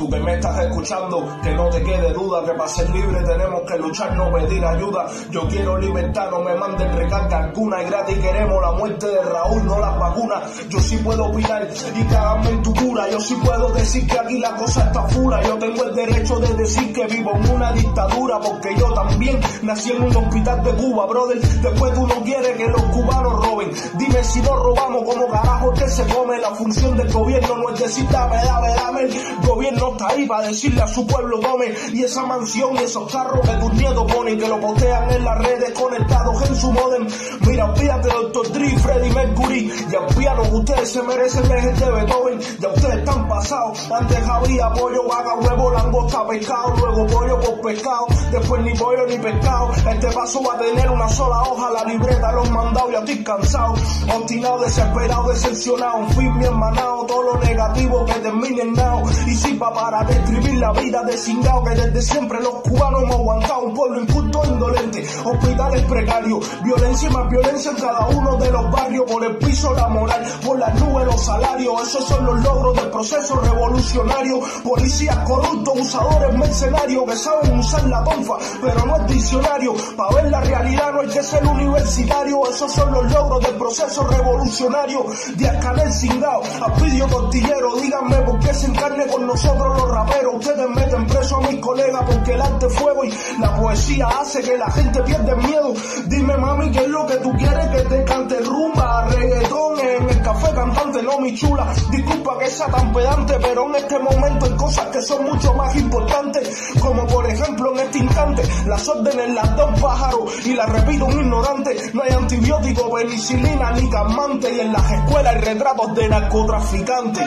Tú que me estás escuchando, que no te quede duda que para ser libre tenemos que luchar, no pedir ayuda. Yo quiero libertad, no me manden recarga alguna. Y gratis queremos la muerte de Raúl, no las vacunas. Yo sí puedo opinar y cagarme en tu cura. Yo sí puedo decir que aquí la cosa está fura. Yo tengo el derecho de decir que vivo en una dictadura porque yo también nací en un hospital de Cuba, brother. Después tú no quieres que los cubanos roben. Dime si nos robamos, como carajo que se come. La función del gobierno no es decir dame, dame, dame. El gobierno está ahí decirle a su pueblo come y esa mansión y esos carros que tus nietos ponen que lo postean en las redes conectados en su modem. Mira, olvídate doctor Dre, Freddy Mercury, ya piano ustedes se merecen de gente de Beethoven, ya ustedes están pasados, antes había pollo, vaca, huevo, langosta, pescado, luego pollo por pescado, después ni pollo ni pescado, este paso va a tener una sola hoja, la libreta, los mandados, a estoy cansado, obstinado, desesperado, decepcionado, un hermanado, todo lo negativo que terminen now, y si papá para describir la vida de Singao que desde siempre los cubanos hemos aguantado. Un pueblo inculto e indolente, hospitales precarios, violencia y más violencia en cada uno de los barrios. Por el piso la moral, por las nubes los salarios. Esos son los logros del proceso revolucionario. Policías corruptos, usadores mercenarios que saben usar la tonfa, pero no es diccionario. Para ver la realidad no hay que ser universitario. Esos son los logros del proceso revolucionario. De Canel Singao, Apidio Tortillero díganme por qué se encarne con nosotros los raperos. Ustedes meten preso a mis colegas porque el arte es fuego y la poesía hace que la gente pierda miedo. Dime, mami, ¿qué es lo que tú quieres que te cante rumba, reggaetón en el café cantante? No, mi chula, disculpa que sea tan pedante, pero en este momento hay cosas que son mucho más importantes, como por ejemplo en este instante, las órdenes las dos pájaros, pájaro y la repito un ignorante. No hay antibiótico, penicilina ni calmante, y en las escuelas hay retratos de narcotraficantes.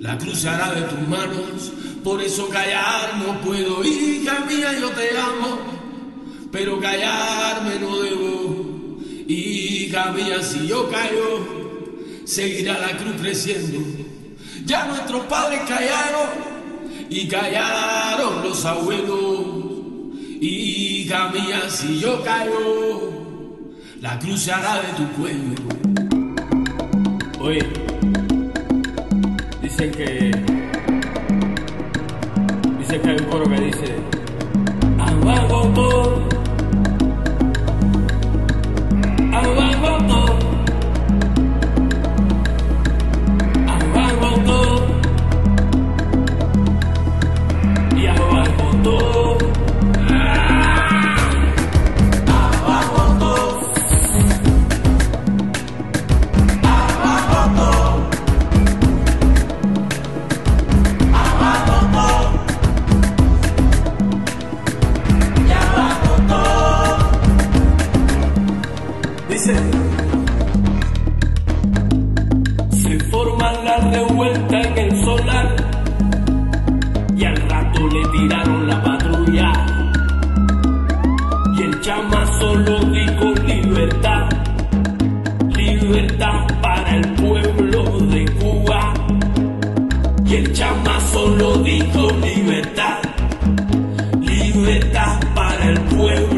La cruz hará de tus manos, por eso callar no puedo. Hija mía, yo te amo, pero callarme no debo. Hija mía, si yo callo, seguirá la cruz creciendo. Ya nuestros padres callaron y callaron los abuelos. Hija mía, si yo callo, la cruz hará de tu cuello. Oye. Dicen que. Dicen que hay un coro que dice. agua, aguago, libertad, libertad para el pueblo.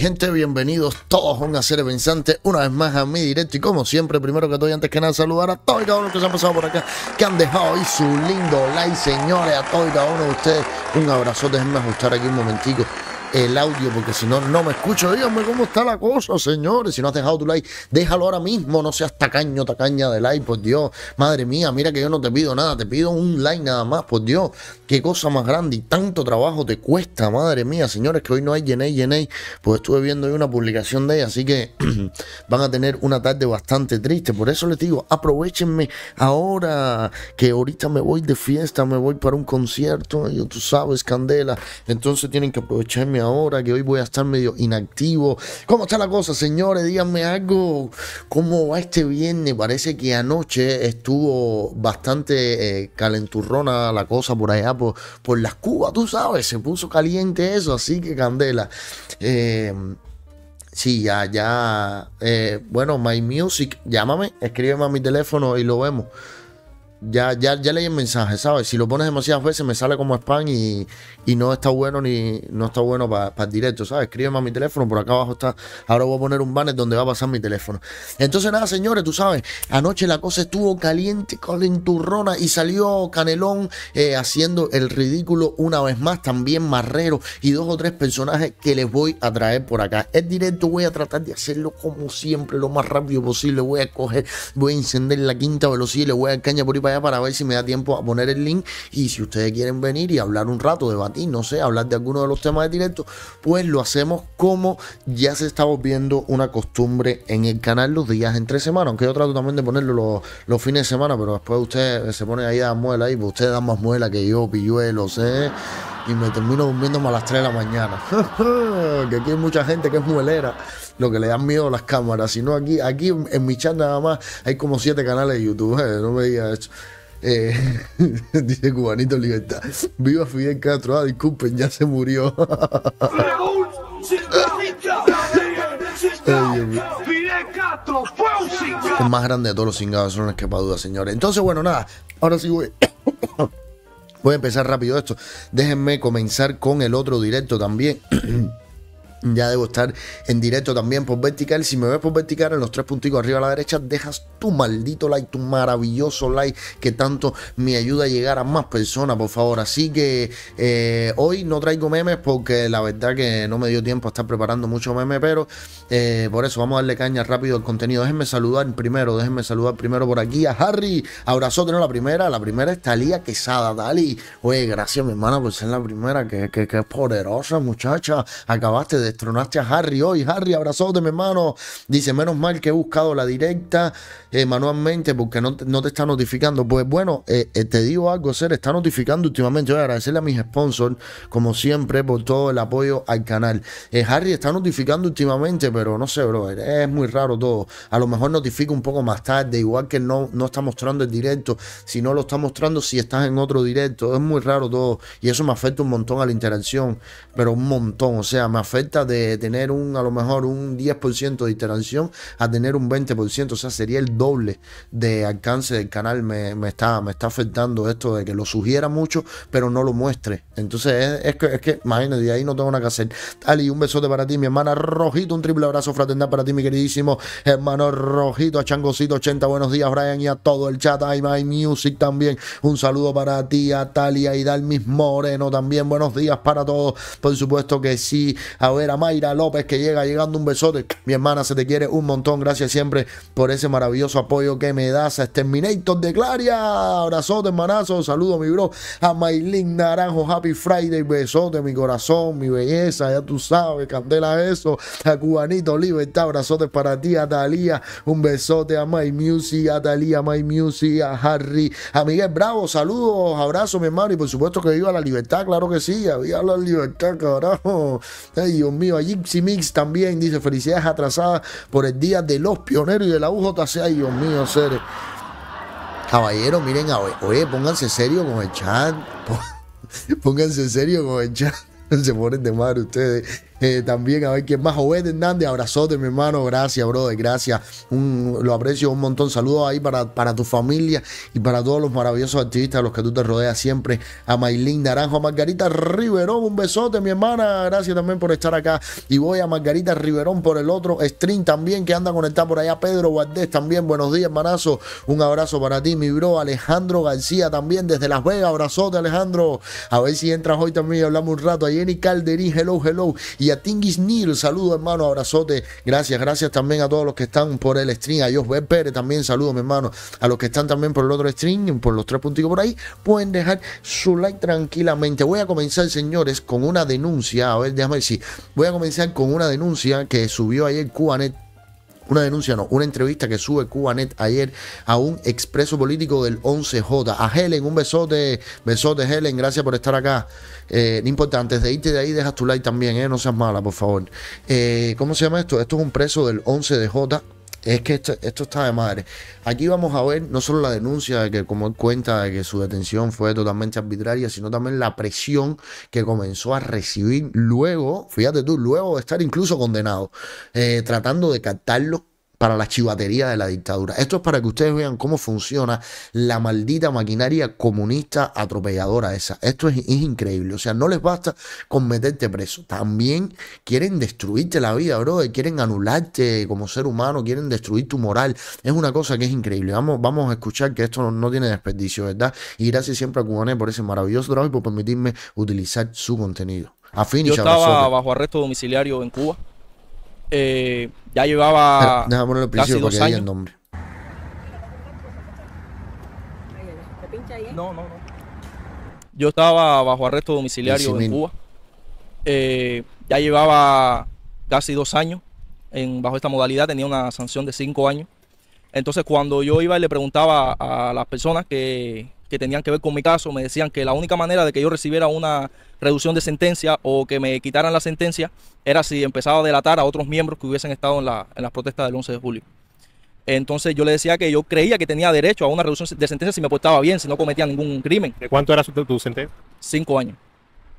gente? Bienvenidos todos a una serie pensante, una vez más a mi directo. Y como siempre, primero que todo y antes que nada, saludar a todos y cada uno que se han pasado por acá, que han dejado ahí su lindo like, señores, a todos y cada uno de ustedes. Un abrazo, déjenme ajustar aquí un momentico el audio, porque si no, no me escucho. Díganme cómo está la cosa, señores. Si no has dejado tu like, déjalo ahora mismo. No seas tacaño, tacaña de like, por Dios. Madre mía, mira que yo no te pido nada. Te pido un like nada más, por Dios. Qué cosa más grande y tanto trabajo te cuesta, madre mía, señores, que hoy no hay Yené, llené Pues estuve viendo hoy una publicación de ella, así que van a tener una tarde bastante triste. Por eso les digo, aprovechenme ahora, que ahorita me voy de fiesta, me voy para un concierto. Y tú sabes, Candela. Entonces tienen que aprovecharme ahora que hoy voy a estar medio inactivo. ¿Cómo está la cosa, señores? Díganme algo. ¿Cómo va este viernes? Parece que anoche estuvo bastante eh, calenturrona la cosa por allá, por, las Cubas, tú sabes. Se puso caliente eso, así que candela. Eh, sí, ya, ya. Eh, bueno, My Music, llámame, escríbeme a mi teléfono y lo vemos ya, leí el mensaje, ¿sabes? Si lo pones demasiadas veces me sale como spam y, y no está bueno ni no está bueno para el directo, ¿sabes? Escríbeme a mi teléfono, por acá abajo está. Ahora voy a poner un banner donde va a pasar mi teléfono. Entonces, nada, señores, tú sabes, anoche la cosa estuvo caliente, con enturrona y salió Canelón eh, haciendo el ridículo una vez más. También Marrero y dos o tres personajes que les voy a traer por acá. El directo voy a tratar de hacerlo como siempre, lo más rápido posible. Voy a coger, voy a encender la quinta velocidad le voy a caña por ahí para para ver si me da tiempo a poner el link. Y si ustedes quieren venir y hablar un rato, debatir, no sé, hablar de alguno de los temas de directo, pues lo hacemos como ya se está volviendo una costumbre en el canal los días entre semana. Aunque yo trato también de ponerlo los, fines de semana, pero después ustedes se ponen ahí a dar muela y pues ustedes dan más muela que yo, pilluelo, sé y me termino durmiendo a las 3 de la mañana. que aquí hay mucha gente que es muelera lo que le dan miedo a las cámaras, sino aquí, aquí en mi chat nada más hay como siete canales de YouTube, eh, no me digas eso. Eh, dice Cubanito Libertad. Viva Fidel Castro. Ah, disculpen, ya se murió. Es más grande de todos los cingados, son no que duda, señores. Entonces, bueno, nada. Ahora sí voy. voy a empezar rápido esto. Déjenme comenzar con el otro directo también. ya debo estar en directo también por vertical. Si me ves por vertical en los tres puntitos arriba a la derecha, dejas tu maldito like, tu maravilloso like que tanto me ayuda a llegar a más personas, por favor. Así que eh, hoy no traigo memes porque la verdad que no me dio tiempo a estar preparando mucho meme, pero eh, por eso vamos a darle caña rápido al contenido. Déjenme saludar primero, déjenme saludar primero por aquí a Harry. Abrazote, no la primera, la primera es Talía Quesada, Dali. Oye, gracias mi hermana por ser la primera, que, que, poderosa muchacha. Acabaste de destronaste a Harry hoy. Harry, abrazote, mi hermano. Dice, menos mal que he buscado la directa eh, manualmente porque no, te está notificando. Pues bueno, eh, eh, te digo algo, Ser, está notificando últimamente. Voy a agradecerle a mis sponsors, como siempre, por todo el apoyo al canal. Harry está notificando últimamente, pero no sé, brother. Es muy raro todo. A lo mejor notifica un poco más tarde, igual que no, no está mostrando el directo, si no lo está mostrando si estás en otro directo. Es muy raro todo. Y eso me afecta un montón a la interacción, pero un montón. O sea, me afecta de tener un a lo mejor un 10% de interacción a tener un 20%, o sea, sería el doble de alcance del canal. Me, me está, me está afectando esto de que lo sugiera mucho, pero no lo muestre. Entonces, es, que, es que, imagínate, de ahí no tengo nada que hacer. Ali, un besote para ti, mi hermana Rojito, un triple abrazo fraternal para ti, mi queridísimo hermano Rojito, a Changosito 80, buenos días, Brian, y a todo el chat, a My Music también. Un saludo para ti, a Talia y Dalmis Moreno también, buenos días para todos. Por supuesto que sí, a ver Mayra López que llega llegando un besote. Mi hermana, se te quiere un montón. Gracias siempre por ese maravilloso apoyo que me das a Exterminator de Claria. Abrazote, hermanazo. Saludo, mi bro. A Maylin Naranjo, Happy Friday. Besote, mi corazón, mi belleza. Ya tú sabes, candela eso. A Cubanito Libertad, abrazote para ti. A Talía, un besote. A My Music, a My Music, a Harry. A Miguel Bravo, saludos, abrazo mi hermano. Y por supuesto que viva la libertad, claro que sí. Viva la libertad, carajo. Ay, Dios mío. A Mix también dice felicidades atrasadas por el día de los pioneros y de la UJC. Ay, Dios mío, seres. Caballero, miren, a oye, pónganse serio con el chat. Pónganse serio con el chat. Se ponen de madre ustedes. Eh, también, a ver quién más. Obed Hernández, abrazote, mi hermano. Gracias, brother, gracias. lo aprecio un montón. Saludos ahí para, para tu familia y para todos los maravillosos activistas a los que tú te rodeas siempre. A Maylin Naranjo, a Margarita Riverón, un besote, mi hermana. Gracias también por estar acá. Y voy a Margarita Riverón por el otro stream también que anda conectado por allá. Pedro Guardés también, buenos días, hermanazo. Un abrazo para ti, mi bro. Alejandro García también desde Las Vegas. Abrazote, Alejandro. A ver si entras hoy también hablamos un rato. A Jenny Calderín, hello, hello. Y Tingis Neil, saludo hermano, abrazote. Gracias, gracias también a todos los que están por el stream. A Josbel Pérez también, saludo mi hermano. A los que están también por el otro stream, por los tres puntitos por ahí, pueden dejar su like tranquilamente. Voy a comenzar, señores, con una denuncia. A ver, déjame si Voy a comenzar con una denuncia que subió ayer Cubanet una denuncia no, una entrevista que sube Cubanet ayer a un expreso político del 11J, a Helen, un besote, besote Helen, gracias por estar acá. Eh, importa, antes de irte de ahí dejas tu like también, eh, no seas mala, por favor. Eh, ¿Cómo se llama esto? Esto es un preso del 11 de J es que esto, está de madre. Aquí vamos a ver no solo la denuncia de que, como él cuenta, de que su detención fue totalmente arbitraria, sino también la presión que comenzó a recibir luego, fíjate tú, luego de estar incluso condenado, eh, tratando de captarlo para la chivatería de la dictadura. Esto es para que ustedes vean cómo funciona la maldita maquinaria comunista atropelladora esa. Esto es, increíble. O sea, no les basta con meterte preso. También quieren destruirte la vida, bro. Quieren anularte como ser humano. Quieren destruir tu moral. Es una cosa que es increíble. Vamos, vamos a escuchar que esto no, tiene desperdicio, ¿verdad? Y gracias siempre a Cubané por ese maravilloso trabajo y por permitirme utilizar su contenido. A Yo estaba bajo arresto domiciliario en Cuba eh, ya llevaba casi dos años. nombre. No, no, Yo estaba bajo arresto domiciliario en Cuba. Eh, ya llevaba casi dos años en, bajo esta modalidad, tenía una sanción de cinco años. Entonces, cuando yo iba y le preguntaba a las personas que, que tenían que ver con mi caso, me decían que la única manera de que yo recibiera una reducción de sentencia o que me quitaran la sentencia era si empezaba a delatar a otros miembros que hubiesen estado en, las protestas del 11 de julio. Entonces yo le decía que yo creía que tenía derecho a una reducción de sentencia si me portaba bien, si no cometía ningún crimen. ¿De cuánto era tu sentencia? Cinco años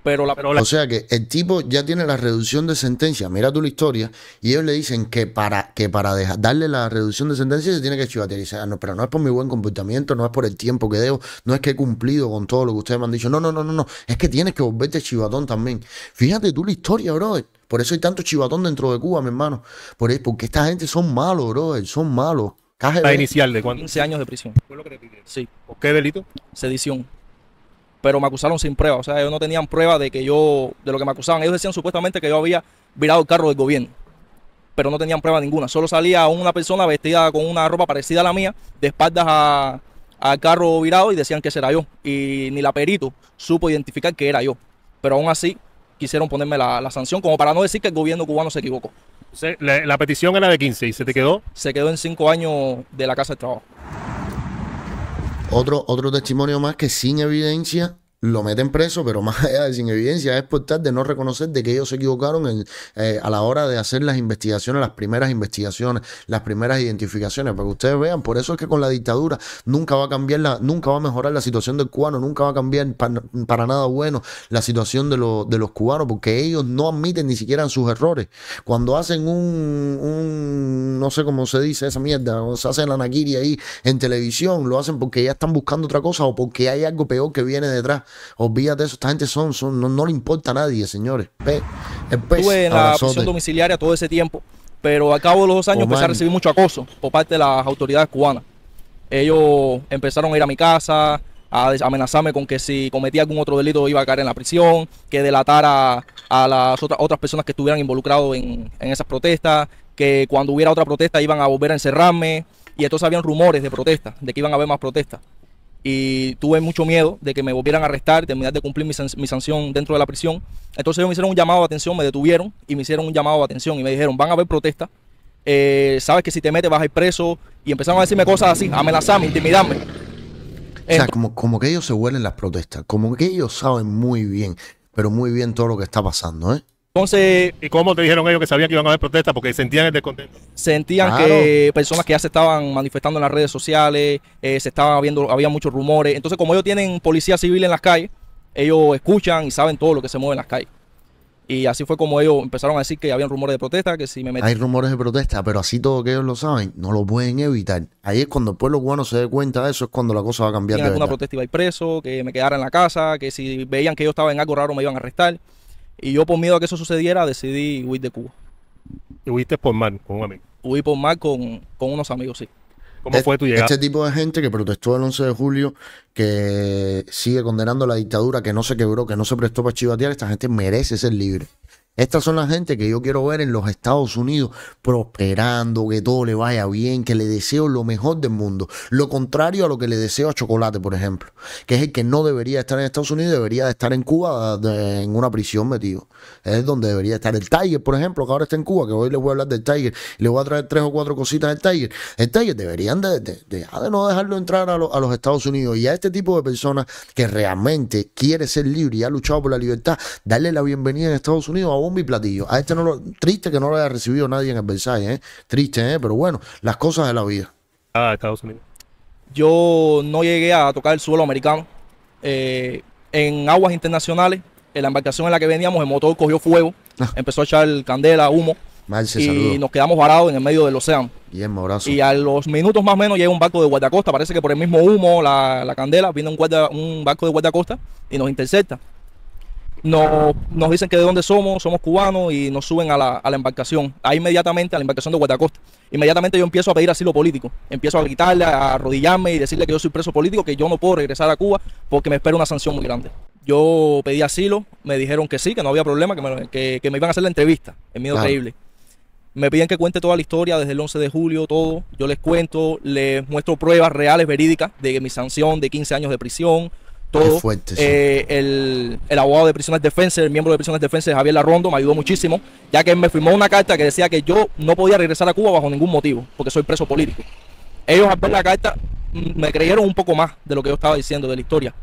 la, O sea que el tipo ya tiene la reducción de sentencia. Mira tú la historia. Y ellos le dicen que para, que para darle la reducción de sentencia se tiene que chivatear. Ah, no, pero no es por mi buen comportamiento, no es por el tiempo que debo, no es que he cumplido con todo lo que ustedes me han dicho. No, no, no, no, no. Es que tienes que volverte chivatón también. Fíjate tú la historia, brother. Por eso hay tanto chivatón dentro de Cuba, mi hermano. Por eso, porque esta gente son malos, brother. Son malos. La inicial de 15 años de prisión. Sí. qué delito? Sedición pero me acusaron sin prueba. O sea, ellos no tenían prueba de que yo, de lo que me acusaban. Ellos decían supuestamente que yo había virado el carro del gobierno, pero no tenían prueba ninguna. Solo salía una persona vestida con una ropa parecida a la mía, de espaldas a, al carro virado y decían que era yo. Y ni la perito supo identificar que era yo. Pero aún así quisieron ponerme la, sanción como para no decir que el gobierno cubano se equivocó. La, petición era de 15 y se te quedó. Se quedó en 5 años de la casa de trabajo. Otro, otro testimonio más que sin evidencia lo meten preso, pero más allá de sin evidencia es por tal de no reconocer de que ellos se equivocaron en, eh, a la hora de hacer las investigaciones, las primeras investigaciones, las primeras identificaciones, para que ustedes vean, por eso es que con la dictadura nunca va a cambiar, la, nunca va a mejorar la situación del cubano, nunca va a cambiar para, nada bueno la situación de, los de los cubanos, porque ellos no admiten ni siquiera sus errores. Cuando hacen un, un no sé cómo se dice esa mierda, o se hacen la naquiri ahí en televisión, lo hacen porque ya están buscando otra cosa o porque hay algo peor que viene detrás de eso. Esta gente son, son no, le importa a nadie, señores. Estuve en la prisión domiciliaria todo ese tiempo, pero al cabo de los dos años empecé a recibir mucho acoso por parte de las autoridades cubanas. Ellos empezaron a ir a mi casa, a amenazarme con que si cometía algún otro delito iba a caer en la prisión, que delatara a las otras, otras personas que estuvieran involucrados en, en esas protestas, que cuando hubiera otra protesta iban a volver a encerrarme. Y entonces habían rumores de protestas, de que iban a haber más protestas y tuve mucho miedo de que me volvieran a arrestar, terminar de cumplir mi, sanción dentro de la prisión. Entonces ellos me hicieron un llamado de atención, me detuvieron y me hicieron un llamado de atención y me dijeron, van a haber protestas, eh, sabes que si te metes vas a ir preso y empezaron a decirme cosas así, amenazarme, intimidarme. o sea, como, como que ellos se huelen las protestas, como que ellos saben muy bien, pero muy bien todo lo que está pasando, ¿eh? Entonces... ¿Y cómo te dijeron ellos que sabían que iban a haber protestas? Porque sentían el descontento. Sentían que personas que ya se estaban manifestando en las redes sociales, eh, se estaban viendo, había muchos rumores. Entonces, como ellos tienen policía civil en las calles, ellos escuchan y saben todo lo que se mueve en las calles. Y así fue como ellos empezaron a decir que había rumores de protesta, que si me Hay rumores de protesta, pero así todo que ellos lo saben, no lo pueden evitar. Ahí es cuando el pueblo cubano se dé cuenta de eso, es cuando la cosa va a cambiar. Que en alguna protesta iba a preso, que me quedara en la casa, que si veían que yo estaba en algo raro me iban a arrestar. Y yo por miedo a que eso sucediera decidí huir de Cuba. ¿Y huiste por mar con un amigo? Huí por mar con, unos amigos, sí. ¿Cómo fue tu llegada? Este tipo de gente que protestó el 11 de julio, que sigue condenando la dictadura, que no se quebró, que no se prestó para chivatear, esta gente merece ser libre. Estas son las gente que yo quiero ver en los Estados Unidos prosperando, que todo le vaya bien, que le deseo lo mejor del mundo. Lo contrario a lo que le deseo a Chocolate, por ejemplo, que es el que no debería estar en Estados Unidos, debería de estar en Cuba en una prisión metido. Es donde debería estar el Tiger, por ejemplo, que ahora está en Cuba, que hoy le voy a hablar del Tiger le voy a traer tres o cuatro cositas del Tiger. El Tiger deberían de, ah, no dejarlo entrar a, los Estados Unidos y a este tipo de personas que realmente quiere ser libre y ha luchado por la libertad, darle la bienvenida en Estados Unidos. A un mi platillo. A este no lo, triste que no lo haya recibido nadie en el Versailles, ¿eh? triste, ¿eh? pero bueno, las cosas de la vida. Ah, Estados Unidos. Yo no llegué a tocar el suelo americano. Eh, en aguas internacionales, en la embarcación en la que veníamos, el motor cogió fuego, ah. empezó a echar candela, humo. y nos quedamos varados en el medio del océano. Bien, y a los minutos más o menos llega un barco de guardacosta. Parece que por el mismo humo, la, candela, viene un, un barco de guardacosta y nos intercepta nos, nos dicen que de dónde somos, somos cubanos y nos suben a la, embarcación. Ahí inmediatamente, a la embarcación de Guatacosta. Inmediatamente yo empiezo a pedir asilo político. Empiezo a gritarle, a arrodillarme y decirle que yo soy preso político, que yo no puedo regresar a Cuba porque me espera una sanción muy grande. Yo pedí asilo, me dijeron que sí, que no había problema, que me, que, me iban a hacer la entrevista. Es miedo increíble. Me piden que cuente toda la historia desde el 11 de julio, todo. Yo les cuento, les muestro pruebas reales, verídicas, de mi sanción de 15 años de prisión, todo. Eh, el, abogado de Prisiones defensa el miembro de Prisiones defensa Javier Larrondo, me ayudó muchísimo, ya que me firmó una carta que decía que yo no podía regresar a Cuba bajo ningún motivo, porque soy preso político. Ellos al ver la carta mm, me creyeron un poco más de lo que yo estaba diciendo, de la historia.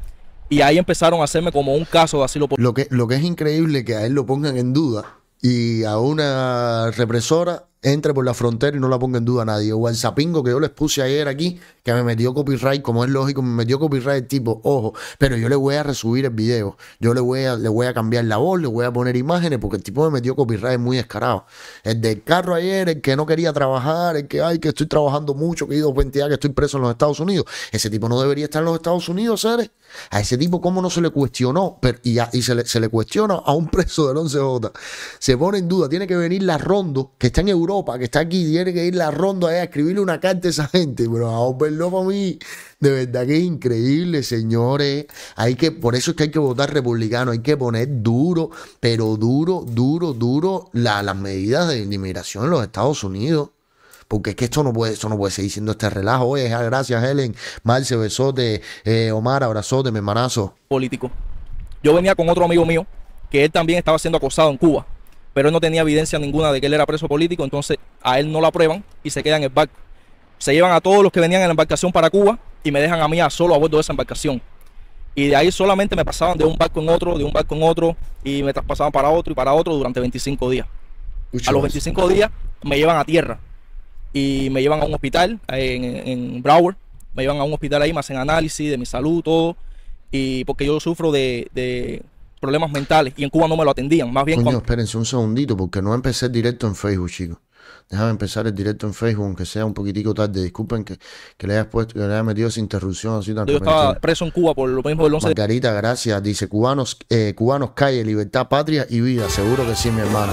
Y ahí empezaron a hacerme como un caso de asilo político. Lo que, lo que es increíble que a él lo pongan en duda y a una represora entre por la frontera y no la ponga en duda nadie. O al zapingo que yo les puse ayer aquí, que me metió copyright, como es lógico, me metió copyright tipo, ojo, pero yo le voy a resubir el video, yo le voy a, le voy a cambiar la voz, le voy a poner imágenes, porque el tipo me metió copyright muy descarado. El del carro ayer, el que no quería trabajar, el que, ay, que estoy trabajando mucho, que he ido 20 años, que estoy preso en los Estados Unidos. Ese tipo no debería estar en los Estados Unidos, ¿sabes? A ese tipo, ¿cómo no se le cuestionó? y, se, le, se le cuestiona a un preso del 11J. Se pone en duda, tiene que venir la rondo, que está en Europa Europa, que está aquí, tiene que ir la ronda a escribirle una carta a esa gente. Pero a verlo para mí, de verdad que es increíble, señores. Hay que, por eso es que hay que votar republicano, hay que poner duro, pero duro, duro, duro la, las medidas de, inmigración en los Estados Unidos porque es que esto no puede, esto no puede seguir siendo este relajo. Oye, gracias, Helen, Marce, besote, eh, Omar, abrazote, mi hermanazo. Político. Yo venía con otro amigo mío que él también estaba siendo acosado en Cuba pero él no tenía evidencia ninguna de que él era preso político, entonces a él no la aprueban y se quedan, en el barco. Se llevan a todos los que venían en la embarcación para Cuba y me dejan a mí a solo a bordo de esa embarcación. Y de ahí solamente me pasaban de un barco en otro, de un barco en otro, y me traspasaban para otro y para otro durante 25 días. a los 25 días me llevan a tierra y me llevan a un hospital en, en Broward. Me llevan a un hospital ahí, me hacen análisis de mi salud, todo. Y porque yo sufro de problemas mentales y en Cuba no me lo atendían. Más bien. Coño, espérense un segundito porque no empecé el directo en Facebook, chicos. Déjame empezar el directo en Facebook, aunque sea un poquitico tarde. Disculpen que, que le hayas puesto, que le hayas metido esa interrupción así tan Yo estaba preso en Cuba por lo mismo del 11 Margarita, gracias. Dice, cubanos, eh, cubanos, calle, libertad, patria y vida. Seguro que sí, mi hermano.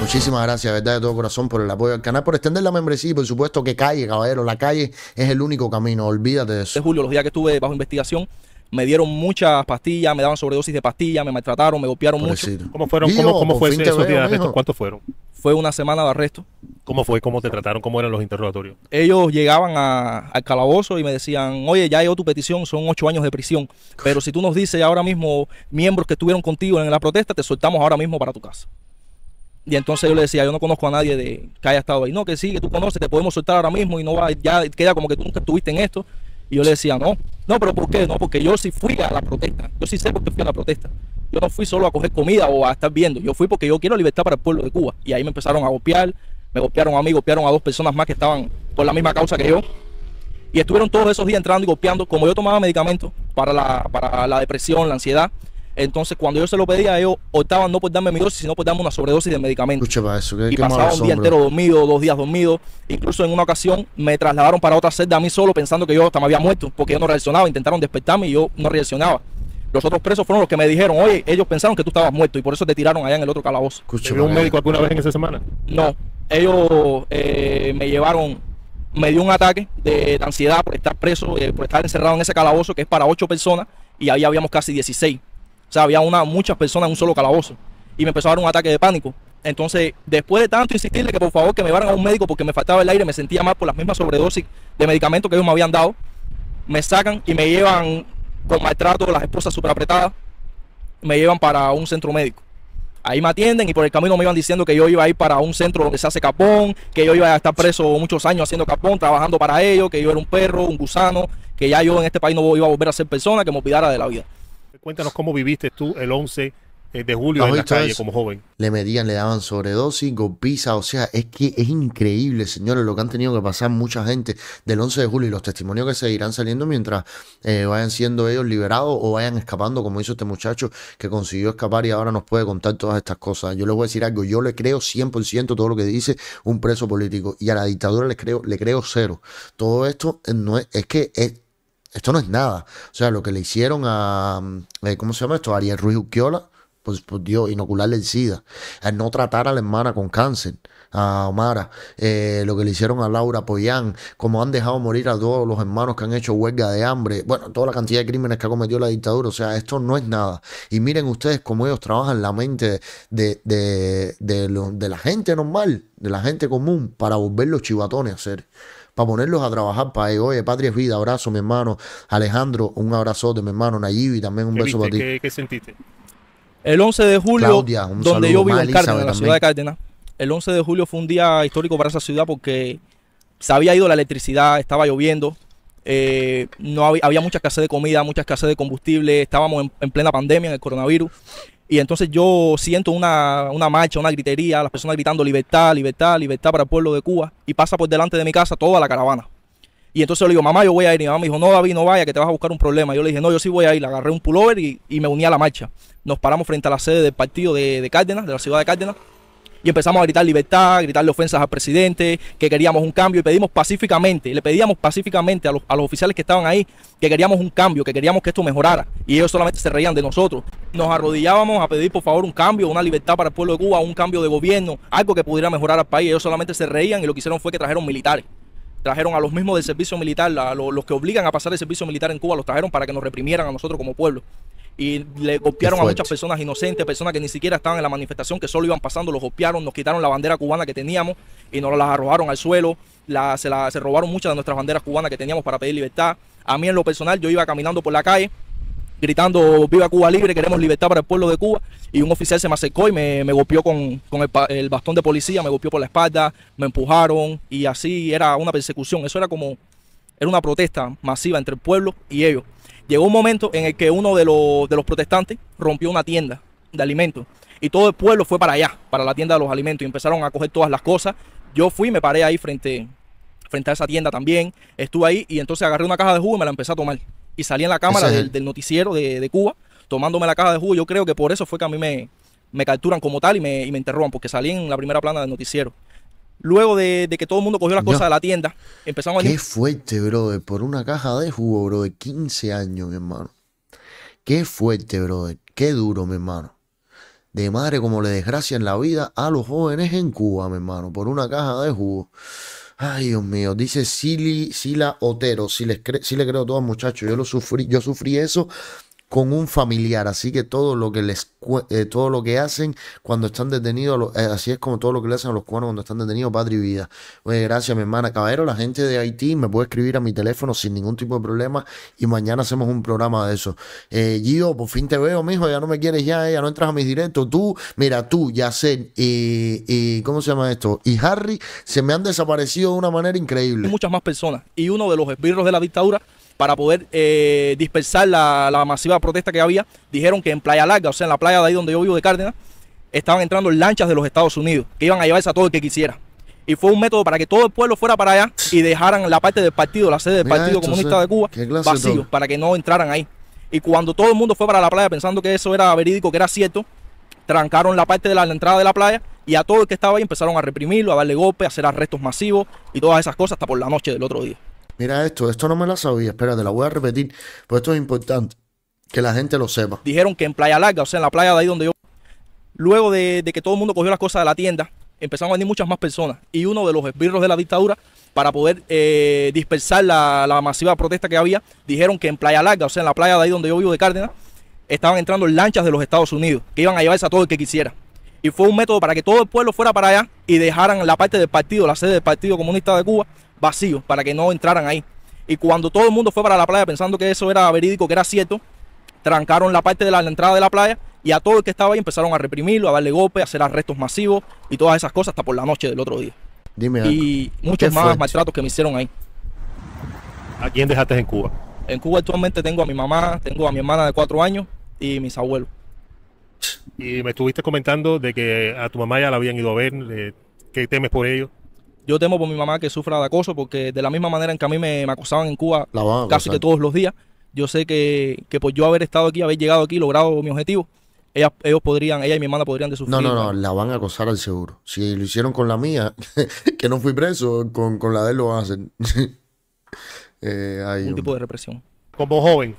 Muchísimas gracias, verdad, de todo corazón por el apoyo al canal, por extender la membresía y por supuesto que calle, caballero. La calle es el único camino, olvídate de eso. De julio, los días que estuve bajo investigación, me dieron muchas pastillas, me daban sobredosis de pastillas, me maltrataron, me golpearon mucho. ¿Cómo fueron? ¿Cómo, fue esos días ¿Cuántos fueron? Fue una semana de arresto. ¿Cómo fue? ¿Cómo te trataron? ¿Cómo eran los interrogatorios? Ellos llegaban al calabozo y me decían, oye, ya llegó tu petición, son ocho años de prisión, pero si tú nos dices ahora mismo miembros que estuvieron contigo en la protesta, te soltamos ahora mismo para tu casa. Y entonces yo le decía, yo no conozco a nadie de, que haya estado ahí. No, que sí, que tú conoces, te podemos soltar ahora mismo y no va, ya queda como que tú nunca estuviste en esto. Y yo le decía, no, no, pero ¿por qué? No, porque yo sí fui a la protesta. Yo sí sé por qué fui a la protesta. Yo no fui solo a coger comida o a estar viendo. Yo fui porque yo quiero libertad para el pueblo de Cuba. Y ahí me empezaron a golpear, me golpearon a mí, golpearon a dos personas más que estaban por la misma causa que yo. Y estuvieron todos esos días entrando y golpeando. Como yo tomaba medicamentos para la, para la depresión, la ansiedad, entonces, cuando yo se lo pedía, ellos optaban no por pues, darme mi dosis, sino por pues, darme una sobredosis de medicamento. y pasaba un día entero dormido, dos días dormido. Incluso en una ocasión me trasladaron para otra celda a mí solo pensando que yo hasta me había muerto, porque yo no reaccionaba. Intentaron despertarme y yo no reaccionaba. Los otros presos fueron los que me dijeron, oye, ellos pensaron que tú estabas muerto y por eso te tiraron allá en el otro calabozo. ¿Te un médico alguna vez en esa semana? No, ellos eh, me llevaron, me dio un ataque de, ansiedad por estar preso, eh, por estar encerrado en ese calabozo que es para ocho personas y ahí habíamos casi 16 sea, había una, muchas personas en un solo calabozo. Y me empezó a dar un ataque de pánico. Entonces, después de tanto insistirle que por favor que me llevaran a un médico porque me faltaba el aire, me sentía mal por las mismas sobredosis de medicamentos que ellos me habían dado, me sacan y me llevan con maltrato, las esposas súper apretadas, me llevan para un centro médico. Ahí me atienden y por el camino me iban diciendo que yo iba a ir para un centro donde se hace capón, que yo iba a estar preso muchos años haciendo capón, trabajando para ellos, que yo era un perro, un gusano, que ya yo en este país no iba a volver a ser persona, que me olvidara de la vida. Cuéntanos cómo viviste tú el 11 eh, de julio en la calle como joven. Le metían, le daban sobredosis, golpiza, o sea, es que es increíble, señores, lo que han tenido que pasar mucha gente del 11 de julio y los testimonios que seguirán saliendo mientras eh, vayan siendo ellos liberados o vayan escapando, como hizo este muchacho que consiguió escapar y ahora nos puede contar todas estas cosas. Yo les voy a decir algo, yo le creo 100% todo lo que dice un preso político y a la dictadura le creo, le creo cero. Todo esto no es, es que es, esto no es nada. O sea, lo que le hicieron a, mm, eh, ¿cómo se llama esto? Ariel Ruiz Uquiola, pues por pues, Dios, inocularle el SIDA, a no tratar a la hermana con cáncer, a Omara, eh, lo que le hicieron a Laura Poyán, como han dejado morir a todos los hermanos que han hecho huelga de hambre, bueno, toda la cantidad de crímenes que ha cometido la dictadura, o sea, esto no es nada. Y miren ustedes cómo ellos trabajan la mente de, de, de, la gente normal, de la gente común, para volver los chivatones a ser para ponerlos a trabajar para ellos. Eh, oye, Patria es vida, abrazo, mi hermano. Alejandro, un abrazote, mi hermano. y también un beso para ti. ¿Qué, sentiste? El 11 de julio, donde yo vivo en Cárdenas, en la ciudad de Cárdenas. El 11 de julio fue un día histórico para esa ciudad porque se había ido la electricidad, estaba lloviendo, eh, no había, mucha escasez de comida, mucha escasez de combustible, estábamos en, plena pandemia, en el coronavirus, y entonces yo siento una, marcha, una gritería, las personas gritando libertad, libertad, libertad para el pueblo de Cuba. Y pasa por delante de mi casa toda la caravana. Y entonces yo le digo, mamá, yo voy a ir. Y mi mamá me dijo, no, David, no vaya, que te vas a buscar un problema. Yo le dije, no, yo sí voy a ir. Le Agarré un pullover y, me uní a la marcha. Nos paramos frente a la sede del partido de, de Cárdenas, de la ciudad de Cárdenas y empezamos a gritar libertad, a gritarle ofensas al presidente, que queríamos un cambio y pedimos pacíficamente, le pedíamos pacíficamente a los, oficiales que estaban ahí que queríamos un cambio, que queríamos que esto mejorara y ellos solamente se reían de nosotros. Nos arrodillábamos a pedir por favor un cambio, una libertad para el pueblo de Cuba, un cambio de gobierno, algo que pudiera mejorar al país. Ellos solamente se reían y lo que hicieron fue que trajeron militares trajeron a los mismos del servicio militar, a los que obligan a pasar el servicio militar en Cuba, los trajeron para que nos reprimieran a nosotros como pueblo y le golpearon a muchas personas inocentes, personas que ni siquiera estaban en la manifestación, que solo iban pasando, los golpearon, nos quitaron la bandera cubana que teníamos y nos las arrojaron al suelo, la, se, robaron muchas de nuestras banderas cubanas que teníamos para pedir libertad. A mí en lo personal yo iba caminando por la calle gritando viva Cuba libre, queremos libertad para el pueblo de Cuba. Y un oficial se me acercó y me, golpeó con, el, el, bastón de policía, me golpeó por la espalda, me empujaron y así era una persecución. Eso era como, era una protesta masiva entre el pueblo y ellos. Llegó un momento en el que uno de los, de los protestantes rompió una tienda de alimentos y todo el pueblo fue para allá, para la tienda de los alimentos y empezaron a coger todas las cosas. Yo fui, me paré ahí frente, frente a esa tienda también, estuve ahí y entonces agarré una caja de jugo y me la empecé a tomar. Y salí en la cámara del, noticiero de, de, Cuba tomándome la caja de jugo. Yo creo que por eso fue que a mí me, me capturan como tal y me, y me interrogan, porque salí en la primera plana del noticiero luego de, que todo el mundo cogió las cosas de la tienda, empezamos a... Qué fuerte, brother, por una caja de jugo, bro, de 15 años, mi hermano. Qué fuerte, brother, qué duro, mi hermano. De madre como le en la vida a los jóvenes en Cuba, mi hermano, por una caja de jugo. Ay, Dios mío, dice Sila Otero, si, les si le creo todos, muchachos, yo lo sufrí, yo sufrí eso con un familiar. Así que todo lo que les eh, todo lo que hacen cuando están detenidos, eh, así es como todo lo que le hacen a los cuernos cuando están detenidos, padre y vida. Oye, gracias, mi hermana. Caballero, la gente de Haití me puede escribir a mi teléfono sin ningún tipo de problema y mañana hacemos un programa de eso. Eh, Gio, por fin te veo, mijo, ya no me quieres ya, eh, ya no entras a mis directos. Tú, mira, tú, ya y, y ¿cómo se llama esto? Y Harry se me han desaparecido de una manera increíble. Muchas más personas. Y uno de los esbirros de la dictadura para poder eh, dispersar la, masiva protesta que había, dijeron que en Playa Larga, o sea, en la playa de ahí donde yo vivo de Cárdenas, estaban entrando lanchas de los Estados Unidos, que iban a llevarse a todo el que quisiera. Y fue un método para que todo el pueblo fuera para allá y dejaran la parte del partido, la sede del Partido Comunista de Cuba, vacío, para que no entraran ahí. Y cuando todo el mundo fue para la playa pensando que eso era verídico, que era cierto, trancaron la parte de la, entrada de la playa y a todo el que estaba ahí empezaron a reprimirlo, a darle golpe, a hacer arrestos masivos y todas esas cosas hasta por la noche del otro día mira esto, esto no me la sabía, espérate, la voy a repetir, pues esto es importante, que la gente lo sepa. Dijeron que en Playa Larga, o sea, en la playa de ahí donde yo, luego de, que todo el mundo cogió las cosas de la tienda, empezaron a venir muchas más personas y uno de los esbirros de la dictadura para poder eh, dispersar la, la, masiva protesta que había, dijeron que en Playa Larga, o sea, en la playa de ahí donde yo vivo de Cárdenas, estaban entrando lanchas de los Estados Unidos, que iban a llevarse a todo el que quisiera. Y fue un método para que todo el pueblo fuera para allá y dejaran la parte del partido, la sede del Partido Comunista de Cuba, vacío para que no entraran ahí. Y cuando todo el mundo fue para la playa pensando que eso era verídico, que era cierto, trancaron la parte de la, entrada de la playa y a todo el que estaba ahí empezaron a reprimirlo, a darle golpes, a hacer arrestos masivos y todas esas cosas hasta por la noche del otro día. Dime Y muchos más maltratos que me hicieron ahí. ¿A quién dejaste en Cuba? En Cuba actualmente tengo a mi mamá, tengo a mi hermana de cuatro años y mis abuelos. Y me estuviste comentando de que a tu mamá ya la habían ido a ver, eh, ¿qué temes por ello? Yo temo por mi mamá que sufra de acoso porque de la misma manera en que a mí me, acosaban en Cuba casi que todos los días, yo sé que, que por yo haber estado aquí, haber llegado aquí, logrado mi objetivo, ellos podrían, ella y mi hermana podrían de sufrir. No, no, no, la van a acosar al seguro. Si lo hicieron con la mía, que no fui preso, con, la de él lo hacen. eh, hay un, tipo de represión. Como joven,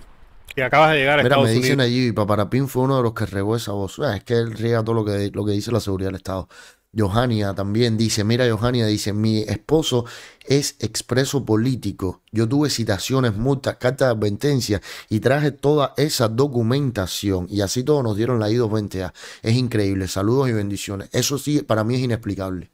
que acabas de llegar a Mira, me dicen allí, allí, Paparapín fue uno de los que regó esa voz. Es que él riega todo lo que, lo que dice la seguridad del Estado. Johania también dice, mira Johania, dice, mi esposo es expreso político. Yo tuve citaciones, multas, cartas de advertencia y traje toda esa documentación. Y así todos nos dieron la I220A. Es increíble. Saludos y bendiciones. Eso sí, para mí es inexplicable.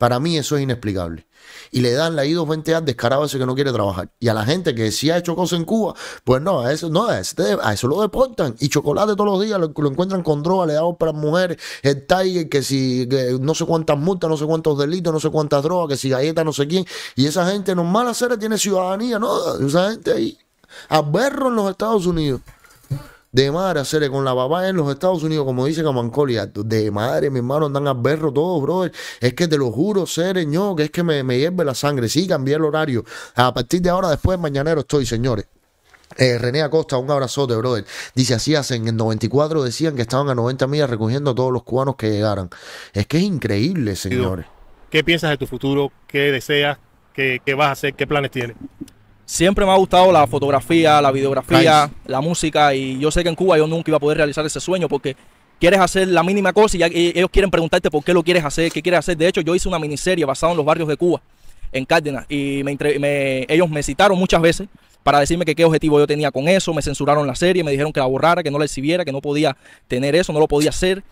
Para mí eso es inexplicable. Y le dan la I-220 años descarado ese que no quiere trabajar. Y a la gente que sí ha hecho cosas en Cuba, pues no, a eso, no, a, eso lo deportan. Y chocolate todos los días, lo, encuentran con droga, le dan para mujeres, el Tiger, que si no sé cuántas multas, no sé cuántos delitos, no sé cuántas drogas, que si galletas, no sé quién. Y esa gente normal hacer tiene ciudadanía, ¿no? Esa gente ahí, a berro en los Estados Unidos de madre hacerle con la papá en los Estados Unidos, como dice Camancolia, ah, de madre, mi hermano, andan al berro todos, brother. Es que te lo juro, yo, que es que me, hierve la sangre. Sí, cambié el horario. A partir de ahora, después mañanero estoy, señores. Eh, René Acosta, un abrazote, brother. Dice, así hacen, en el 94 decían que estaban a 90 millas recogiendo a todos los cubanos que llegaran. Es que es increíble, señores. ¿Qué piensas de tu futuro? ¿Qué deseas? qué vas a hacer? ¿Qué planes tienes? Siempre me ha gustado la fotografía, la videografía, la música y yo sé que en Cuba yo nunca iba a poder realizar ese sueño porque quieres hacer la mínima cosa y, ellos quieren preguntarte por qué lo quieres hacer, qué quieres hacer. De hecho, yo hice una miniserie basada en los barrios de Cuba, en Cárdenas, y me, ellos me citaron muchas veces para decirme que qué objetivo yo tenía con eso, me censuraron la serie, me dijeron que la borrara, que no la exhibiera, que no podía tener eso, no lo podía hacer.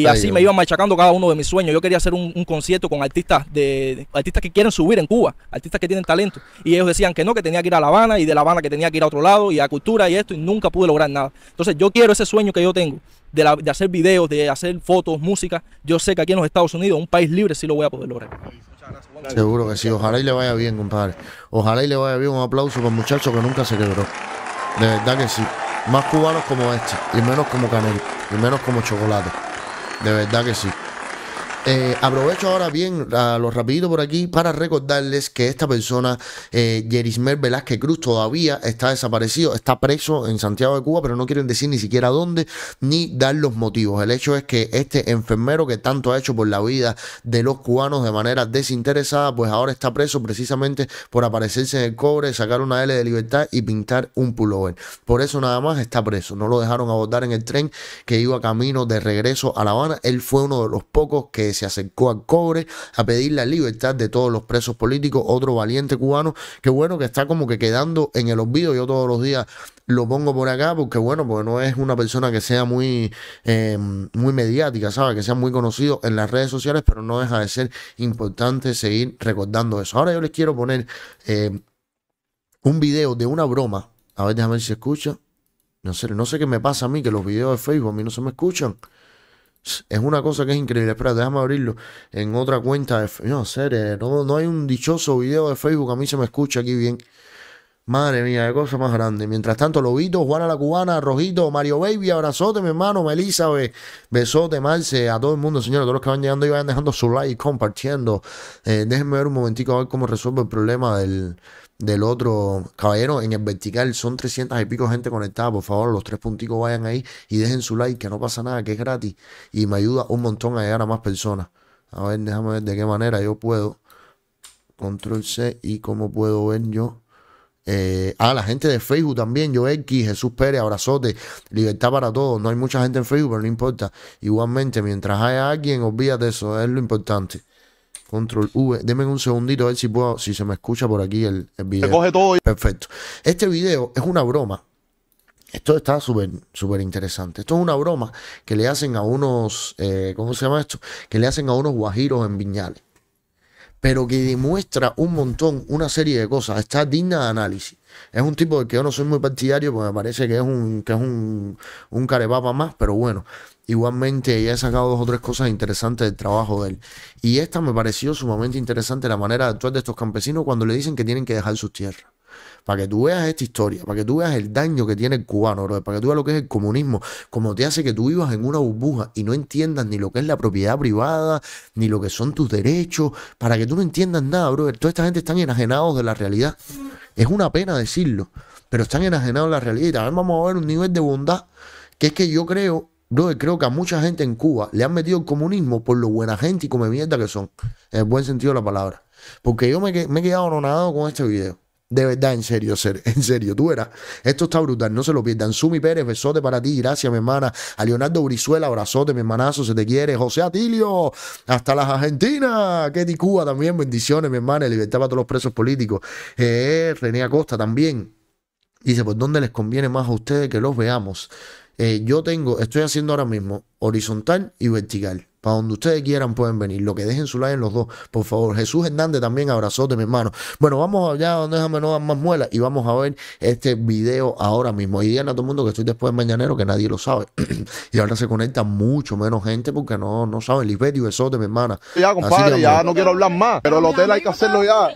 Y así me iban machacando cada uno de mis sueños. Yo quería hacer un, concierto con artistas de, artistas que quieren subir en Cuba, artistas que tienen talento. Y ellos decían que no, que tenía que ir a La Habana y de La Habana que tenía que ir a otro lado y a cultura y esto y nunca pude lograr nada. Entonces yo quiero ese sueño que yo tengo de, hacer videos, de hacer fotos, música. Yo sé que aquí en los Estados Unidos, un país libre, sí lo voy a poder lograr. Seguro que sí. Ojalá y le vaya bien, compadre. Ojalá y le vaya bien. Un aplauso para un muchacho que nunca se quebró. De verdad que sí. Más cubanos como este, y menos como Canel, y menos como Chocolate. De verdad que sí. Eh, aprovecho ahora bien a los rapidito por aquí para recordarles que esta persona, eh, Yerismer Velázquez Cruz, todavía está desaparecido, está preso en Santiago de Cuba, pero no quieren decir ni siquiera dónde ni dar los motivos. El hecho es que este enfermero que tanto ha hecho por la vida de los cubanos de manera desinteresada, pues ahora está preso precisamente por aparecerse en el cobre, sacar una L de libertad y pintar un pullover. Por eso nada más está preso. No lo dejaron abordar en el tren que iba camino de regreso a La Habana. Él fue uno de los pocos que se acercó al cobre a pedir la libertad de todos los presos políticos, otro valiente cubano, que bueno, que está como que quedando en el olvido, yo todos los días lo pongo por acá, porque bueno, porque no es una persona que sea muy, eh, muy mediática, sabe? Que sea muy conocido en las redes sociales, pero no deja de ser importante seguir recordando eso. Ahora yo les quiero poner eh, un video de una broma. A ver, déjame ver si se escucha. No sé, no sé qué me pasa a mí, que los videos de Facebook a mí no se me escuchan. Es una cosa que es increíble. Espera, déjame abrirlo en otra cuenta. no, no, no hay un dichoso video de Facebook. A mí se me escucha aquí bien. Madre mía, qué cosa más grande. Mientras tanto, Lobito, Juana la Cubana, Rojito, Mario Baby, abrazote, mi hermano, Melissa, besote, Marce, a todo el mundo, señores, todos los que van llegando y vayan dejando su like, compartiendo. Eh, déjenme ver un momentico a ver cómo resuelvo el problema del, del otro. Caballero, en el vertical son 300 y pico gente conectada. Por favor, los tres punticos vayan ahí y dejen su like, que no pasa nada, que es gratis. Y me ayuda un montón a llegar a más personas. A ver, déjame ver de qué manera yo puedo. Control C y cómo puedo ver yo. Eh, a ah, la gente de Facebook también, yo X, Jesús Pérez, abrazote, libertad para todos. No hay mucha gente en Facebook, pero no importa. Igualmente, mientras haya alguien, olvídate eso, es lo importante. Control V. Deme un segundito a ver si puedo, si se me escucha por aquí el, video. coge todo. Perfecto. Este video es una broma. Esto está súper, súper interesante. Esto es una broma que le hacen a unos, eh, ¿cómo se llama esto? Que le hacen a unos guajiros en Viñales. Pero que demuestra un montón, una serie de cosas. Está digna de análisis. Es un tipo de que yo no soy muy partidario porque me parece que es un, que es un, un carepapa más, pero bueno. Igualmente, ya he sacado dos o tres cosas interesantes del trabajo de él. Y esta me pareció sumamente interesante la manera de actuar de estos campesinos cuando le dicen que tienen que dejar sus tierras. Para que tú veas esta historia, para que tú veas el daño que tiene el cubano, para que tú veas lo que es el comunismo, como te hace que tú vivas en una burbuja y no entiendas ni lo que es la propiedad privada, ni lo que son tus derechos, para que tú no entiendas nada, bro. Toda esta gente están enajenados de la realidad. Es una pena decirlo, pero están enajenados de la realidad. Y también vamos a ver un nivel de bondad que es que yo creo creo que a mucha gente en Cuba le han metido el comunismo por lo buena gente y come mierda que son. En el buen sentido de la palabra. Porque yo me, he quedado anonadado con este video. De verdad, en serio, en serio, tú eras. Esto está brutal, no se lo pierdan. Sumi Pérez, besote para ti, gracias, mi hermana. A Leonardo Brizuela, abrazote, mi hermanazo, se te quiere. José Atilio, hasta las Argentinas. Ketty Cuba también, bendiciones, mi hermana. Libertad para todos los presos políticos. Eh, René Acosta también. Dice, pues dónde les conviene más a ustedes que los veamos? Eh, yo tengo, estoy haciendo ahora mismo horizontal y vertical. Para donde ustedes quieran pueden venir. Lo que dejen su like en los dos, por favor. Jesús Hernández también, abrazote, mi hermano. Bueno, vamos allá, déjame no dar más muela y vamos a ver este video ahora mismo. Y digan a todo el mundo que estoy después de mañanero, que nadie lo sabe. y ahora se conecta mucho menos gente porque no, no saben. Lisbeth y besote, mi hermana. Ya, compadre, ya no quiero hablar más. Pero el hotel hay que hacerlo ya.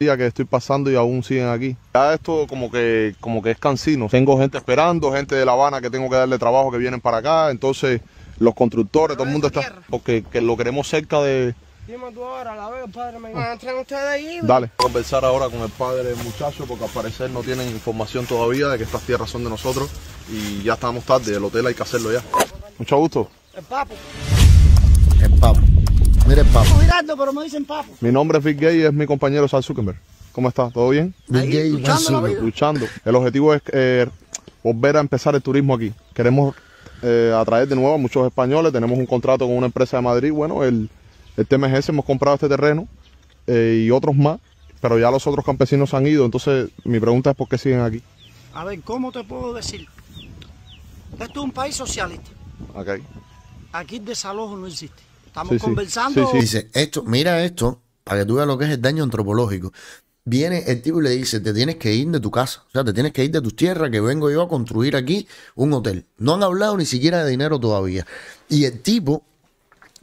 Día que estoy pasando y aún siguen aquí. Ya esto como que, como que es cansino. Tengo gente esperando, gente de La Habana que tengo que darle trabajo que vienen para acá. Entonces los constructores, todo el mundo está. Porque lo queremos cerca de. Dime tú ahora, la veo, padre. Me entran ustedes ahí. Dale. Voy a conversar ahora con el padre del muchacho porque al parecer no tienen información todavía de que estas tierras son de nosotros y ya estamos tarde. El hotel hay que hacerlo ya. Mucho gusto. El papo. El papo. Mire el papo. pero me dicen papo. Mi nombre es Vic Gay y es mi compañero Sal Zuckerberg. ¿Cómo estás ¿Todo bien? Vic Gay, luchando, luchando. El objetivo es eh, volver a empezar el turismo aquí. Queremos eh, a atraer de nuevo a muchos españoles. Tenemos un contrato con una empresa de Madrid. Bueno, el, TMGS hemos comprado este terreno eh, y otros más, pero ya los otros campesinos han ido. Entonces, mi pregunta es por qué siguen aquí. A ver, ¿cómo te puedo decir? Esto es un país socialista. Aquí el desalojo no existe. Estamos conversando. Dice, esto, mira esto, para que tú veas lo que es el daño antropológico viene el tipo y le dice, te tienes que ir de tu casa, o sea, te tienes que ir de tus tierras, que vengo yo a construir aquí un hotel. No han hablado ni siquiera de dinero todavía. Y el tipo,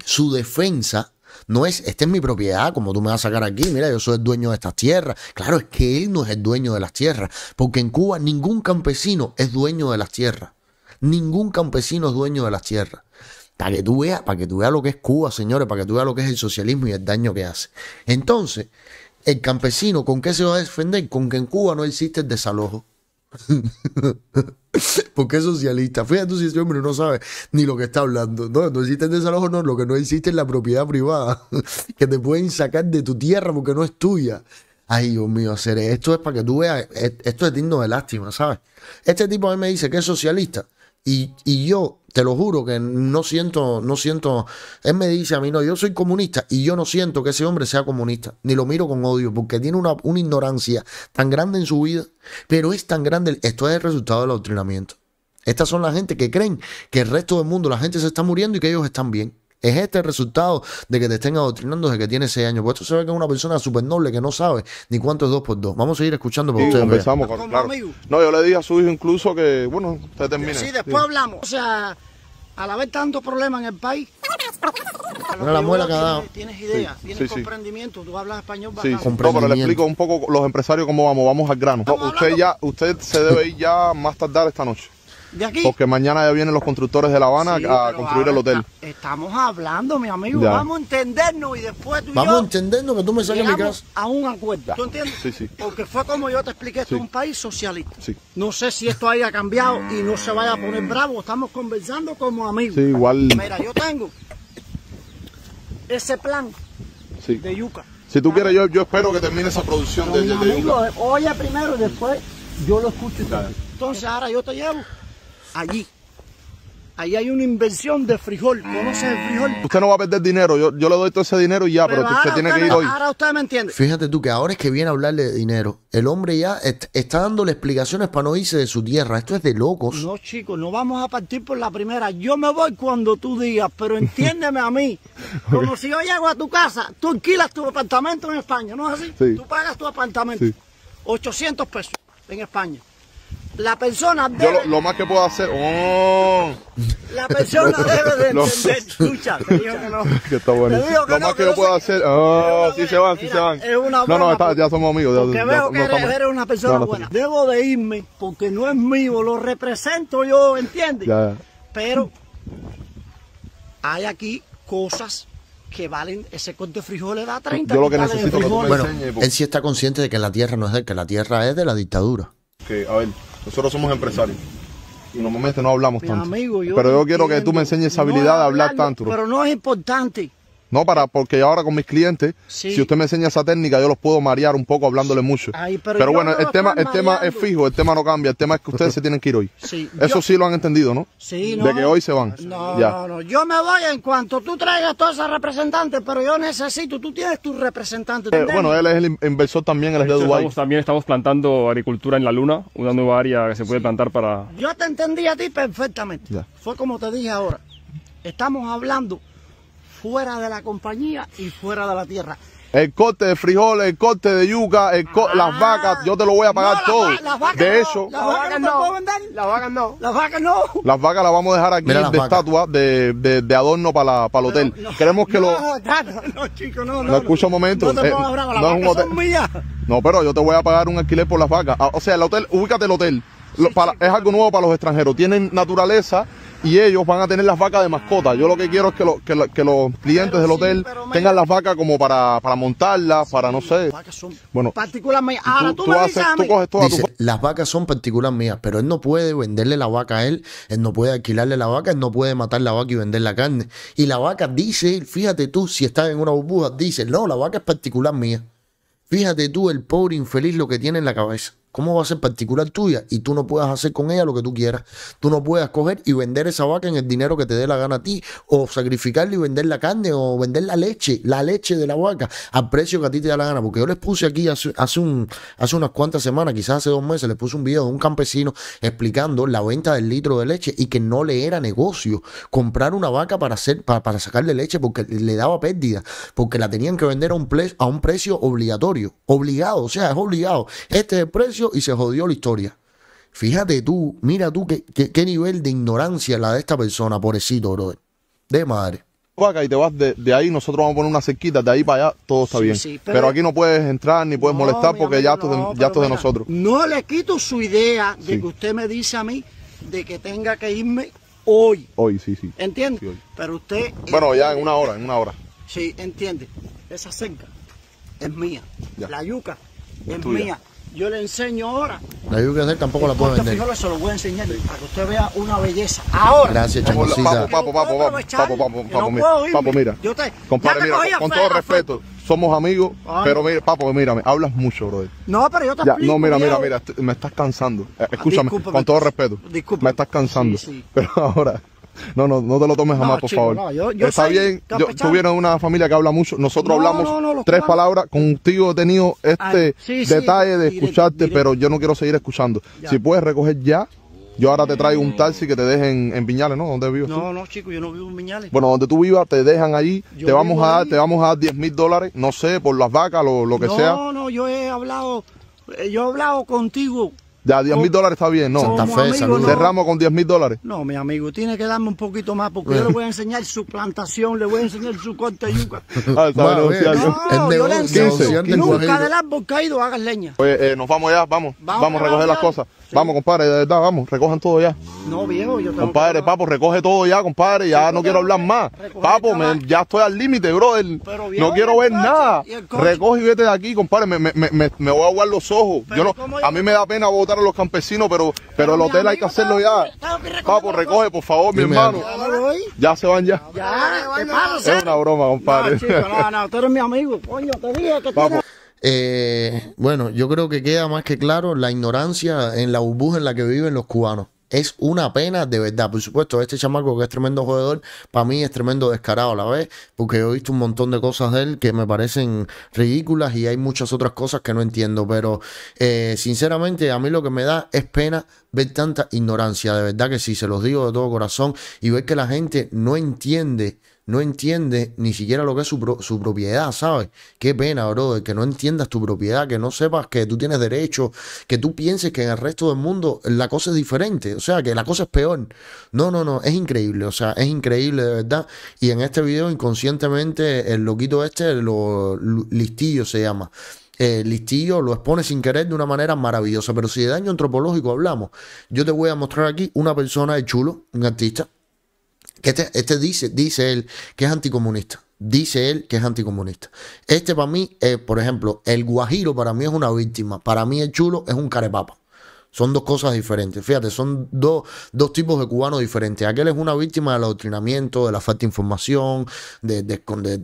su defensa no es, esta es mi propiedad, como tú me vas a sacar aquí, mira, yo soy el dueño de estas tierras. Claro, es que él no es el dueño de las tierras, porque en Cuba ningún campesino es dueño de las tierras. Ningún campesino es dueño de las tierras. Para que tú veas, para que tú veas lo que es Cuba, señores, para que tú veas lo que es el socialismo y el daño que hace. Entonces, el campesino, ¿con qué se va a defender? Con que en Cuba no existe el desalojo. Porque es socialista. Fíjate si ese hombre no sabe ni lo que está hablando. No, no existe el desalojo, no. Lo que no existe es la propiedad privada. que te pueden sacar de tu tierra porque no es tuya. Ay, Dios mío, hacer esto es para que tú veas. Esto es digno de lástima, ¿sabes? Este tipo a mí me dice que es socialista. Y, y yo te lo juro que no siento, no siento. Él me dice a mí, no, yo soy comunista y yo no siento que ese hombre sea comunista, ni lo miro con odio, porque tiene una, una ignorancia tan grande en su vida, pero es tan grande. Esto es el resultado del adoctrinamiento. Estas son las gente que creen que el resto del mundo, la gente se está muriendo y que ellos están bien. Es este el resultado de que te estén adoctrinando desde que tienes 6 años. Pues esto se ve que es una persona súper noble que no sabe ni cuánto es 2 por 2 Vamos a seguir escuchando por ustedes. Empezamos, con, claro. No, yo le dije a su hijo incluso que, bueno, usted termine. Sí, después hablamos. O sea, al haber tantos problemas en el país. Bueno, la muela que ha dado. Tienes idea, tienes comprendimiento, tú hablas español bastante. Sí, comprendimiento. No, pero le explico un poco los empresarios cómo vamos, vamos al grano. usted ya, usted se debe ir ya más tardar esta noche. Porque mañana ya vienen los constructores de La Habana a construir el hotel. Estamos hablando, mi amigo. Vamos a entendernos y después tú y Vamos yo a entendernos que tú me saques mi A un acuerdo. ¿Tú entiendes? Sí, sí. Porque fue como yo te expliqué, esto es un país socialista. No sé si esto haya cambiado y no se vaya a poner bravo. Estamos conversando como amigos. Sí, igual. Mira, yo tengo ese plan de yuca. Si tú quieres, yo, yo espero que termine esa producción de, yuca. Eh, oye primero y después yo lo escucho. Entonces ahora yo te llevo allí. Allí hay una inversión de frijol. ¿Conoces el frijol? Usted no va a perder dinero. Yo, yo le doy todo ese dinero y ya, pero, usted tiene que ir hoy. Ahora usted me entiende. Fíjate tú que ahora es que viene a hablarle de dinero. El hombre ya está dándole explicaciones para no irse de su tierra. Esto es de locos. No, chicos, no vamos a partir por la primera. Yo me voy cuando tú digas, pero entiéndeme a mí. Como si yo llego a tu casa, tú alquilas tu apartamento en España, ¿no es así? Tú pagas tu apartamento. 800 pesos en España. La persona debe... Yo lo, más que puedo hacer... Oh. La persona debe de entender... Escucha, te que no. está bueno. lo más que, yo puedo hacer... Oh, sí se van, sí se van. Es una buena no, no, ya somos amigos. Porque veo que eres, una persona buena. Debo de irme porque no es mío, lo represento yo, ¿entiendes? Pero hay aquí cosas que valen ese corte de frijoles da 30 yo lo que necesito que bueno, él sí está consciente de que la tierra no es de él que la tierra es de la dictadura que a ver nosotros somos empresarios. Y normalmente no hablamos tanto. pero yo quiero que tú me enseñes esa habilidad de hablar tanto. Pero no es importante. No, para, porque ahora con mis clientes, si usted me enseña esa técnica, yo los puedo marear un poco hablándole mucho. pero, bueno, el tema, el tema es fijo, el tema no cambia, el tema es que ustedes se tienen que ir hoy. Eso sí lo han entendido, ¿no? Sí, De que hoy se van. No, no, no. Yo me voy en cuanto tú traigas todos esos representantes, pero yo necesito, tú tienes tus representantes eh, bueno, él es el inversor también, él es de también estamos plantando agricultura en la luna, una nueva área que se puede plantar para. Yo te entendí a ti perfectamente. Fue como te dije ahora. Estamos hablando fuera de la compañía y fuera de la tierra. El corte de frijoles, el corte de yuca, ah, las vacas, yo te lo voy a pagar todo. de eso, las vacas no, las vacas no, las vacas no. Las vacas las vamos a dejar aquí de estatua, de, adorno para, el hotel. Queremos que lo. No, chico, no, no. Escucha momento. No, eh, no, pero yo te voy a pagar un alquiler por las vacas. Ah, o sea, el hotel, ubícate el hotel es algo nuevo para los extranjeros. Tienen naturaleza y ellos van a tener las vacas de mascota. Yo lo que quiero es que, que, los clientes del hotel tengan las vacas como para, para montarlas, para no sé. Las Vacas son bueno, mías Ahora tú, me Las vacas son particular mías, pero él no puede venderle la vaca a él, él no puede alquilarle la vaca, él no puede matar la vaca y vender la carne. Y la vaca dice, fíjate tú, si está en una burbuja, dice, no, la vaca es particular mía. Fíjate tú el pobre infeliz lo que tiene en la cabeza. ¿Cómo va a ser particular tuya? Y tú no puedas hacer con ella lo que tú quieras. Tú no puedas coger y vender esa vaca en el dinero que te dé la gana a ti, o sacrificarle y vender la carne, o vender la leche, la leche de la vaca, a precio que a ti te da la gana. Porque yo les puse aquí hace, unas cuantas semanas, quizás hace dos meses, les puse un video de un campesino explicando la venta del litro de leche y que no le era negocio comprar una vaca para, hacer, para, sacarle leche porque le daba pérdida, porque la tenían que vender a un, a un precio obligatorio, obligado, o sea, es obligado. Este es el precio y se jodió la historia. Fíjate tú, mira tú qué, qué, nivel de ignorancia la de esta persona, pobrecito, brother. De madre acá y te vas de, ahí, nosotros vamos a poner una cerquita, de ahí para allá todo está bien. pero, aquí no puedes entrar ni puedes molestar porque ya esto de, ya esto de nosotros. No le quito su idea de que usted me dice a mí de que tenga que irme hoy. Hoy, sí, sí. ¿Entiende? Pero usted... Bueno, ya en una hora, en una hora. Sí, entiende. Esa cerca es mía. La yuca es mía yo le enseño ahora. La que hacer, tampoco la puedo vender. Frijoles se lo voy a enseñar para que usted vea una belleza. Ahora. Gracias, chancosita. Papo, papo, papo, papo, papo, papo, Papo, mira. Yo te, compadre, mira, con todo respeto. Somos amigos, pero mira, papo, mírame, hablas mucho, brother. No, pero yo te explico. No, mira, mira, mira, me estás cansando. Ah, escúchame, con todo respeto. Disculpa. Me estás cansando. Pero ahora, no, no, no te lo tomes jamás, por favor. Está bien, yo, tuvieron una familia que habla mucho. Nosotros hablamos tres palabras. Contigo he tenido este ah, detalle de escucharte, pero yo no quiero seguir escuchando. Si puedes recoger ya. Yo ahora te traigo un eh. taxi que te dejen en Viñales, ¿no? ¿Dónde vives? No, no, chico, yo no vivo en Viñales. Bueno, donde tú vivas, te dejan allí, te vamos, a dar, ahí. te vamos a dar 10 mil dólares, no sé, por las vacas, o lo que sea. No, no, yo he hablado, eh, yo he hablado contigo ya, 10 mil oh, dólares está bien, ¿no? Santa Fe, Cerramos con 10 mil dólares. No, mi amigo, tiene que darme un poquito más porque yo le voy a enseñar su plantación, le voy a enseñar su corte de yuca. Ah, no, yo le enseño. Nunca del árbol caído hagas leña. Pues eh, nos vamos ya, Vamos, vamos a recoger las cosas. Vamos, compadre, de verdad, vamos, recojan todo ya. No, viejo, yo Compadre, papo, recoge todo ya, compadre, ya no quiero hablar más. Papo, ya estoy al límite, brother. no quiero ver nada. Recoge y vete de aquí, compadre, me, voy a aguar los ojos. a mí me da pena votar a los campesinos, pero, pero, el hotel hay que hacerlo ya. Papo, recoge, por favor, mi hermano. Ya se van ya. es una broma, compadre. No, chico, no, no, tú mi amigo, coño, te dije que eh, bueno, yo creo que queda más que claro la ignorancia en la burbuja en la que viven los cubanos. Es una pena de verdad. Por supuesto, este chamaco que es tremendo jugador, para mí es tremendo descarado a la vez, porque he visto un montón de cosas de él que me parecen ridículas y hay muchas otras cosas que no entiendo. Pero eh, sinceramente, a mí lo que me da es pena ver tanta ignorancia. De verdad que sí, se los digo de todo corazón y ver que la gente no entiende no entiende ni siquiera lo que es su, propiedad, ¿sabes? Qué pena, de que no entiendas tu propiedad, que no sepas que tú tienes derecho, que tú pienses que en el resto del mundo la cosa es diferente, o sea, que la cosa es peor. No, no, no, es increíble, o sea, es increíble de verdad. Y en este video inconscientemente el loquito este, el listillo se llama. el eh, listillo lo expone sin querer de una manera maravillosa. Pero si de daño antropológico hablamos, yo te voy a mostrar aquí una persona de chulo, un artista, este, este, dice, dice él que es anticomunista. Dice él que es anticomunista. Este para mí, por ejemplo, el guajiro para mí es una víctima. Para mí el chulo es un carepapa. Son dos cosas diferentes. Fíjate, son dos, dos tipos de cubanos diferentes. Aquel es una víctima del adoctrinamiento, de la falta de información, de,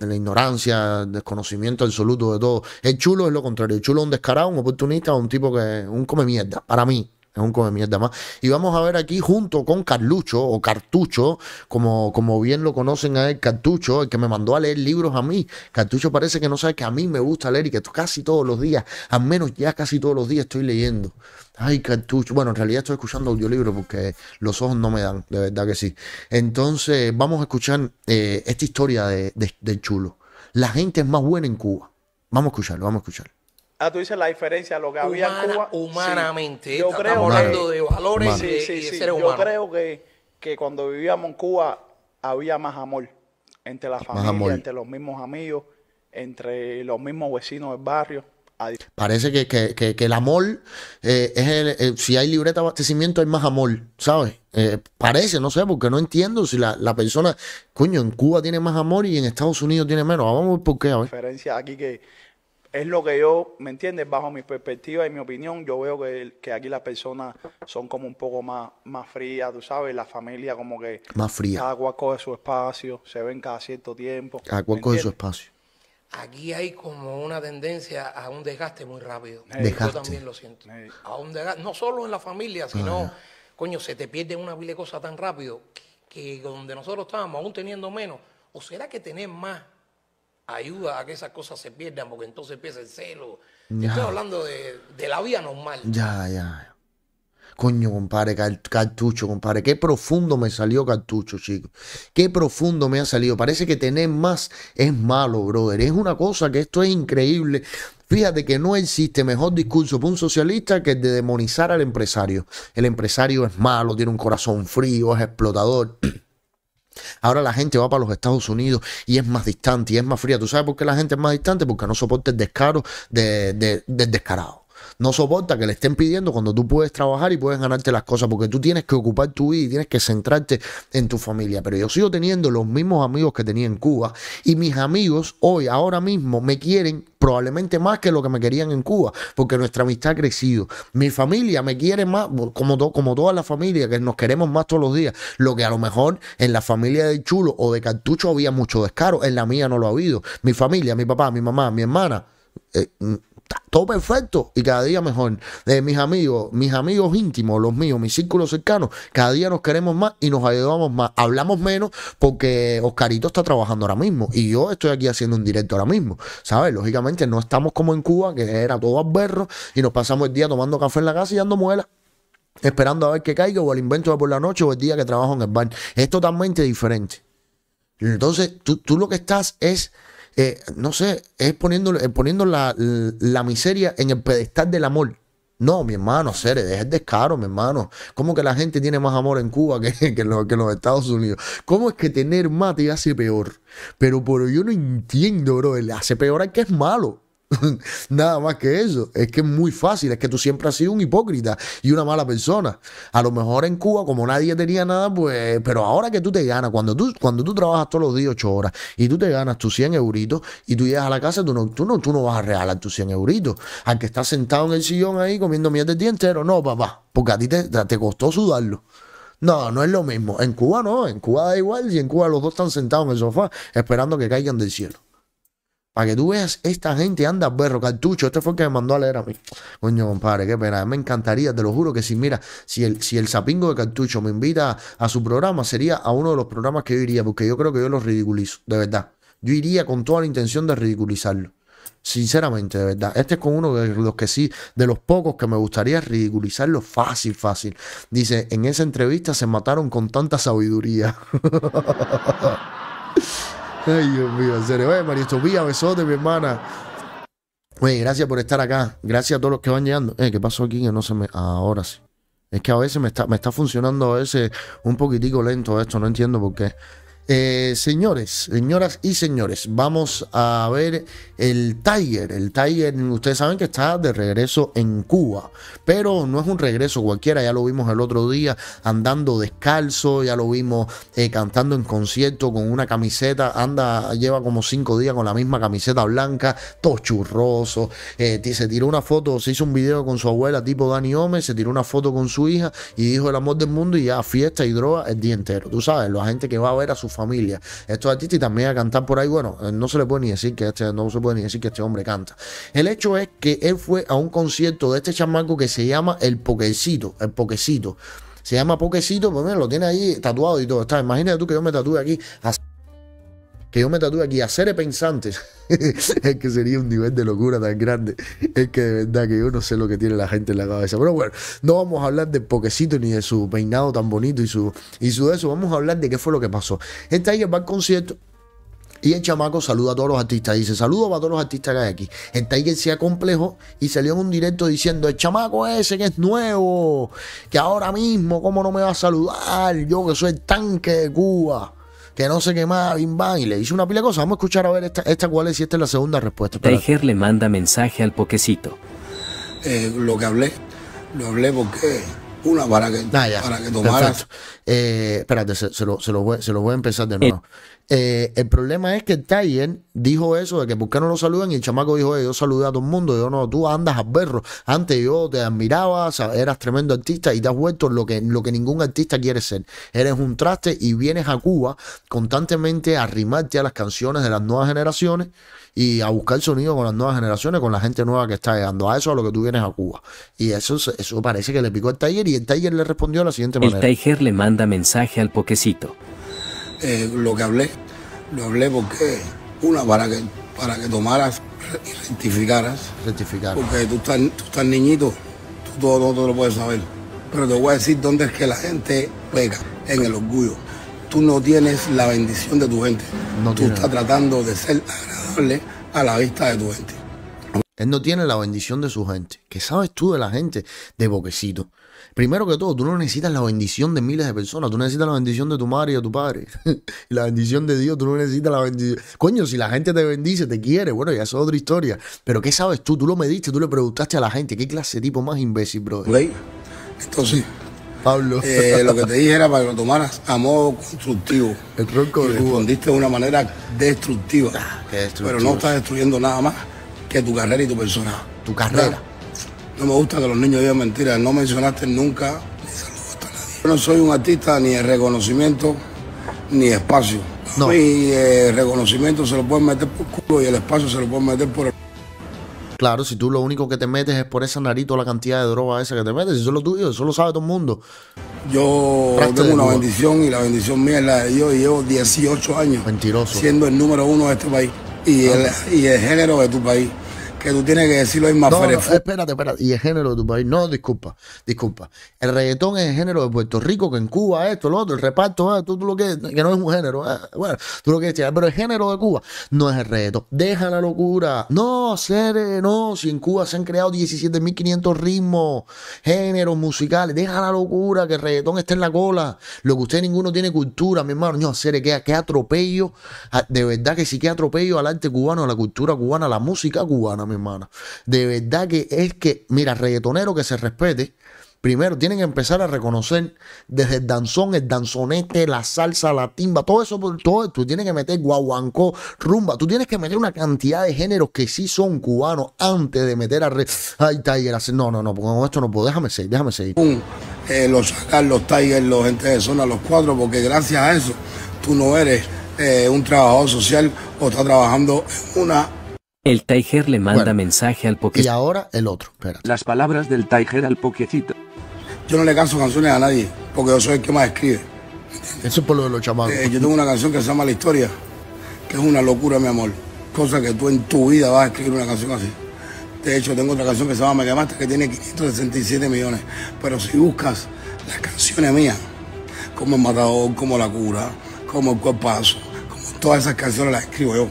la ignorancia, desconocimiento absoluto de todo. El chulo es lo contrario. El chulo es un descarado, un oportunista, un tipo que un come mierda, para mí. Es un come mierda más. Y vamos a ver aquí junto con Carlucho o Cartucho, como, como bien lo conocen a él, Cartucho, el que me mandó a leer libros a mí. Cartucho parece que no sabe que a mí me gusta leer y que casi todos los días, al menos ya casi todos los días estoy leyendo. Ay, Cartucho. Bueno, en realidad estoy escuchando audiolibros porque los ojos no me dan, de verdad que sí. Entonces, vamos a escuchar eh, esta historia de, de, del chulo. La gente es más buena en Cuba. Vamos a escucharlo, vamos a escucharlo. Ah, tú dices la diferencia, lo que había en Cuba. Humanamente, yo estamos hablando de valores y, de seres humanos. Yo creo que, que, cuando vivíamos en Cuba había más amor entre la familia, entre los mismos amigos, entre los mismos vecinos del barrio. Parece que, que, que, el amor eh, es eh, si hay libreta de abastecimiento hay más amor, ¿sabes? Eh, parece, no sé, porque no entiendo si la, persona, coño, en Cuba tiene más amor y en Estados Unidos tiene menos. Vamos por qué, a Diferencia aquí que es lo que yo, ¿me entiendes? Bajo mi perspectiva y mi opinión, yo veo que, aquí las personas son como un poco más, más frías, tú sabes, la familia como que... Más fría. Cada coge su espacio, se ven cada cierto tiempo. Cada cual coge su espacio. Aquí hay como una tendencia a un desgaste muy rápido. Yo también lo siento. A un desgaste, no solo en la familia, sino, coño, se te pierde una vile cosa tan rápido que, donde nosotros estábamos, aún teniendo menos, o será que tenés más ayuda a que esas cosas se pierdan, porque entonces empieza el celo. Estoy hablando de, la vida normal. Ya, ya. Coño, compadre, cartucho, compadre. Qué profundo me salió cartucho, chico. Qué profundo me ha salido. Parece que tener más es malo, brother. Es una cosa que esto es increíble. Fíjate que no existe mejor discurso para un socialista que el de demonizar al empresario. El empresario es malo, tiene un corazón frío, es explotador. Ahora la gente va para los Estados Unidos y es más distante y es más fría. ¿Tú sabes por qué la gente es más distante? Porque no soporta el descaro de, del descarado no soporta que le estén pidiendo cuando tú puedes trabajar y puedes ganarte las cosas, porque tú tienes que ocupar tu vida y tienes que centrarte en tu familia. Pero yo sigo teniendo los mismos amigos que tenía en Cuba y mis amigos hoy, ahora mismo, me quieren probablemente más que lo que me querían en Cuba, porque nuestra amistad ha crecido. Mi familia me quiere más, como, como toda la familia, que nos queremos más todos los días. Lo que a lo mejor en la familia de Chulo o de Cartucho había mucho descaro, en la mía no lo ha habido. Mi familia, mi papá, mi mamá, mi hermana. Eh, todo perfecto y cada día mejor. De eh, mis amigos, mis amigos íntimos, los míos, mis círculos cercanos, cada día nos queremos más y nos ayudamos más. Hablamos menos porque Oscarito está trabajando ahora mismo y yo estoy aquí haciendo un directo ahora mismo. ¿Sabes? Lógicamente no estamos como en Cuba, que era todo berro y nos pasamos el día tomando café en la casa y dando muelas esperando a ver que caiga o el invento de por la noche o el día que trabajo en el bar. Es totalmente diferente. Entonces, tú, tú lo que estás es eh, no sé, es eh, poniendo, la, miseria en el pedestal del amor. No, mi hermano, seres es descaro, mi hermano. ¿Cómo que la gente tiene más amor en Cuba que, en los, Estados Unidos? ¿Cómo es que tener más te hace peor? Pero, pero yo no entiendo, bro. Le hace peor al que es malo. Nada más que eso. Es que es muy fácil. Es que tú siempre has sido un hipócrita y una mala persona. A lo mejor en Cuba, como nadie tenía nada, pues. Pero ahora que tú te ganas, cuando tú, cuando tú trabajas todos los días ocho horas y tú te ganas tus 100 euritos y tú llegas a la casa, tú no, tú no, tú no vas a regalar tus 100 euritos. aunque que está sentado en el sillón ahí comiendo miel del día entero. No, papá. Porque a ti te, te costó sudarlo. No, no es lo mismo. En Cuba no. En Cuba da igual y en Cuba los dos están sentados en el sofá esperando que caigan del cielo. Para que tú veas, esta gente anda perro, cartucho. Este fue el que me mandó a leer a mí. Coño, compadre, qué pena. Me encantaría, te lo juro que sí. mira, si el, si el sapingo de cartucho me invita a, su programa, sería a uno de los programas que yo iría, porque yo creo que yo los ridiculizo, de verdad. Yo iría con toda la intención de ridiculizarlo. Sinceramente, de verdad. Este es con uno de los que sí, de los pocos que me gustaría ridiculizarlo fácil, fácil. Dice, en esa entrevista se mataron con tanta sabiduría. Ay, Dios mío, en serio. ¿eh? María besote, mi hermana. Oye, gracias por estar acá. Gracias a todos los que van llegando. Eh, ¿qué pasó aquí? Que no se me. Ah, ahora sí. Es que a veces me está, me está funcionando a veces un poquitico lento esto, no entiendo por qué. Eh, señores, señoras y señores, vamos a ver el Tiger. El Tiger, ustedes saben que está de regreso en Cuba, pero no es un regreso cualquiera. Ya lo vimos el otro día andando descalzo, ya lo vimos eh, cantando en concierto con una camiseta. Anda, lleva como cinco días con la misma camiseta blanca, todo churroso. Eh, se tiró una foto, se hizo un video con su abuela, tipo Dani Gómez, se tiró una foto con su hija y dijo el amor del mundo y ya fiesta y droga el día entero. Tú sabes, la gente que va a ver a su familia. Estos artistas también a cantar por ahí, bueno, eh, no se le puede ni decir que este, no se puede ni decir que este hombre canta. El hecho es que él fue a un concierto de este chamaco que se llama El Poquecito, El Poquecito. Se llama Poquecito, pues lo tiene ahí tatuado y todo. Está, imagínate tú que yo me tatúe aquí. Así que yo me tatúe aquí a seres pensantes, es que sería un nivel de locura tan grande. Es que de verdad que yo no sé lo que tiene la gente en la cabeza. Pero bueno, no vamos a hablar de Poquecito ni de su peinado tan bonito y su, y su eso. Vamos a hablar de qué fue lo que pasó. Está ahí va al concierto. Y el chamaco saluda a todos los artistas. Dice, saludo para todos los artistas que hay aquí. El Tiger se complejo y salió en un directo diciendo, el chamaco ese que es nuevo, que ahora mismo, ¿cómo no me va a saludar? Yo que soy el tanque de Cuba que no se quemaba más, bim, y le hice una pila de cosas. Vamos a escuchar a ver esta, cuál es y esta es la segunda respuesta. Tejer le manda mensaje al Poquecito. Eh, lo que hablé, lo hablé porque una para que, ah, Para que tomaras. Eh, espérate, se, lo, voy, a empezar de nuevo. Eh, el problema es que el dijo eso de que por no lo saludan y el chamaco dijo, yo saludé a todo el mundo, yo no, tú andas a verlo. Antes yo te admiraba, eras tremendo artista y te has vuelto lo que, lo que ningún artista quiere ser. Eres un traste y vienes a Cuba constantemente a arrimarte a las canciones de las nuevas generaciones y a buscar sonido con las nuevas generaciones, con la gente nueva que está llegando. A eso a lo que tú vienes a Cuba. Y eso, eso parece que le picó el Tiger y el Tiger le respondió de la siguiente manera. El Tiger le manda mensaje al Poquecito. Eh, lo que hablé, lo hablé porque, una, para que, para que tomaras y rectificaras. Porque tú estás, tú estás niñito, tú todo, todo, lo puedes saber. Pero te voy a decir dónde es que la gente pega en el orgullo tú no tienes la bendición de tu gente. No tú estás tratando de ser agradable a la vista de tu gente. Él no tiene la bendición de su gente. ¿Qué sabes tú de la gente de Boquecito? Primero que todo, tú no necesitas la bendición de miles de personas. Tú necesitas la bendición de tu madre y de tu padre. y la bendición de Dios, tú no necesitas la bendición. Coño, si la gente te bendice, te quiere, bueno, ya es otra historia. Pero ¿qué sabes tú? Tú lo mediste, tú le preguntaste a la gente. ¿Qué clase de tipo más imbécil, brother? Entonces, Pablo. Eh, lo que te dije era para que lo tomaras a modo constructivo. El tronco respondiste de una manera destructiva. Ah, pero no estás destruyendo nada más que tu carrera y tu persona. Tu carrera. No me gusta que los niños digan mentiras. No mencionaste nunca Yo no soy un artista ni de reconocimiento ni espacio. No. Y el eh, reconocimiento se lo pueden meter por culo y el espacio se lo pueden meter por el Claro, si tú lo único que te metes es por esa narito la cantidad de droga esa que te metes, eso es lo tuyo, eso lo sabe todo el mundo. Yo tengo una bendición y la bendición mía es la de Dios y llevo 18 años siendo el número uno de este país y el género de tu país que tú tienes que decirlo ahí más no, no, espérate, espérate. Y el género de tu país. No, disculpa, disculpa. El reggaetón es el género de Puerto Rico, que en Cuba esto, lo otro, el reparto, ah, tú, lo que, que no es un género. Ah, bueno, tú lo que decías, pero el género de Cuba no es el reggaetón. Deja la locura. No, ser, eh, no, si en Cuba se han creado 17.500 ritmos, géneros musicales. Deja la locura, que el reggaetón esté en la cola. Lo que usted ninguno tiene cultura, mi hermano. No, ser, eh, que, atropello. Ah, de verdad que sí que atropello al arte cubano, a la cultura cubana, a la música cubana, de verdad que es que, mira, reggaetonero que se respete, primero tienen que empezar a reconocer desde el danzón, el danzonete, la salsa, la timba, todo eso, todo tú tienes que meter guaguancó, rumba, tú tienes que meter una cantidad de géneros que sí son cubanos antes de meter a... Re... Ay, Tiger, no, no, no, con esto no puedo, déjame seguir, déjame seguir. Eh, los los Tiger, los gente de zona, los cuatro, porque gracias a eso tú no eres... Eh, un trabajador social o está trabajando en una el Tiger le manda mensaje al Poquecito. Y ahora el otro, espérate. Las palabras del Tiger al Poquecito. Yo no le canso canciones a nadie, porque yo soy el que más escribe. Eso es por lo de los chamacos. Eh, yo tengo una canción que se llama La Historia, que es una locura, mi amor. Cosa que tú en tu vida vas a escribir una canción así. De hecho, tengo otra canción que se llama Me Llamaste que tiene 567 millones. Pero si buscas las canciones mías, como El Matador, como La Cura, como El Copazo, como todas esas canciones las escribo yo.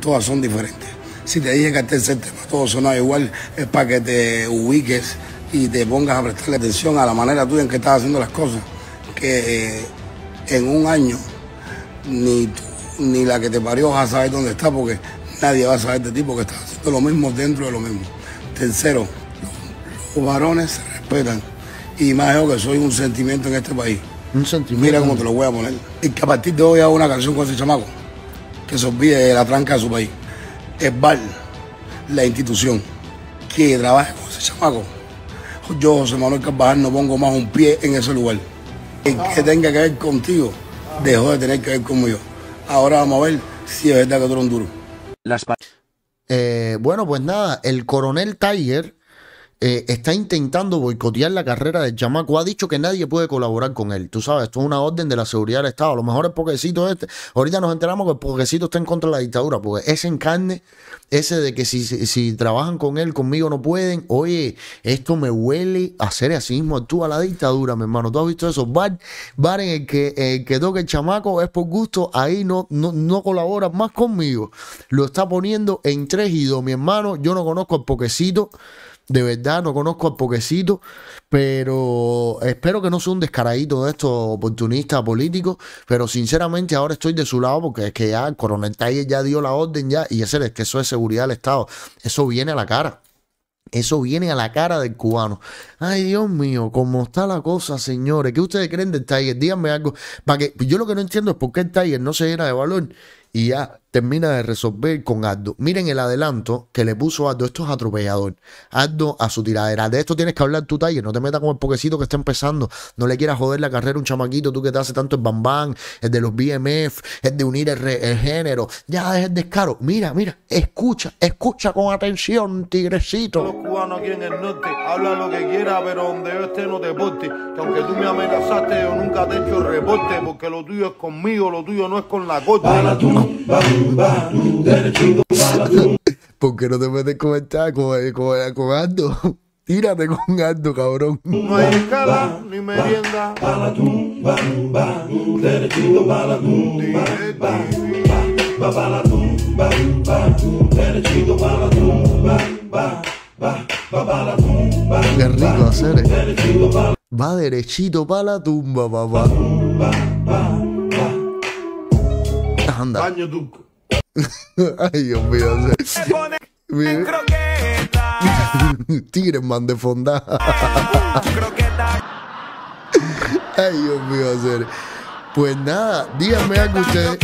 Todas son diferentes. Si te dije que el tercer tema todo sonaba igual, es para que te ubiques y te pongas a prestarle atención a la manera tuya en que estás haciendo las cosas. Que eh, en un año ni la que te parió vas a saber dónde está porque nadie va a saber de tipo porque estás haciendo lo mismo dentro de lo mismo. Tercero, los, varones se respetan y más yo que soy un sentimiento en este país. Un sentimiento. Mira cómo te lo voy a poner. Y que a partir de hoy hago una canción con ese chamaco que se olvide de la tranca de su país. Es BAR, la institución, que trabaja con ese chamaco. Yo, José Manuel Carvajal, no pongo más un pie en ese lugar. El que ah. tenga que ver contigo, ah. dejó de tener que ver conmigo. Ahora vamos a ver si es verdad que otro eres duro. Eh, bueno, pues nada, el coronel Tiger eh, está intentando boicotear la carrera del Chamaco. Ha dicho que nadie puede colaborar con él. Tú sabes, esto es una orden de la seguridad del Estado. A lo mejor es poquecito este. Ahorita nos enteramos que el poquecito está en contra de la dictadura, porque ese encarne, ese de que si, trabajan con él, conmigo no pueden. Oye, esto me huele a ser así mismo. Actúa la dictadura, mi hermano. ¿Tú has visto eso? Bar, en el que, toque que el chamaco es por gusto. Ahí no, no, colabora más conmigo. Lo está poniendo en tres y Mi hermano, yo no conozco al poquecito. De verdad, no conozco al Poquecito, pero espero que no sea un descaradito de estos oportunistas políticos. Pero sinceramente, ahora estoy de su lado porque es que ya el coronel Taller ya dio la orden ya y ese es el exceso de seguridad del Estado. Eso viene a la cara. Eso viene a la cara del cubano. Ay, Dios mío, cómo está la cosa, señores. ¿Qué ustedes creen del Tiger? Díganme algo. Para que, yo lo que no entiendo es por qué el Tiger no se llena de valor y ya termina de resolver con Aldo. Miren el adelanto que le puso Aldo. Esto es atropellador. Aldo a su tiradera. De esto tienes que hablar tu taller. No te metas con el poquecito que está empezando. No le quieras joder la carrera a un chamaquito. Tú que te hace tanto el bambán, el de los BMF, el de unir el, género. Ya el descaro. Mira, mira. Escucha, escucha con atención, tigrecito. Los cubanos aquí el norte habla lo que quiera, pero donde no te aunque tú me amenazaste, yo nunca te he hecho reporte. Porque lo tuyo es conmigo, lo tuyo no es con la corte. ¿Por qué no te metes con el taco, con, Tírate con gato, cabrón. No escala ni merienda. Qué rico hacer, Va derechito pa' la tumba, papá. Anda. Baño Ay, Dios mío. ¡Tigres, Tigre man de fonda. Uh, ay, Dios mío, Pues nada, díganme algo ustedes.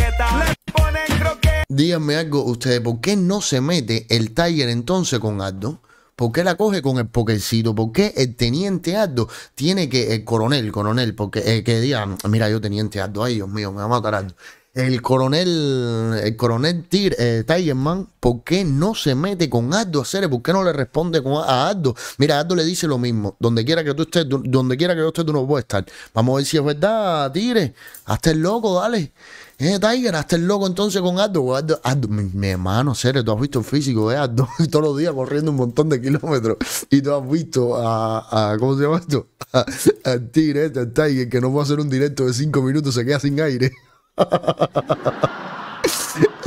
Díganme algo ustedes, ¿por qué no se mete el Tiger entonces con Aldo? ¿Por qué la coge con el poquecito? ¿Por qué el teniente Aldo tiene que, el coronel, coronel, porque eh, que diga, mira yo teniente Aldo, ay Dios mío, me va a matar el coronel, el coronel eh, ¿por qué no se mete con Aldo a ¿Por qué no le responde con, a Aldo? Mira, Aldo le dice lo mismo. Donde quiera que tú estés, donde quiera que yo tú no puedes estar. Vamos a ver si es verdad, Tigre. Hazte el loco, dale. Eh, Tiger, hazte el loco entonces con Aldo. mi, hermano, seres. tú has visto el físico de todos los días corriendo un montón de kilómetros. Y tú has visto a, ¿cómo se llama esto? Al Tigre, este, Tiger, que no puede hacer un directo de cinco minutos, se queda sin aire.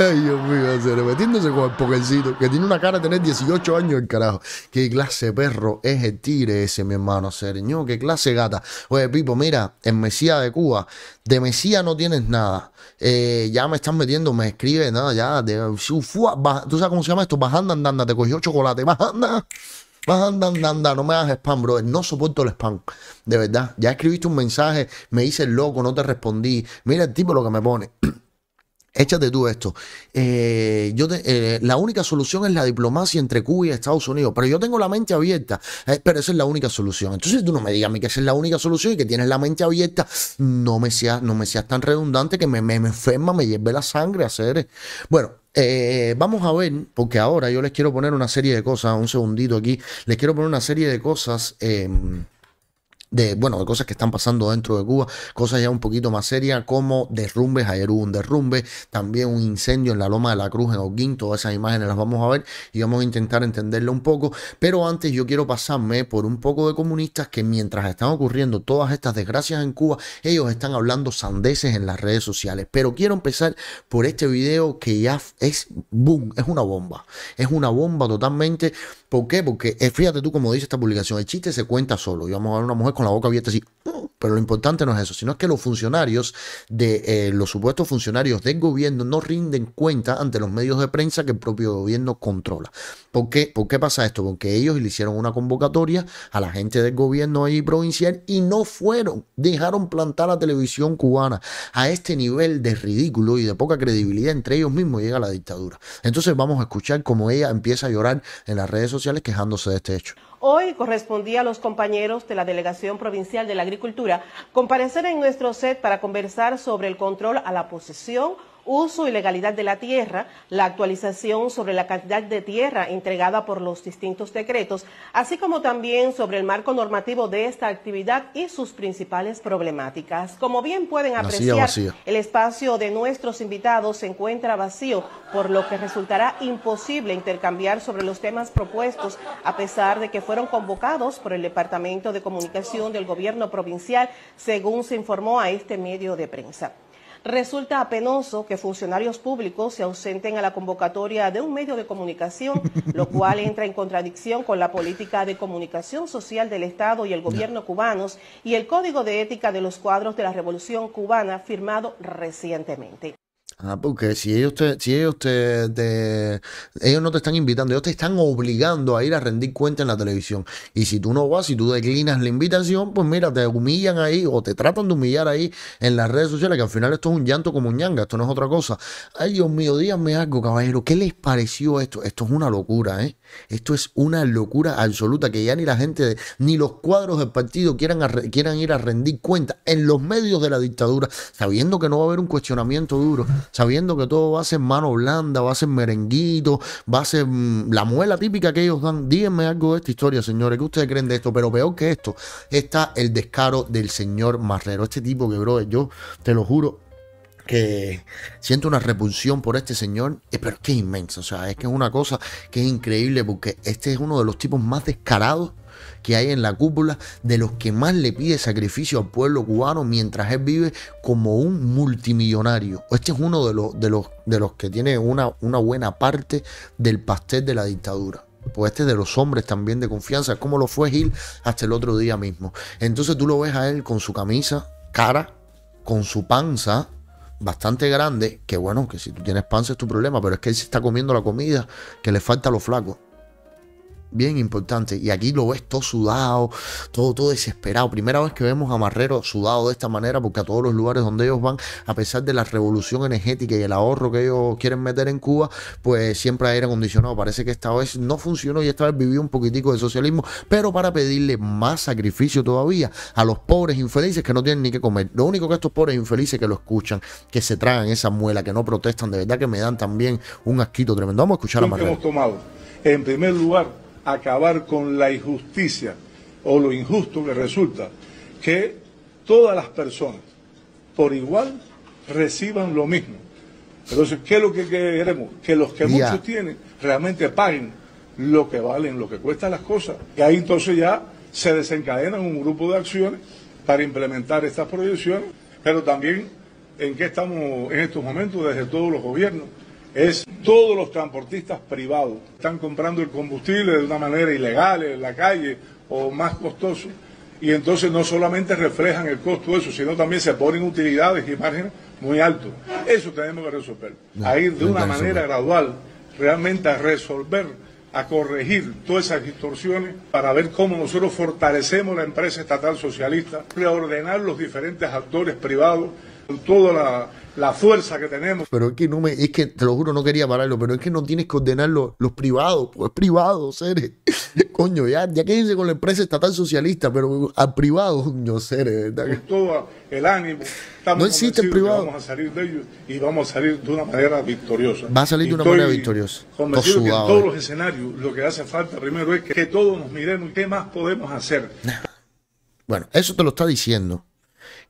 Ay, Dios mío, se metiéndose con el poquecito, que tiene una cara de tener 18 años el carajo. Qué clase perro es el tigre ese, mi hermano, señor, qué clase gata. Oye, Pipo, mira, en Mesía de Cuba, de Mesía no tienes nada. Eh, ya me están metiendo, me escribe, nada, ya, de, su, tú sabes cómo se llama esto, bajanda andanda, te cogió chocolate, bajanda. Anda, anda, anda, no me das spam, bro No soporto el spam. De verdad. Ya escribiste un mensaje, me el loco, no te respondí. Mira el tipo lo que me pone. Échate tú esto. Eh, yo eh, la única solución es la diplomacia entre Cuba y Estados Unidos, pero yo tengo la mente abierta, eh, pero esa es la única solución. Entonces tú no me digas a mí que esa es la única solución y que tienes la mente abierta. No me seas, no me seas tan redundante que me, me, enferma, me lleve la sangre a hacer. Bueno, vamos a ver, porque ahora yo les quiero poner una serie de cosas, un segundito aquí, les quiero poner una serie de cosas. Em, de, bueno, de cosas que están pasando dentro de Cuba, cosas ya un poquito más serias como derrumbes, ayer hubo un derrumbe, también un incendio en la Loma de la Cruz en Oguín, todas esas imágenes las vamos a ver y vamos a intentar entenderlo un poco, pero antes yo quiero pasarme por un poco de comunistas que mientras están ocurriendo todas estas desgracias en Cuba, ellos están hablando sandeces en las redes sociales, pero quiero empezar por este video que ya es boom, es una bomba, es una bomba totalmente, ¿por qué? Porque eh, fíjate tú como dice esta publicación, el chiste se cuenta solo y vamos a ver una mujer con la boca abierta así. Uh, pero lo importante no es eso, sino es que los funcionarios de eh, los supuestos funcionarios del gobierno no rinden cuenta ante los medios de prensa que el propio gobierno controla. ¿Por qué, ¿Por qué pasa esto? Porque ellos le hicieron una convocatoria a la gente del gobierno ahí provincial y no fueron, dejaron plantar la televisión cubana a este nivel de ridículo y de poca credibilidad entre ellos mismos llega la dictadura. Entonces vamos a escuchar cómo ella empieza a llorar en las redes sociales quejándose de este hecho. Hoy correspondía a los compañeros de la Delegación Provincial de la Agricultura comparecer en nuestro set para conversar sobre el control a la posesión uso y legalidad de la tierra, la actualización sobre la cantidad de tierra entregada por los distintos decretos, así como también sobre el marco normativo de esta actividad y sus principales problemáticas. Como bien pueden apreciar, el espacio de nuestros invitados se encuentra vacío, por lo que resultará imposible intercambiar sobre los temas propuestos, a pesar de que fueron convocados por el Departamento de Comunicación del Gobierno Provincial, según se informó a este medio de prensa resulta penoso que funcionarios públicos se ausenten a la convocatoria de un medio de comunicación, lo cual entra en contradicción con la política de comunicación social del Estado y el gobierno cubanos y el Código de Ética de los Cuadros de la Revolución Cubana firmado recientemente. Ah, porque si ellos te, si ellos te, ellos no te están invitando, ellos te están obligando a ir a rendir cuenta en la televisión. Y si tú no vas, y tú declinas la invitación, pues mira, te humillan ahí o te tratan de humillar ahí en las redes sociales, que al final esto es un llanto como un ñanga, esto no es otra cosa. Ay, Dios mío, díganme algo, caballero, ¿qué les pareció esto? Esto es una locura, ¿eh? Esto es una locura absoluta, que ya ni la gente, ni los cuadros del partido quieran, quieran ir a rendir cuenta en los medios de la dictadura, sabiendo que no va a haber un cuestionamiento duro sabiendo que todo va a ser mano blanda, va a ser merenguito, va a ser mm, la muela típica que ellos dan. Díganme algo de esta historia, señores, ¿qué ustedes creen de esto? Pero peor que esto, está el descaro del señor Marrero. Este tipo que, bro, yo te lo juro, que siento una repulsión por este señor, eh, pero es que es inmenso, o sea, es que es una cosa que es increíble porque este es uno de los tipos más descarados que hay en la cúpula, de los que más le pide sacrificio al pueblo cubano mientras él vive como un multimillonario. Este es uno de los, de los, de los que tiene una, una buena parte del pastel de la dictadura pues este es de los hombres también de confianza, como lo fue Gil hasta el otro día mismo. Entonces tú lo ves a él con su camisa cara, con su panza bastante grande, que bueno, que si tú tienes panza es tu problema, pero es que él se está comiendo la comida que le falta a los flacos bien importante. Y aquí lo ves todo sudado, todo, todo desesperado. Primera vez que vemos a Marrero sudado de esta manera, porque a todos los lugares donde ellos van, a pesar de la revolución energética y el ahorro que ellos quieren meter en Cuba, pues siempre hay aire acondicionado. Parece que esta vez no funcionó y esta vez vivió un poquitico de socialismo, pero para pedirle más sacrificio todavía a los pobres infelices que no tienen ni que comer. Lo único que estos pobres infelices que lo escuchan, que se tragan esa muela, que no protestan, de verdad que me dan también un asquito tremendo. Vamos a escuchar a Marrero. tomado, en primer lugar, acabar con la injusticia o lo injusto que resulta que todas las personas por igual reciban lo mismo. Entonces, ¿qué es lo que queremos? Que los que muchos tienen realmente paguen lo que valen, lo que cuestan las cosas. Y ahí entonces ya se desencadenan un grupo de acciones para implementar estas proyecciones, pero también en qué estamos en estos momentos desde todos los gobiernos es todos los transportistas privados están comprando el combustible de una manera ilegal en la calle o más costoso y entonces no solamente reflejan el costo de eso, sino también se ponen utilidades y márgenes muy altos. Eso tenemos que resolver. a ir de una manera gradual realmente a resolver, a corregir todas esas distorsiones para ver cómo nosotros fortalecemos la empresa estatal socialista, reordenar los diferentes actores privados, con toda la la fuerza que tenemos. Pero es que no me, es que te lo juro, no quería pararlo, pero es que no tienes que ordenar los privados, pues privados, seres. coño, ya, ya quédense con la empresa estatal socialista, pero a privados, coño, seres, todo el ánimo. no existe privado. Vamos a salir de ellos y vamos a salir de una manera victoriosa. Va a salir de una manera victoriosa. Convencido que en todos eh. los escenarios lo que hace falta primero es que, que todos nos miremos y qué más podemos hacer. Bueno, eso te lo está diciendo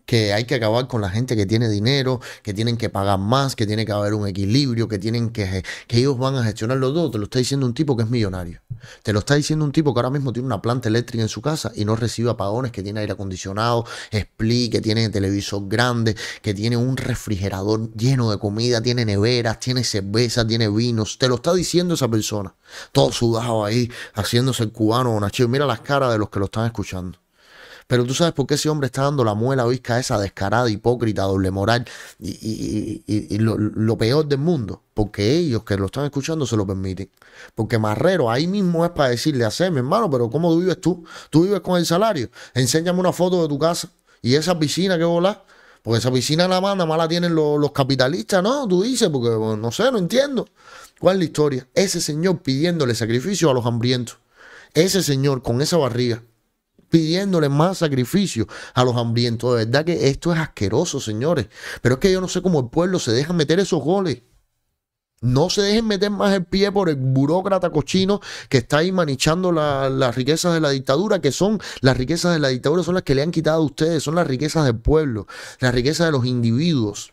que hay que acabar con la gente que tiene dinero, que tienen que pagar más, que tiene que haber un equilibrio, que tienen que, que ellos van a gestionar los dos. Te lo está diciendo un tipo que es millonario. Te lo está diciendo un tipo que ahora mismo tiene una planta eléctrica en su casa y no recibe apagones, que tiene aire acondicionado, split, que tiene televisor grande, que tiene un refrigerador lleno de comida, tiene neveras, tiene cerveza, tiene vinos. Te lo está diciendo esa persona. Todo sudado ahí, haciéndose el cubano, Nacho. Mira las caras de los que lo están escuchando. Pero tú sabes por qué ese hombre está dando la muela visca esa descarada, hipócrita, doble moral y, lo, peor del mundo porque ellos que lo están escuchando se lo permiten. Porque Marrero ahí mismo es para decirle a mi hermano, pero ¿cómo tú vives tú? Tú vives con el salario. Enséñame una foto de tu casa y esa piscina que volás. Porque esa piscina la manda, más la tienen los, capitalistas, ¿no? Tú dices, porque no sé, no entiendo. ¿Cuál es la historia? Ese señor pidiéndole sacrificio a los hambrientos. Ese señor con esa barriga pidiéndole más sacrificio a los hambrientos. De verdad que esto es asqueroso, señores. Pero es que yo no sé cómo el pueblo se deja meter esos goles. No se dejen meter más el pie por el burócrata cochino que está ahí manichando las riquezas de la dictadura, que son las riquezas de la dictadura, son las que le han quitado a ustedes, son las riquezas del pueblo, las riquezas de los individuos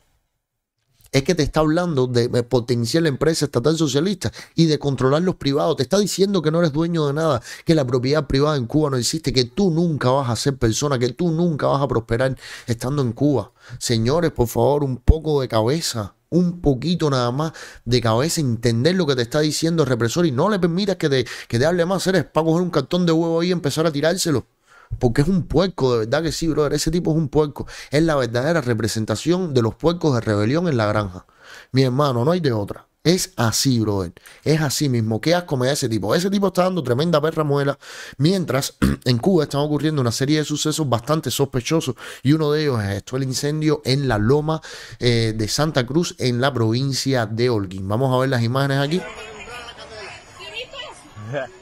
es que te está hablando de eh, potencial empresa estatal socialista y de controlar los privados. Te está diciendo que no eres dueño de nada, que la propiedad privada en Cuba no existe, que tú nunca vas a ser persona, que tú nunca vas a prosperar estando en Cuba. Señores, por favor, un poco de cabeza un poquito nada más de cabeza, entender lo que te está diciendo el represor y no le permitas que te, que te hable más, eres para coger un cartón de huevo ahí y empezar a tirárselo. Porque es un puerco, de verdad que sí, brother. Ese tipo es un puerco. Es la verdadera representación de los puercos de rebelión en la granja. Mi hermano, no hay de otra. Es así, brother. Es así mismo. Qué asco me da ese tipo. Ese tipo está dando tremenda perra muela. Mientras en Cuba están ocurriendo una serie de sucesos bastante sospechosos. Y uno de ellos es esto: el incendio en la loma eh, de Santa Cruz, en la provincia de Holguín. Vamos a ver las imágenes aquí.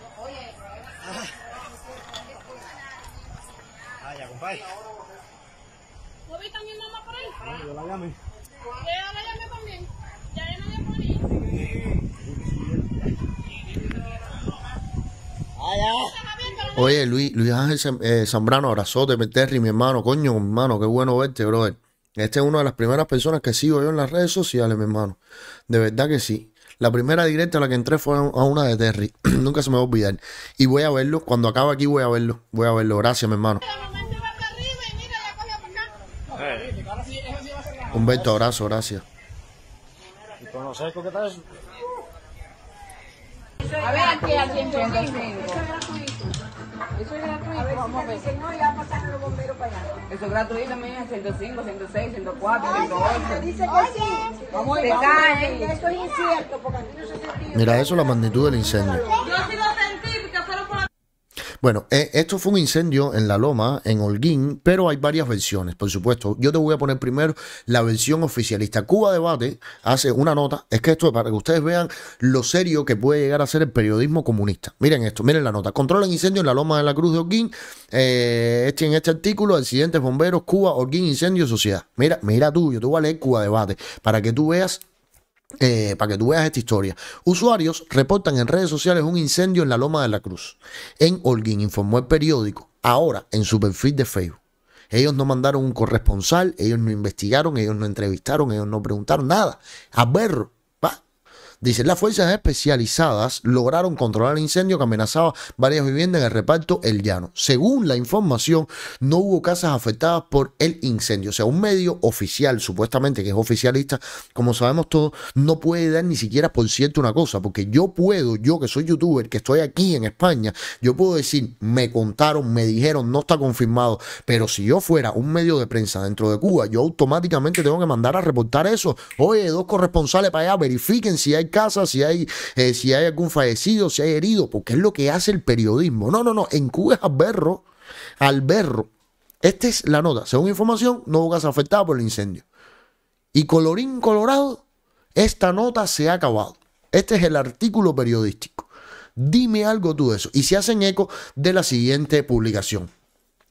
Oye, Luis, Luis Ángel eh, Zambrano, abrazote, Terry, mi hermano, coño, hermano, qué bueno verte, brother. Este es una de las primeras personas que sigo yo en las redes sociales, mi hermano. De verdad que sí. La primera directa a la que entré fue a una de Terry. Nunca se me va a olvidar. Y voy a verlo. Cuando acabe aquí voy a verlo. Voy a verlo. Gracias, mi hermano. Humberto, abrazo, gracias. ¿Y qué tal? A ver, aquí, aquí entiendo. Eso es gratuito. Eso es gratuito. A vamos a ver. no, ya pasaron los bomberos para allá. Eso es gratuito, mija. 105, 106, 104, 108. Dice que sí. Vamos a ir. Eso es incierto, porque aquí no se sentía. Mira, eso es la magnitud del incendio. Yo sí lo sentí. Bueno, eh, esto fue un incendio en La Loma, en Holguín, pero hay varias versiones, por supuesto. Yo te voy a poner primero la versión oficialista. Cuba Debate hace una nota, es que esto es para que ustedes vean lo serio que puede llegar a ser el periodismo comunista. Miren esto, miren la nota. Controla el incendio en La Loma de la Cruz de Holguín. Eh, este, en este artículo, accidentes, bomberos, Cuba, Holguín, incendio, sociedad. Mira, mira tú, yo te voy a leer Cuba Debate para que tú veas eh, para que tú veas esta historia. Usuarios reportan en redes sociales un incendio en la Loma de la Cruz. En Holguín informó el periódico, ahora en su perfil de Facebook. Ellos no mandaron un corresponsal, ellos no investigaron, ellos no entrevistaron, ellos no preguntaron nada. A ver. Dice, las fuerzas especializadas lograron controlar el incendio que amenazaba varias viviendas en el reparto El Llano. Según la información, no hubo casas afectadas por el incendio. O sea, un medio oficial, supuestamente, que es oficialista, como sabemos todos, no puede dar ni siquiera por cierto una cosa, porque yo puedo, yo que soy youtuber, que estoy aquí en España, yo puedo decir, me contaron, me dijeron, no está confirmado, pero si yo fuera un medio de prensa dentro de Cuba, yo automáticamente tengo que mandar a reportar eso. Oye, dos corresponsales para allá, verifiquen si hay casa, si hay, eh, si hay algún fallecido, si hay herido, porque es lo que hace el periodismo. No, no, no, es al berro, al berro. Esta es la nota. Según información, no hubo casa afectada por el incendio. Y colorín colorado, esta nota se ha acabado. Este es el artículo periodístico. Dime algo tú de eso. Y se hacen eco de la siguiente publicación.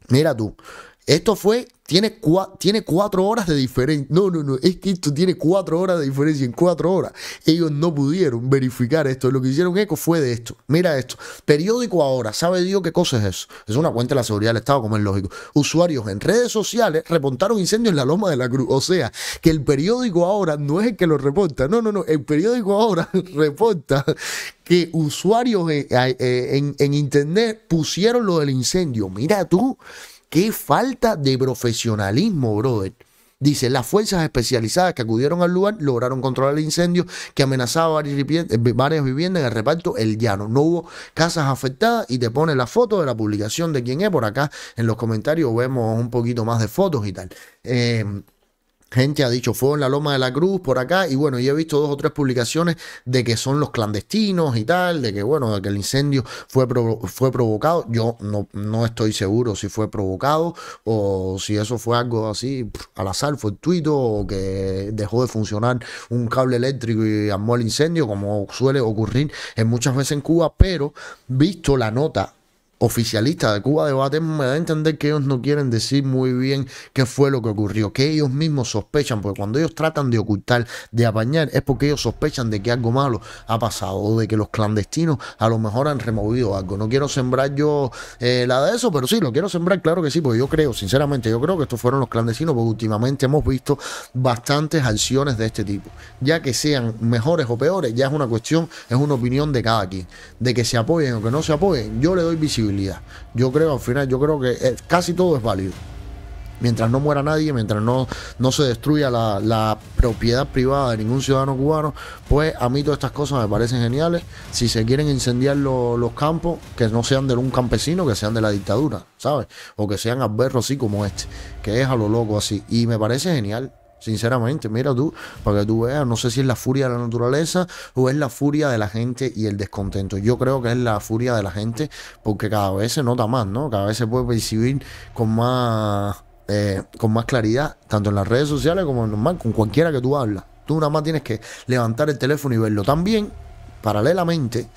Mira tú, esto fue, tiene, tiene cuatro horas de diferencia. No, no, no, es que esto tiene cuatro horas de diferencia en cuatro horas. Ellos no pudieron verificar esto. Lo que hicieron eco fue de esto. Mira esto. Periódico ahora, ¿sabe Dios qué cosa es eso? Es una cuenta de la seguridad del Estado, como es lógico. Usuarios en redes sociales reportaron incendios en la Loma de la Cruz. O sea, que el periódico ahora no es el que lo reporta. No, no, no. El periódico ahora reporta que usuarios en, eh, eh, en, en internet pusieron lo del incendio. Mira tú. Qué falta de profesionalismo, brother. Dice, las fuerzas especializadas que acudieron al lugar lograron controlar el incendio que amenazaba eh, varias viviendas en el reparto El Llano. No hubo casas afectadas y te pone la foto de la publicación de quién es por acá. En los comentarios vemos un poquito más de fotos y tal. Eh, gente ha dicho fue en la Loma de la Cruz, por acá, y bueno, yo he visto dos o tres publicaciones de que son los clandestinos y tal, de que bueno, de que el incendio fue, fue provocado. Yo no, no estoy seguro si fue provocado o si eso fue algo así al azar, Fue tuito o que dejó de funcionar un cable eléctrico y armó el incendio, como suele ocurrir en muchas veces en Cuba, pero visto la nota Oficialista de Cuba de me da a entender que ellos no quieren decir muy bien qué fue lo que ocurrió, que ellos mismos sospechan, porque cuando ellos tratan de ocultar, de apañar, es porque ellos sospechan de que algo malo ha pasado o de que los clandestinos a lo mejor han removido algo. No quiero sembrar yo eh, la de eso, pero sí, lo quiero sembrar, claro que sí, porque yo creo, sinceramente, yo creo que estos fueron los clandestinos, porque últimamente hemos visto bastantes acciones de este tipo. Ya que sean mejores o peores, ya es una cuestión, es una opinión de cada quien. De que se apoyen o que no se apoyen, yo le doy visibilidad yo creo, al final, yo creo que eh, casi todo es válido. Mientras no muera nadie, mientras no, no se destruya la, propiedad privada de ningún ciudadano cubano, pues a mí todas estas cosas me parecen geniales. Si se quieren incendiar los campos, que no sean de un campesino, que sean de la dictadura, ¿sabes? O que sean alberros así como este, que es a lo loco así. Y me parece genial. Sinceramente, mira tú, para que tú veas, no sé si es la furia de la naturaleza o es la furia de la gente y el descontento. Yo creo que es la furia de la gente porque cada vez se nota más, ¿no? Cada vez se puede percibir con más, eh, con más claridad, tanto en las redes sociales como en normal, con cualquiera que tú hablas. Tú nada más tienes que levantar el teléfono y verlo. También, paralelamente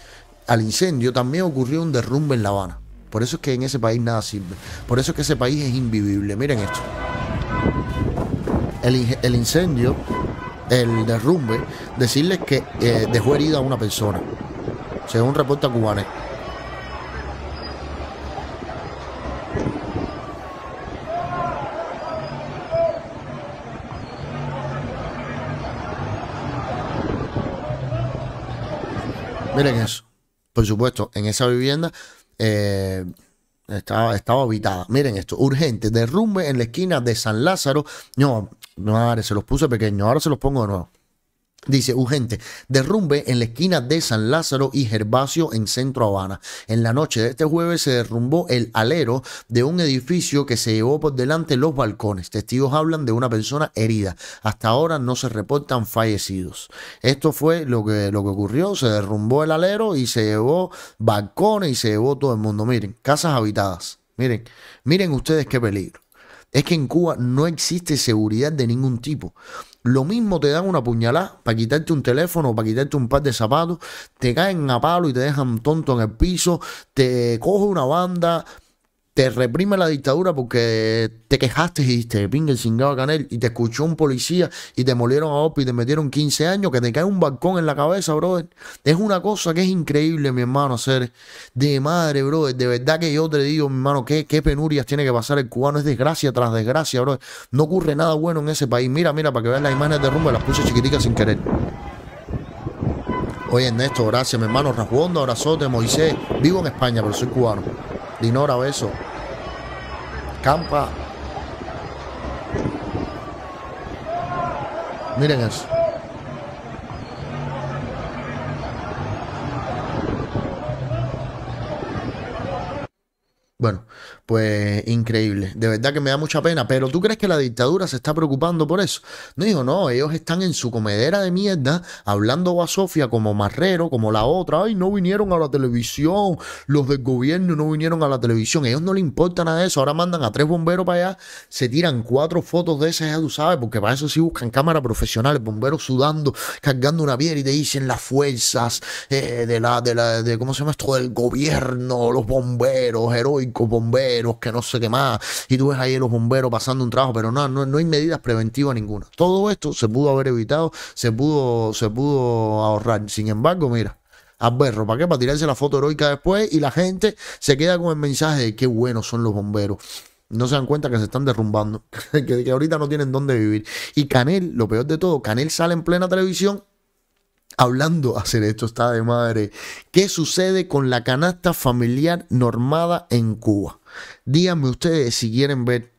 al incendio, también ocurrió un derrumbe en La Habana. Por eso es que en ese país nada sirve. Por eso es que ese país es invivible. Miren esto el, incendio, el derrumbe, decirles que eh, dejó herida a una persona, según reporta cubana. Miren eso. Por supuesto, en esa vivienda eh, estaba, estaba habitada. Miren esto, urgente, derrumbe en la esquina de San Lázaro. No, no, se los puse pequeño, ahora se los pongo de nuevo. Dice, urgente, derrumbe en la esquina de San Lázaro y Gervasio en Centro Habana. En la noche de este jueves se derrumbó el alero de un edificio que se llevó por delante los balcones. Testigos hablan de una persona herida. Hasta ahora no se reportan fallecidos. Esto fue lo que, lo que ocurrió. Se derrumbó el alero y se llevó balcones y se llevó todo el mundo. Miren, casas habitadas. Miren, miren ustedes qué peligro. Es que en Cuba no existe seguridad de ningún tipo. Lo mismo te dan una puñalada para quitarte un teléfono, para quitarte un par de zapatos, te caen a palo y te dejan tonto en el piso, te coge una banda, te reprime la dictadura porque te quejaste y te pingue el chingado Canel, y te escuchó un policía y te molieron a OPI y te metieron 15 años, que te cae un balcón en la cabeza, brother. Es una cosa que es increíble, mi hermano, hacer de madre, brother. De verdad que yo te digo, mi hermano, qué, penurias tiene que pasar el cubano. Es desgracia tras desgracia, brother. No ocurre nada bueno en ese país. Mira, mira, para que veas las imágenes de rumbo, las puse chiquiticas sin querer. Oye, Ernesto, gracias, mi hermano. Rasbondo, abrazote, Moisés. Vivo en España, pero soy cubano. Dinora, beso. Campa. Miren eso. Bueno, pues increíble. De verdad que me da mucha pena. Pero ¿tú crees que la dictadura se está preocupando por eso? No digo, no, ellos están en su comedera de mierda hablando a Sofía como marrero, como la otra. Ay, no vinieron a la televisión. Los del gobierno no vinieron a la televisión. Ellos no le importa nada eso. Ahora mandan a tres bomberos para allá, se tiran cuatro fotos de esas, ya tú sabes, porque para eso sí buscan cámara profesional, bomberos sudando, cargando una piedra y te dicen las fuerzas eh, de la, de la, de cómo se llama esto, del gobierno, los bomberos, heroicos bomberos que no sé qué más, y tú ves ahí los bomberos pasando un trabajo, pero no, no, hay medidas preventivas ninguna. Todo esto se pudo haber evitado, se pudo, se pudo ahorrar. Sin embargo, mira, Alberro, ¿para qué? Para tirarse la foto heroica después y la gente se queda con el mensaje de qué buenos son los bomberos. No se dan cuenta que se están derrumbando, que, que ahorita no tienen dónde vivir. Y Canel, lo peor de todo, Canel sale en plena televisión Hablando hacer esto está de madre. ¿Qué sucede con la canasta familiar normada en Cuba? Díganme ustedes si quieren ver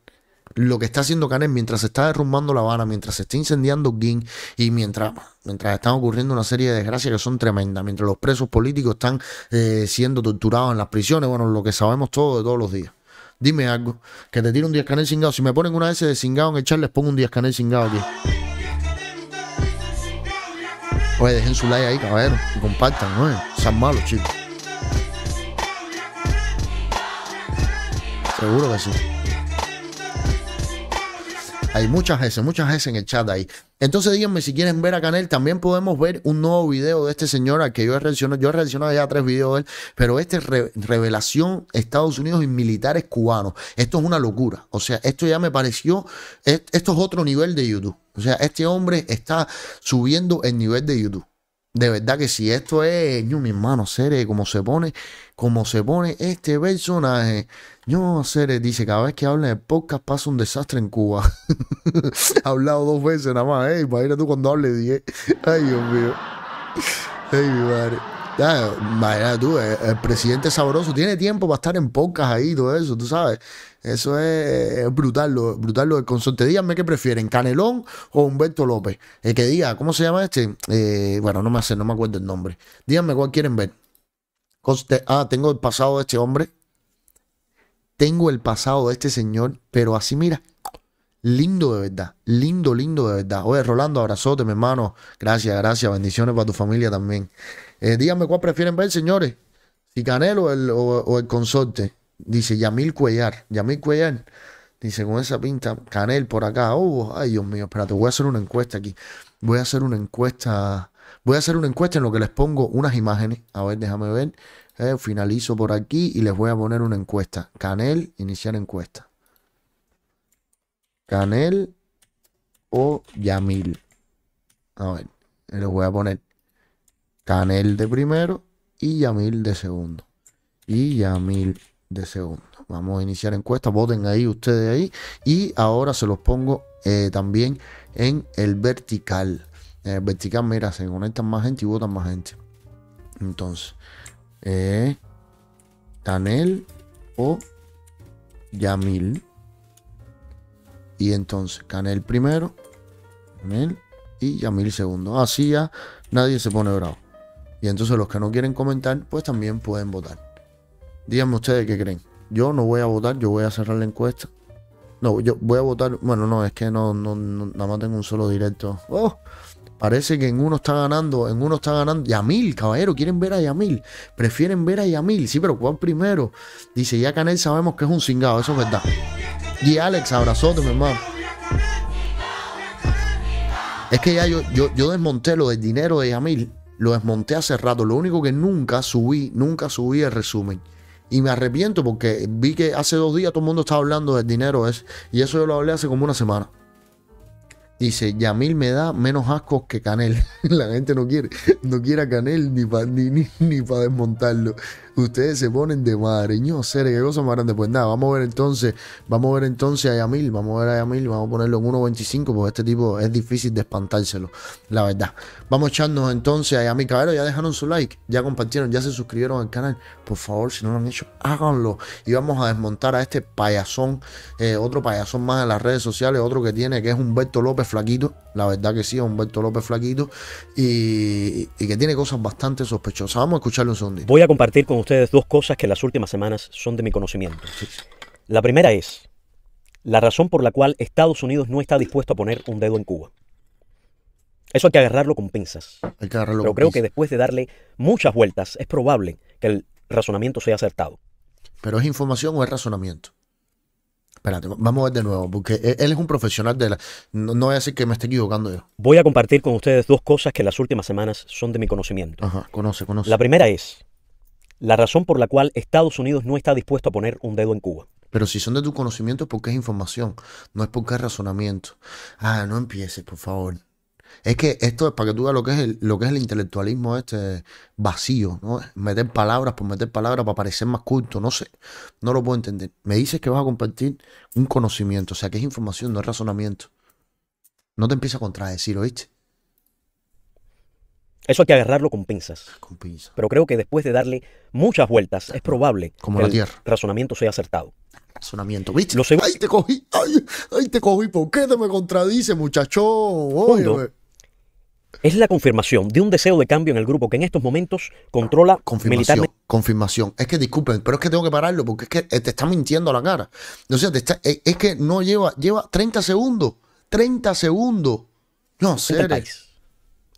lo que está haciendo Canel mientras se está derrumbando La Habana, mientras se está incendiando Guin y mientras, mientras están ocurriendo una serie de desgracias que son tremendas, mientras los presos políticos están eh, siendo torturados en las prisiones, bueno, lo que sabemos todo de todos los días. Dime algo, que te tire un 10 canel Singao Si me ponen una S de Singao en el chat, les pongo un 10 canel Singao aquí. Oye, dejen su like ahí, caballero. Y compartan, ¿no? Sean malos, chicos. Seguro que sí. Hay muchas veces, muchas veces en el chat ahí. Entonces díganme si quieren ver a Canel, también podemos ver un nuevo video de este señor al que yo he reaccionado, yo he reaccionado ya tres videos de él, pero este es revelación Estados Unidos y militares cubanos, esto es una locura, o sea, esto ya me pareció, esto es otro nivel de YouTube, o sea, este hombre está subiendo el nivel de YouTube. De verdad que si esto es, yo, mi hermano, Cere, como se pone, como se pone este personaje. Yo, Cere, dice, cada vez que habla de el podcast pasa un desastre en Cuba. ha hablado dos veces nada más, ¿eh? Imagínate tú cuando hable 10. Ay, Dios mío. Ay, mi madre. imagínate tú, el, presidente sabroso tiene tiempo para estar en podcast ahí, todo eso, tú sabes. Eso eh, es, brutal, lo, brutal lo del consorte. Díganme qué prefieren, Canelón o Humberto López. El que diga, ¿cómo se llama este? Eh, bueno, no me no me acuerdo el nombre. Díganme cuál quieren ver. ah, tengo el pasado de este hombre. Tengo el pasado de este señor, pero así mira, lindo de verdad, lindo, lindo de verdad. Oye, Rolando, abrazote, mi hermano. Gracias, gracias, bendiciones para tu familia también. Eh, díganme cuál prefieren ver, señores, si Canelo o el consorte. Dice Yamil Cuellar. Yamil Cuellar. Dice, con esa pinta, Canel por acá. Oh, ay, Dios mío, espérate, voy a hacer una encuesta aquí. Voy a hacer una encuesta. Voy a hacer una encuesta en lo que les pongo unas imágenes. A ver, déjame ver. Eh, finalizo por aquí y les voy a poner una encuesta. Canel, iniciar encuesta. Canel o Yamil. A ver, eh, les voy a poner Canel de primero y Yamil de segundo. Y Yamil de segundo. Vamos a iniciar encuesta, voten ahí ustedes ahí y ahora se los pongo eh, también en el vertical. Eh, vertical, mira, se conectan más gente y votan más gente. Entonces, Canel eh, o Yamil. Y entonces, Canel primero, Canel y Yamil segundo. Así ya nadie se pone bravo. Y entonces los que no quieren comentar, pues también pueden votar. Díganme ustedes qué creen. Yo no voy a votar, yo voy a cerrar la encuesta. No, yo voy a votar. Bueno, no, es que no, no, no nada más tengo un solo directo. Oh, parece que en uno está ganando, en uno está ganando. Yamil, caballero, quieren ver a Yamil. Prefieren ver a Yamil. Sí, pero ¿cuál primero? Dice, ya Canel sabemos que es un cingado, eso es verdad. Y Alex, abrazote, mi hermano. Es que ya yo, yo, yo desmonté lo del dinero de Yamil. Lo desmonté hace rato. Lo único que nunca subí, nunca subí el resumen. Y me arrepiento porque vi que hace dos días todo el mundo estaba hablando del dinero y eso yo lo hablé hace como una semana. Dice, Yamil me da menos ascos que Canel. La gente no quiere, no quiere Canel ni para ni, ni, desmontarlo. Ustedes se ponen de madreño, ¿seres qué cosas más grande. Pues nada, vamos a ver entonces, vamos a ver entonces a Yamil, vamos a ver a Yamil, vamos a ponerlo en 1.25, porque este tipo es difícil de espantárselo, la verdad. Vamos a echarnos entonces a Yamil. Cabrera. ya dejaron su like, ya compartieron, ya se suscribieron al canal. Por favor, si no lo han hecho, háganlo. Y vamos a desmontar a este payasón, eh, otro payasón más en las redes sociales, otro que tiene, que es Humberto López Flaquito. La verdad que sí, Humberto López Flaquito. Y, que tiene cosas bastante sospechosas. Vamos a escucharlo un segundo. Voy a compartir con ustedes ustedes dos cosas que las últimas semanas son de mi conocimiento. La primera es la razón por la cual Estados Unidos no está dispuesto a poner un dedo en Cuba. Eso hay que agarrarlo con pinzas. Hay que agarrarlo Pero creo que después de darle muchas vueltas, es probable que el razonamiento sea acertado. ¿Pero es información o es razonamiento? Espérate, vamos a ver de nuevo, porque e-, él es un profesional de la... No, no voy a decir que me esté equivocando yo. Voy a compartir con ustedes dos cosas que en las últimas semanas son de mi conocimiento. Ajá, conoce, conoce. La primera es la razón por la cual Estados Unidos no está dispuesto a poner un dedo en Cuba. Pero si son de tu conocimiento es porque es información, no es porque es razonamiento. Ah, no empieces, por favor. Es que esto es para que tú veas lo que es el, lo que es el intelectualismo este vacío, ¿no? Meter palabras por meter palabras para parecer más culto, no sé, no lo puedo entender. Me dices que vas a compartir un conocimiento, o sea que es información, no es razonamiento. No te empieces a contradecir, ¿oíste? Eso hay que agarrarlo con pinzas. Con pinzas. Pero creo que después de darle muchas vueltas, es probable que el razonamiento sea acertado. Razonamiento, ¿viste? ay te cogí! ¿Por qué te me contradice, muchacho? es la confirmación de un deseo de cambio en el grupo que en estos momentos controla confirmación, Confirmación. Es que disculpen, pero es que tengo que pararlo porque es que eh, te está mintiendo a la cara. Eh, es que no lleva, lleva 30 segundos. 30 segundos. No, sé.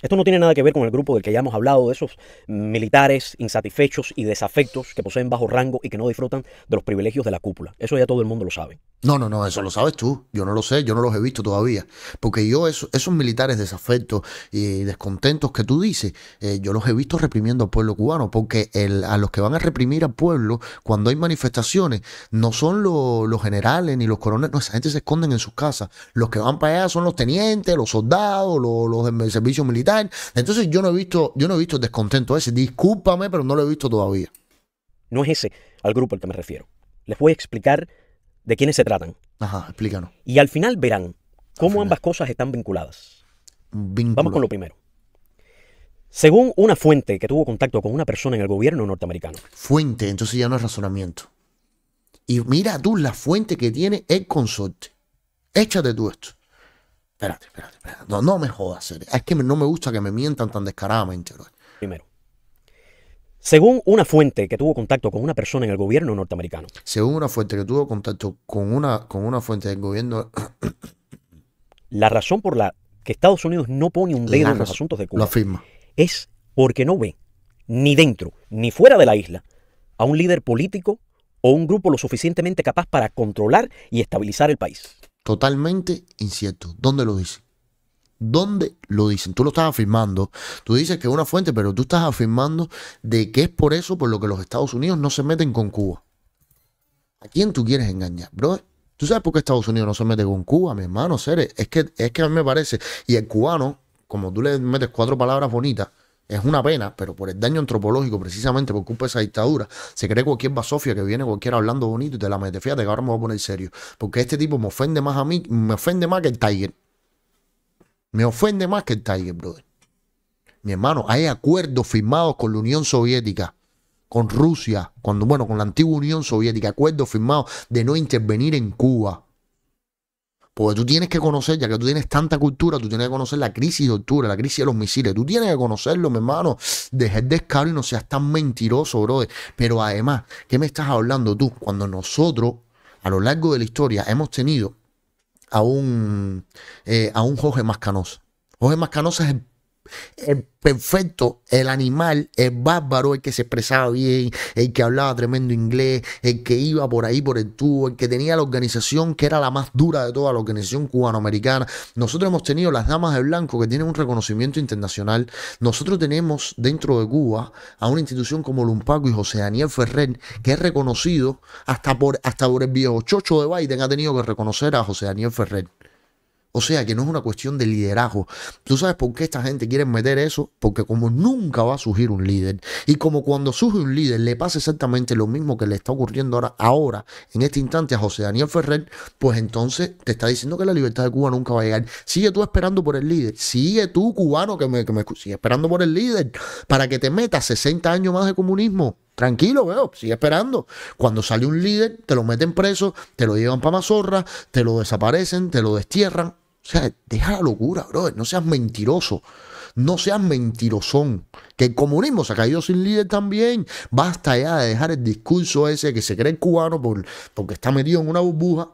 Esto no tiene nada que ver con el grupo del que ya hemos hablado, de esos militares insatisfechos y desafectos que poseen bajo rango y que no disfrutan de los privilegios de la cúpula. Eso ya todo el mundo lo sabe. No, no, no, eso lo sabes tú. Yo no lo sé, yo no los he visto todavía. Porque yo, esos militares desafectos y descontentos que tú dices, eh, yo los he visto reprimiendo al pueblo cubano. Porque a los que van a reprimir al pueblo cuando hay manifestaciones no son los generales ni los coroneles. No, esa gente se esconden en sus casas. Los que van para allá son los tenientes, los soldados, los, los del servicio militar. Entonces yo no he visto, yo no he visto el descontento ese. Discúlpame, pero no lo he visto todavía. No es ese al grupo al que me refiero. Les voy a explicar de quiénes se tratan. Ajá, explícanos. Y al final verán cómo ambas cosas están vinculadas. Vamos con lo primero. Según una fuente que tuvo contacto con una persona en el gobierno norteamericano. Fuente, entonces ya no es razonamiento. Y mira tú la fuente que tiene el consorte. Échate tú esto. Espérate, espérate, espérate. No, me jodas, es que no me gusta que me mientan tan descaradamente. Primero. Según una fuente que tuvo contacto con una persona en el gobierno norteamericano. Según una fuente que tuvo contacto con una, con una fuente del gobierno. la razón por la que Estados Unidos no pone un dedo en los asuntos de Cuba. Es porque no ve, ni dentro, ni fuera de la isla, a un líder político o un grupo lo suficientemente capaz para controlar y estabilizar el país. Totalmente incierto. ¿Dónde lo dice? ¿Dónde lo dicen? Tú lo estás afirmando. Tú dices que es una fuente, pero tú estás afirmando de que es por eso por lo que los Estados Unidos no se meten con Cuba. ¿A quién tú quieres engañar, bro? ¿Tú sabes por qué Estados Unidos no se mete con Cuba, mi hermano? Seres, es que, es que a mí me parece. Y el cubano, como tú le metes cuatro palabras bonitas, es una pena, pero por el daño antropológico, precisamente por culpa de esa dictadura, se cree cualquier basofia que viene cualquiera hablando bonito y te la mete. Fíjate que ahora me voy a poner serio. Porque este tipo me ofende más a mí, me ofende más que el Tiger. Me ofende más que el Tiger, brother. Mi hermano, hay acuerdos firmados con la Unión Soviética, con Rusia, cuando, bueno, con la antigua Unión Soviética, acuerdos firmados de no intervenir en Cuba. Porque tú tienes que conocer, ya que tú tienes tanta cultura, tú tienes que conocer la crisis de altura, la crisis de los misiles. Tú tienes que conocerlo, mi hermano. de escalar, no seas tan mentiroso, brother. Pero además, ¿qué me estás hablando tú? Cuando nosotros, a lo largo de la historia, hemos tenido a un, eh, a un Jorge Mascanosa. Jorge Mascanosa es el el perfecto, el animal, el bárbaro, el que se expresaba bien, el que hablaba tremendo inglés, el que iba por ahí por el tubo, el que tenía la organización que era la más dura de toda la organización cubanoamericana. Nosotros hemos tenido las damas de blanco que tienen un reconocimiento internacional. Nosotros tenemos dentro de Cuba a una institución como Lumpaco y José Daniel Ferrer, que es reconocido hasta por, hasta por el viejo chocho de Biden ha tenido que reconocer a José Daniel Ferrer. O sea que no es una cuestión de liderazgo. ¿Tú sabes por qué esta gente quiere meter eso? Porque como nunca va a surgir un líder y como cuando surge un líder le pasa exactamente lo mismo que le está ocurriendo ahora, ahora en este instante a José Daniel Ferrer, pues entonces te está diciendo que la libertad de Cuba nunca va a llegar. Sigue tú esperando por el líder, sigue tú cubano que me, que me sigue esperando por el líder para que te metas 60 años más de comunismo. Tranquilo, veo, sigue esperando. Cuando sale un líder, te lo meten preso, te lo llevan para mazorra, te lo desaparecen, te lo destierran. O sea, deja la locura, brother. No seas mentiroso. No seas mentirosón. Que el comunismo se ha caído sin líder también. Basta ya de dejar el discurso ese que se cree cubano porque está metido en una burbuja.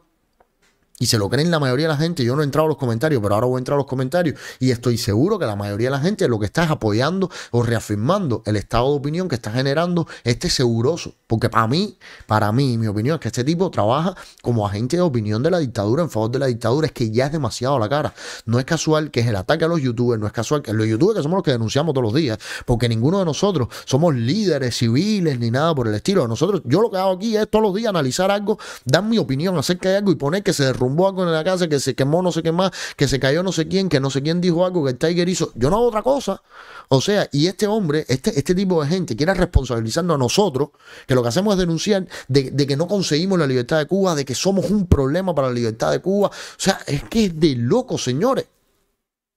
Y se lo creen la mayoría de la gente. Yo no he entrado a los comentarios, pero ahora voy a entrar a los comentarios. Y estoy seguro que la mayoría de la gente lo que está es apoyando o reafirmando el estado de opinión que está generando este seguroso. Porque para mí, para mí, mi opinión es que este tipo trabaja como agente de opinión de la dictadura en favor de la dictadura. Es que ya es demasiado la cara. No es casual que es el ataque a los youtubers, no es casual que los youtubers que somos los que denunciamos todos los días. Porque ninguno de nosotros somos líderes civiles ni nada por el estilo. Nosotros, yo lo que hago aquí es todos los días analizar algo, dar mi opinión acerca de algo y poner que se derrumbe un algo en la casa, que se quemó no sé qué más, que se cayó no sé quién, que no sé quién dijo algo, que el Tiger hizo. Yo no hago otra cosa. O sea, y este hombre, este, este tipo de gente quiere responsabilizando a nosotros, que lo que hacemos es denunciar de, que no conseguimos la libertad de Cuba, de que somos un problema para la libertad de Cuba. O sea, es que es de loco, señores.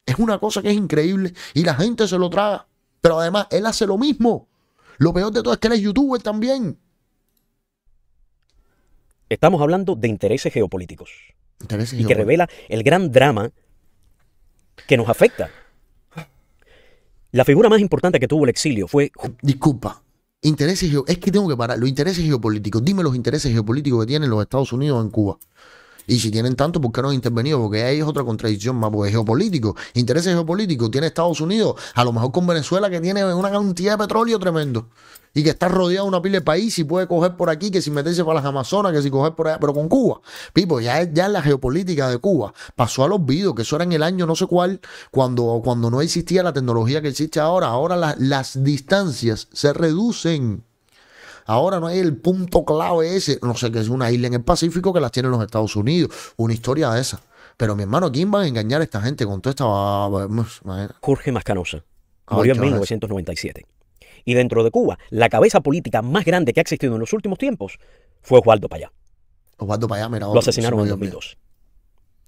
Es una cosa que es increíble y la gente se lo traga. Pero además, él hace lo mismo. Lo peor de todo es que él es youtuber también. Estamos hablando de intereses geopolíticos y que revela el gran drama que nos afecta. La figura más importante que tuvo el exilio fue... Disculpa, intereses es que tengo que parar. Los intereses geopolíticos. Dime los intereses geopolíticos que tienen los Estados Unidos en Cuba. Y si tienen tanto, ¿por qué no han intervenido? Porque ahí es otra contradicción más, porque geopolítico, intereses geopolíticos, tiene Estados Unidos, a lo mejor con Venezuela, que tiene una cantidad de petróleo tremendo y que está rodeado de una pila de país y puede coger por aquí, que si meterse para las Amazonas, que si coger por allá, pero con Cuba. Pipo, ya, ya la geopolítica de Cuba pasó a los olvido, que eso era en el año no sé cuál, cuando, cuando no existía la tecnología que existe ahora. Ahora las distancias se reducen. Ahora no hay el punto clave ese, no sé qué es una isla en el Pacífico que las tienen los Estados Unidos, una historia de esa. Pero mi hermano, ¿quién va a engañar a esta gente con toda esta... Jorge Mascanosa murió en 1997. Y dentro de Cuba, la cabeza política más grande que ha existido en los últimos tiempos fue Osvaldo Payá. Osvaldo Payá, mira, lo asesinaron en 2002.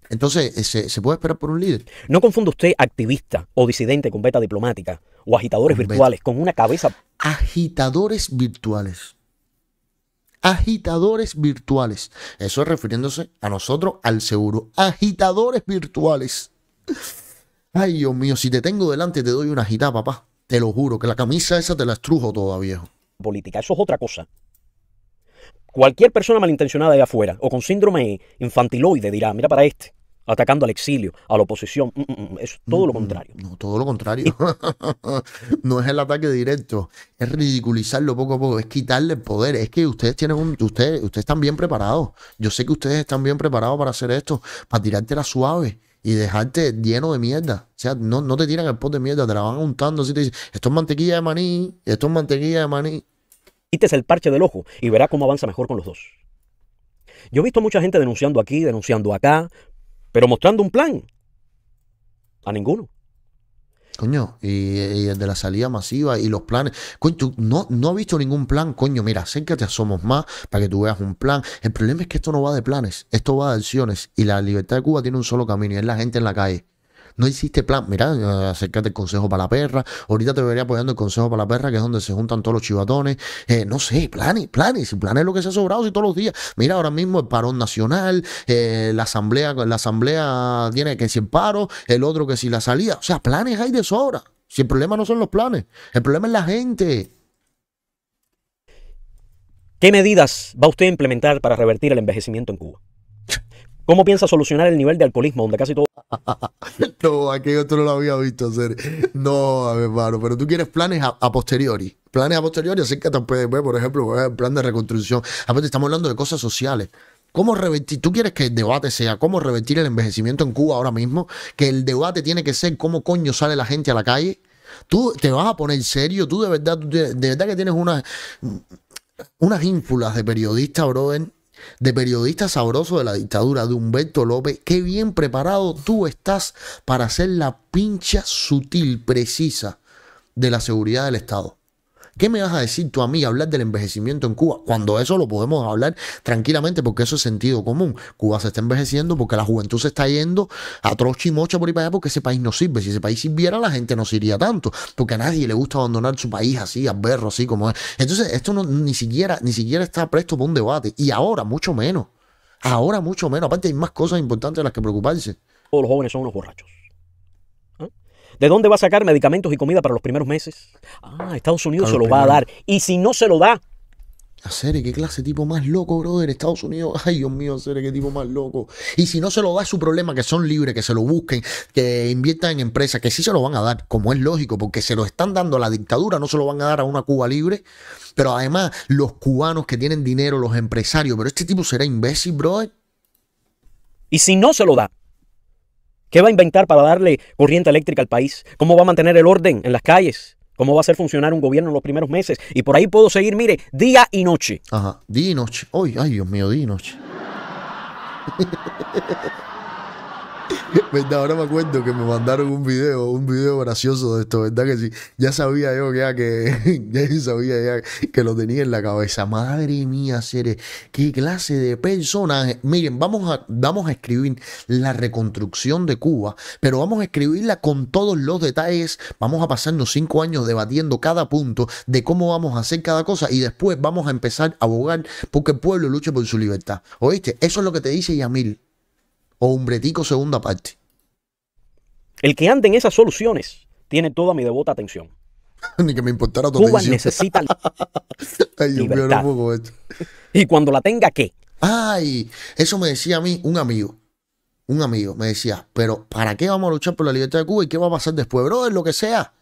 Entonces, eh, ¿se, puede esperar por un líder? No confunda usted activista o disidente con beta diplomática o agitadores virtuales con una cabeza agitadores virtuales. Agitadores virtuales. Eso es refiriéndose a nosotros, al seguro. Agitadores virtuales. Ay, Dios mío, si te tengo delante te doy una agitada, papá. Te lo juro, que la camisa esa te la estrujo toda, viejo. Política, eso es otra cosa. Cualquier persona malintencionada de afuera o con síndrome infantiloide dirá, mira para este atacando al exilio, a la oposición. Mm, mm, mm, es todo lo contrario. No, todo lo contrario. no es el ataque directo, es ridiculizarlo poco a poco, es quitarle el poder. Es que ustedes tienen ustedes, ustedes están bien preparados. Yo sé que ustedes están bien preparados para hacer esto, para tirarte la suave y dejarte lleno de mierda. O sea, no, te tiran el pot de mierda, te la van untando así, te dicen, esto es mantequilla de maní, esto es mantequilla de maní. es el parche del ojo y verás cómo avanza mejor con los dos. Yo he visto mucha gente denunciando aquí, denunciando acá, pero mostrando un plan. A ninguno. Coño, y, el de la salida masiva y los planes. Coño, tú no, no has visto ningún plan. Coño, mira, que te asomos Más para que tú veas un plan. El problema es que esto no va de planes, esto va de acciones. Y la libertad de Cuba tiene un solo camino y es la gente en la calle. No existe plan. Mira, eh, acércate al consejo para la perra. Ahorita te vería apoyando el consejo para la perra, que es donde se juntan todos los chivatones. Eh, no sé, planes, planes. Si planes lo que se ha sobrado, si todos los días. Mira, ahora mismo el parón nacional, eh, la asamblea, la asamblea tiene que si paro, el otro que si la salida. O sea, planes hay de sobra. Si el problema no son los planes, el problema es la gente. ¿Qué medidas va usted a implementar para revertir el envejecimiento en Cuba? ¿Cómo piensa solucionar el nivel de alcoholismo donde casi todo... no, aquello tú no lo había visto hacer. No, hermano, pero tú quieres planes a, posteriori planes a posteriori acerca también, por ejemplo, el eh, plan de reconstrucción. Aparte, estamos hablando de cosas sociales. ¿Cómo revertir? ¿Tú quieres que el debate sea cómo revertir el envejecimiento en Cuba ahora mismo? Que el debate tiene que ser cómo coño sale la gente a la calle. Tú te vas a poner serio, tú de verdad, de verdad que tienes unas, unas ínfulas de periodista, brother de periodista sabroso de la dictadura de Humberto López, qué bien preparado tú estás para hacer la pincha sutil, precisa de la seguridad del Estado. ¿Qué me vas a decir tú a mí hablar del envejecimiento en Cuba? Cuando eso lo podemos hablar tranquilamente porque eso es sentido común. Cuba se está envejeciendo porque la juventud se está yendo a trocha y mocha por ahí para allá porque ese país no sirve. Si ese país sirviera, la gente no se iría tanto porque a nadie le gusta abandonar su país así, a berro, así como es. Entonces, esto no, ni, siquiera, ni siquiera está presto para un debate y ahora mucho menos. Ahora mucho menos. Aparte, hay más cosas importantes de las que preocuparse. Todos los jóvenes son unos borrachos. ¿De dónde va a sacar medicamentos y comida para los primeros meses? Ah, Estados Unidos se lo va a dar. Y si no se lo da. Acere, qué clase tipo más loco, brother. Estados Unidos, ay Dios mío, ser qué tipo más loco. Y si no se lo da es su problema, que son libres, que se lo busquen, que inviertan en empresas, que sí se lo van a dar, como es lógico, porque se lo están dando a la dictadura, no se lo van a dar a una Cuba libre. Pero además, los cubanos que tienen dinero, los empresarios, pero este tipo será imbécil, brother. Y si no se lo da, ¿Qué va a inventar para darle corriente eléctrica al país? ¿Cómo va a mantener el orden en las calles? ¿Cómo va a hacer funcionar un gobierno en los primeros meses? Y por ahí puedo seguir, mire, día y noche. Ajá, día y noche. Ay, ay Dios mío, día y noche. Ahora me acuerdo que me mandaron un video, un video gracioso de esto, ¿verdad? Que sí, ya sabía yo ya que, ah, ya sabía ya que lo tenía en la cabeza. Madre mía, seres, qué clase de personaje. Miren, vamos a, vamos a escribir la reconstrucción de Cuba, pero vamos a escribirla con todos los detalles. Vamos a pasarnos cinco años debatiendo cada punto de cómo vamos a hacer cada cosa y después vamos a empezar a abogar porque el pueblo luche por su libertad. ¿Oíste? Eso es lo que te dice Yamil. Hombretico segunda parte. El que ande en esas soluciones tiene toda mi devota atención. Ni que me importara tu Cuba necesita Y cuando la tenga, ¿qué? Ay, eso me decía a mí un amigo. Un amigo me decía, pero ¿para qué vamos a luchar por la libertad de Cuba y qué va a pasar después, bro? Es lo que sea.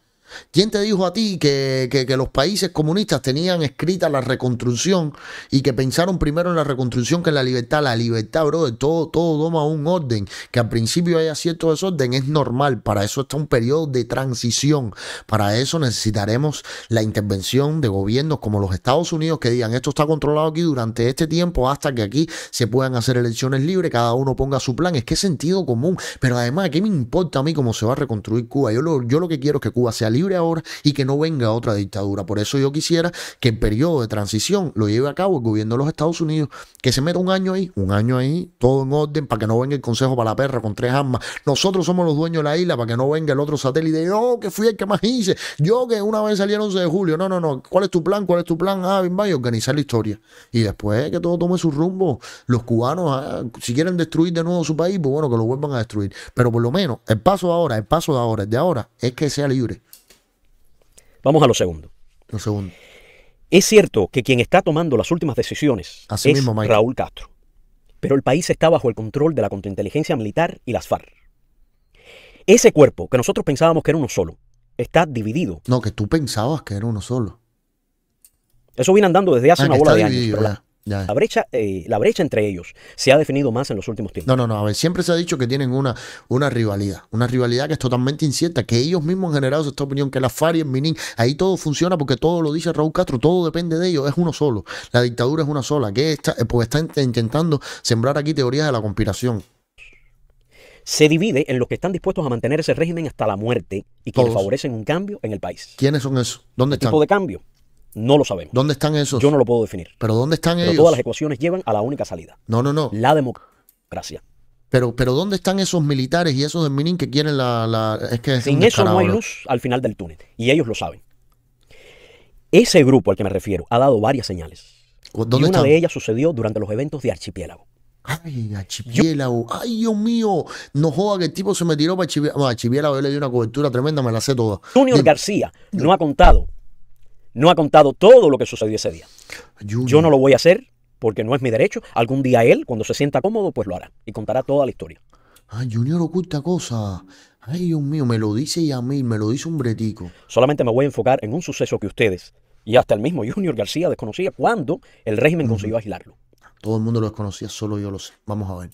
¿Quién te dijo a ti que, que, los países comunistas tenían escrita la reconstrucción y que pensaron primero en la reconstrucción que en la libertad? La libertad, bro, de todo, todo toma un orden. Que al principio haya cierto desorden es normal. Para eso está un periodo de transición. Para eso necesitaremos la intervención de gobiernos como los Estados Unidos que digan esto está controlado aquí durante este tiempo hasta que aquí se puedan hacer elecciones libres, cada uno ponga su plan. Es que es sentido común. Pero además, ¿qué me importa a mí cómo se va a reconstruir Cuba? Yo yo lo que quiero es que Cuba sea libre libre ahora y que no venga otra dictadura. Por eso yo quisiera que en periodo de transición lo lleve a cabo el gobierno de los Estados Unidos, que se meta un año ahí, un año ahí, todo en orden, para que no venga el Consejo para la Perra con tres armas. Nosotros somos los dueños de la isla, para que no venga el otro satélite. Yo oh, que fui el que más hice, yo que una vez salieron 11 de julio. No, no, no. ¿Cuál es tu plan? ¿Cuál es tu plan? Ah, bien, vaya, organizar la historia. Y después que todo tome su rumbo. Los cubanos, ah, si quieren destruir de nuevo su país, pues bueno, que lo vuelvan a destruir. Pero por lo menos, el paso ahora, el paso de ahora, de ahora, es que sea libre. Vamos a lo segundo. Lo segundo. Es cierto que quien está tomando las últimas decisiones es Raúl Castro, pero el país está bajo el control de la contrainteligencia militar y las FARC. Ese cuerpo que nosotros pensábamos que era uno solo está dividido. No, que tú pensabas que era uno solo. Eso viene andando desde hace ah, una bola de años. Pero la, brecha, eh, la brecha entre ellos se ha definido más en los últimos tiempos. No, no, no. A ver, siempre se ha dicho que tienen una, una rivalidad. Una rivalidad que es totalmente incierta, que ellos mismos han generado esta opinión, que la FARC y Minin, ahí todo funciona porque todo lo dice Raúl Castro, todo depende de ellos, es uno solo. La dictadura es una sola. Que está, eh, pues está intentando sembrar aquí teorías de la conspiración se divide en los que están dispuestos a mantener ese régimen hasta la muerte y que favorecen un cambio en el país. ¿Quiénes son esos? ¿Dónde ¿Qué tipo de cambio? No lo sabemos. ¿Dónde están esos? Yo no lo puedo definir. ¿Pero dónde están Todas las ecuaciones llevan a la única salida. No, no, no. La democracia. Pero, pero ¿dónde están esos militares y esos del Minin que quieren la... Es que Sin eso no hay luz al final del túnel. Y ellos lo saben. Ese grupo al que me refiero ha dado varias señales. y una de ellas sucedió durante los eventos de Archipiélago. Ay, Archipiélago. Ay, Dios mío. No joda que el tipo se me tiró para Archipiélago. Archipiélago yo le dio una cobertura tremenda, me la sé toda. Junior García no ha contado no ha contado todo lo que sucedió ese día. Yo no lo voy a hacer porque no es mi derecho. Algún día él, cuando se sienta cómodo, pues lo hará y contará toda la historia. Ah, Junior oculta cosa. Ay, Dios mío, me lo dice y a mí, me lo dice un bretico. Solamente me voy a enfocar en un suceso que ustedes y hasta el mismo Junior García desconocía cuando el régimen consiguió aislarlo. Todo el mundo lo desconocía, solo yo lo sé. Vamos a ver.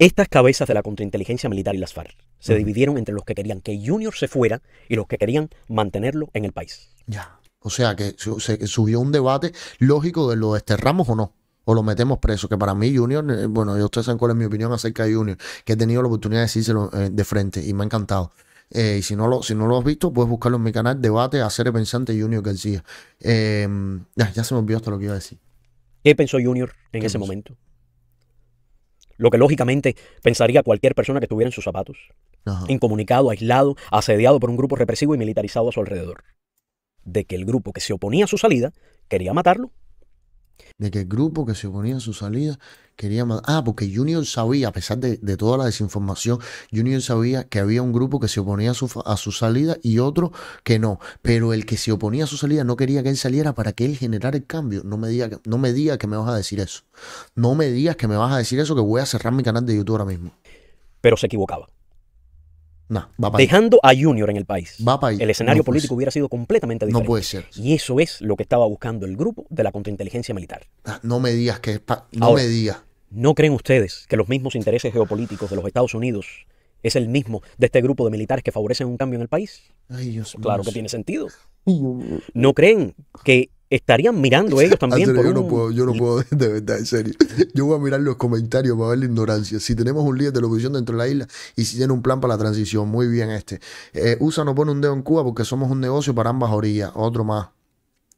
Estas cabezas de la contrainteligencia militar y las FARC se dividieron entre los que querían que Junior se fuera y los que querían mantenerlo en el país. Ya. O sea, que se subió un debate lógico de lo desterramos o no o lo metemos preso. Que para mí, Junior, eh, bueno, yo ustedes saben cuál es mi opinión acerca de Junior, que he tenido la oportunidad de decírselo eh, de frente y me ha encantado. Eh, y si no, lo, si no lo has visto, puedes buscarlo en mi canal Debate Hacer Pensante Junior García. decía em, ya se me olvidó hasta lo que iba a decir. ¿Qué pensó Junior en ese momento? Lo que lógicamente pensaría cualquier persona que estuviera en sus zapatos. Incomunicado, aislado, asediado por un grupo represivo y militarizado a su alrededor de que el grupo que se oponía a su salida quería matarlo. De que el grupo que se oponía a su salida quería matarlo. Ah, porque Junior sabía, a pesar de, toda la desinformación, Junior sabía que había un grupo que se oponía a su, a su salida y otro que no. Pero el que se oponía a su salida no quería que él saliera para que él generara el cambio. No me digas no diga que me vas a decir eso. No me digas que me vas a decir eso, que voy a cerrar mi canal de YouTube ahora mismo. Pero se equivocaba dejando a Junior en el país. el escenario político hubiera sido completamente diferente. No puede ser. Y eso es lo que estaba buscando el grupo de la contrainteligencia militar. Ah, no me digas que no me digas. ¿No creen ustedes que los mismos intereses geopolíticos de los Estados Unidos es el mismo de este grupo de militares que favorecen un cambio en el país? Ay, claro que tiene sentido. ¿No creen que estarían mirando ellos también. yo, no puedo, yo no puedo, de verdad, en serio. Yo voy a mirar los comentarios para ver la ignorancia. Si tenemos un líder de la dentro de la isla y si tiene un plan para la transición, muy bien este. Eh, USA no pone un dedo en Cuba porque somos un negocio para ambas orillas. Otro más.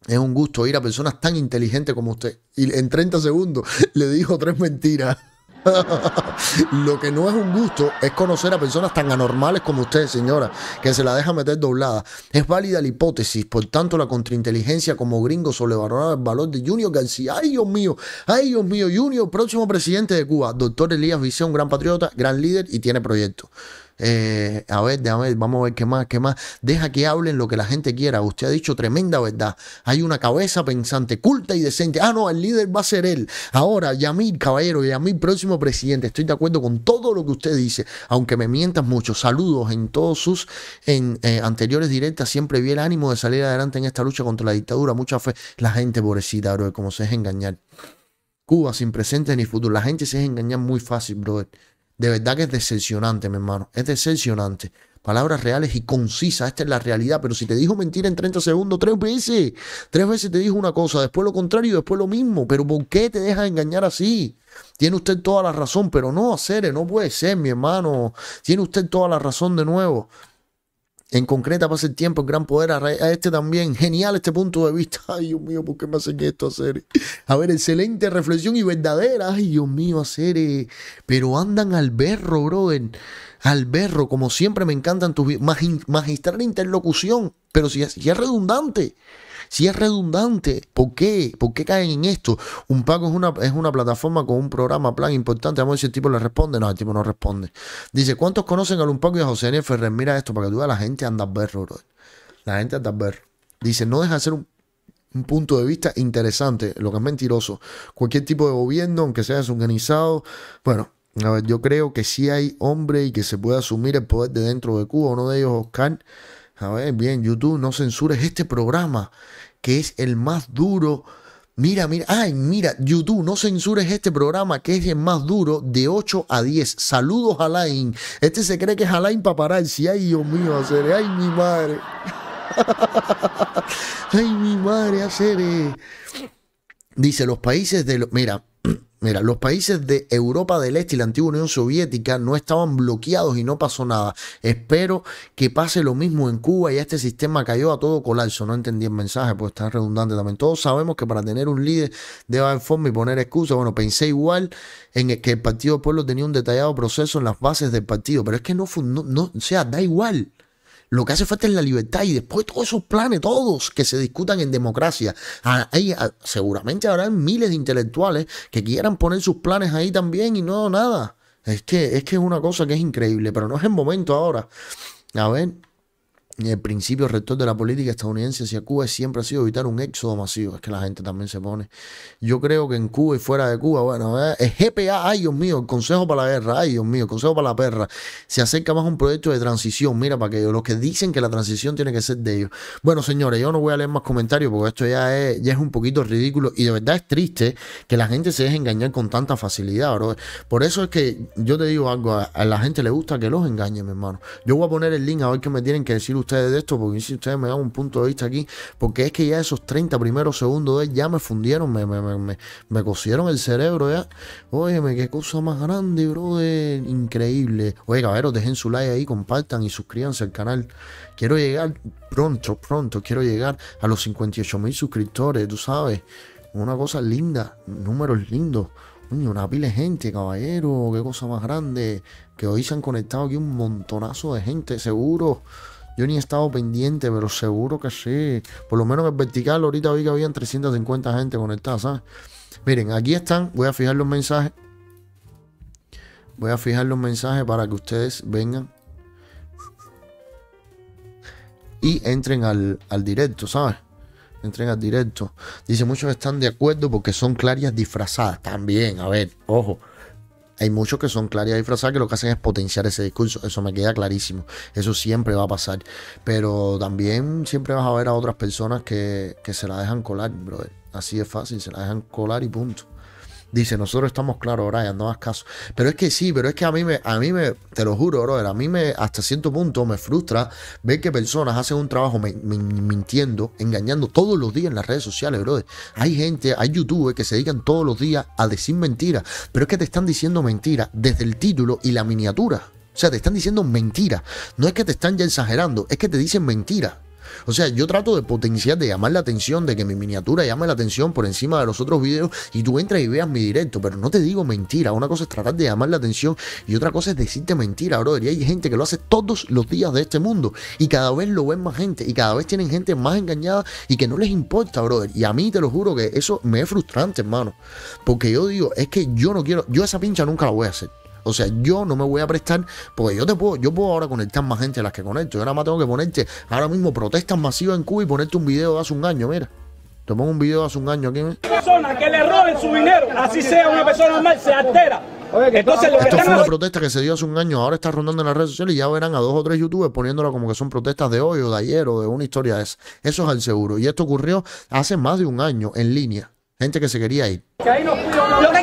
Es un gusto ir a personas tan inteligentes como usted. Y en 30 segundos le dijo tres mentiras. Lo que no es un gusto es conocer a personas tan anormales como usted, señora, que se la deja meter doblada. Es válida la hipótesis, por tanto la contrainteligencia como gringo sobrevaloraba el valor de Junior García. ¡Ay, Dios mío! ¡Ay, Dios mío! Junior, próximo presidente de Cuba. Doctor Elías visión gran patriota, gran líder y tiene proyecto. Eh, a ver, a ver, vamos a ver qué más, qué más. Deja que hablen lo que la gente quiera. Usted ha dicho tremenda verdad. Hay una cabeza pensante, culta y decente. Ah, no, el líder va a ser él. Ahora, Yamil, caballero, Yamil, próximo presidente. Estoy de acuerdo con todo lo que usted dice, aunque me mientas mucho. Saludos en todos sus eh, anteriores directas. Siempre vi el ánimo de salir adelante en esta lucha contra la dictadura. Mucha fe. La gente pobrecita, bro, como se es engañar. Cuba sin presente ni futuro. La gente se es engañar muy fácil, brother. De verdad que es decepcionante, mi hermano. Es decepcionante. Palabras reales y concisas. Esta es la realidad. Pero si te dijo mentira en 30 segundos, tres veces. Tres veces te dijo una cosa, después lo contrario, después lo mismo. Pero ¿por qué te dejas engañar así? Tiene usted toda la razón, pero no, hacer, no puede ser, mi hermano. Tiene usted toda la razón de nuevo. En concreta pasa el tiempo, en gran poder a este también. Genial este punto de vista. Ay, Dios mío, ¿por qué me hacen esto hacer? A ver, excelente reflexión y verdadera. Ay, Dios mío, hacer. Pero andan al berro, brother. Al berro, como siempre me encantan tus magistral interlocución. Pero si es, si es redundante. Si es redundante, ¿por qué? ¿Por qué caen en esto? Un pago es una, es una plataforma con un programa, plan importante. Vamos a ver si el tipo le responde. No, el tipo no responde. Dice, ¿cuántos conocen a Paco y a José N. Ferrer? Mira esto, para que tú veas, la gente anda a berro, bro. La gente anda a ver. Dice, no deja de ser un un punto de vista interesante, lo que es mentiroso. Cualquier tipo de gobierno, aunque sea desorganizado, bueno, a ver, yo creo que sí hay hombre y que se puede asumir el poder de dentro de Cuba. Uno de ellos, Oscar. A ver, bien, YouTube, no censures este programa que es el más duro. Mira, mira, ay, mira, YouTube, no censures este programa que es el más duro de 8 a 10. Saludos Alain. Este se cree que es Alain Sí, Ay, Dios mío, hacer, ay, mi madre. ay, mi madre, hacer. Dice, los países de... Lo... Mira, Mira, los países de Europa del Este y la antigua Unión Soviética no estaban bloqueados y no pasó nada. Espero que pase lo mismo en Cuba y este sistema cayó a todo colapso. No entendí el mensaje, pues está redundante también. Todos sabemos que para tener un líder de haber forma y poner excusas. Bueno, pensé igual en que el Partido del Pueblo tenía un detallado proceso en las bases del partido, pero es que no, no, no o sea, da igual. Lo que hace falta es la libertad y después todos esos planes, todos que se discutan en democracia. Ahí ah, seguramente habrán miles de intelectuales que quieran poner sus planes ahí también y no nada. Es que es, que es una cosa que es increíble, pero no es el momento ahora. A ver el principio rector de la política estadounidense hacia Cuba siempre ha sido evitar un éxodo masivo. Es que la gente también se pone. Yo creo que en Cuba y fuera de Cuba, bueno, eh, el GPA, ay Dios mío, el Consejo para la Guerra, ay Dios mío, el Consejo para la Perra, se acerca más a un proyecto de transición. Mira, para que los que dicen que la transición tiene que ser de ellos. Bueno, señores, yo no voy a leer más comentarios porque esto ya es, ya es un poquito ridículo y de verdad es triste que la gente se deje engañar con tanta facilidad, bro. Por eso es que yo te digo algo, a, la gente le gusta que los engañen, mi hermano. Yo voy a poner el link a ver qué me tienen que decir ustedes ustedes de esto, porque si ustedes me dan un punto de vista aquí, porque es que ya esos 30 primeros segundos ya me fundieron, me, me, me, cosieron el cerebro ya. me qué cosa más grande, bro, increíble. Oye, caballeros, dejen su like ahí, compartan y suscríbanse al canal. Quiero llegar pronto, pronto, quiero llegar a los 58 mil suscriptores, tú sabes. Una cosa linda, números lindos una pila de gente, caballero, qué cosa más grande. Que hoy se han conectado aquí un montonazo de gente, seguro. Yo ni he estado pendiente, pero seguro que sí. Por lo menos en vertical ahorita vi que habían 350 gente conectada, ¿sabes? Miren, aquí están. Voy a fijar los mensajes. Voy a fijar los mensajes para que ustedes vengan y entren al, directo, ¿sabes? Entren al directo. Dice, muchos están de acuerdo porque son clarias disfrazadas. También, a ver, ojo. Hay muchos que son y disfrazados que lo que hacen es potenciar ese discurso. Eso me queda clarísimo. Eso siempre va a pasar. Pero también siempre vas a ver a otras personas que, que se la dejan colar, brother. Así es fácil, se la dejan colar y punto. Dice, nosotros estamos claros, Brian, no hagas caso. Pero es que sí, pero es que a mí me, a mí me, te lo juro, brother, a mí me, hasta cierto punto me frustra ver que personas hacen un trabajo mintiendo, engañando todos los días en las redes sociales, brother. Hay gente, hay youtubers que se dedican todos los días a decir mentiras, pero es que te están diciendo mentiras desde el título y la miniatura. O sea, te están diciendo mentiras. No es que te están ya exagerando, es que te dicen mentiras. O sea, yo trato de potenciar, de llamar la atención, de que mi miniatura llame la atención por encima de los otros videos y tú entras y veas mi directo, pero no te digo mentira. Una cosa es tratar de llamar la atención y otra cosa es decirte mentira, brother. Y hay gente que lo hace todos los días de este mundo y cada vez lo ven más gente y cada vez tienen gente más engañada y que no les importa, brother. Y a mí te lo juro que eso me es frustrante, hermano. Porque yo digo, es que yo no quiero, yo esa pincha nunca la voy a hacer. O sea, yo no me voy a prestar, porque yo te puedo, yo puedo ahora conectar más gente a las que conecto. Yo nada más tengo que ponerte ahora mismo protestas masivas en Cuba y ponerte un video de hace un año, mira. Te un video de hace un año aquí. persona que le roben su dinero, así sea una persona normal, se altera. Entonces, Esto fue una protesta que se dio hace un año, ahora está rondando en las redes sociales y ya verán a dos o tres youtubers poniéndola como que son protestas de hoy o de ayer o de una historia de esa. Eso es al seguro. Y esto ocurrió hace más de un año en línea. Gente que se quería ir. lo que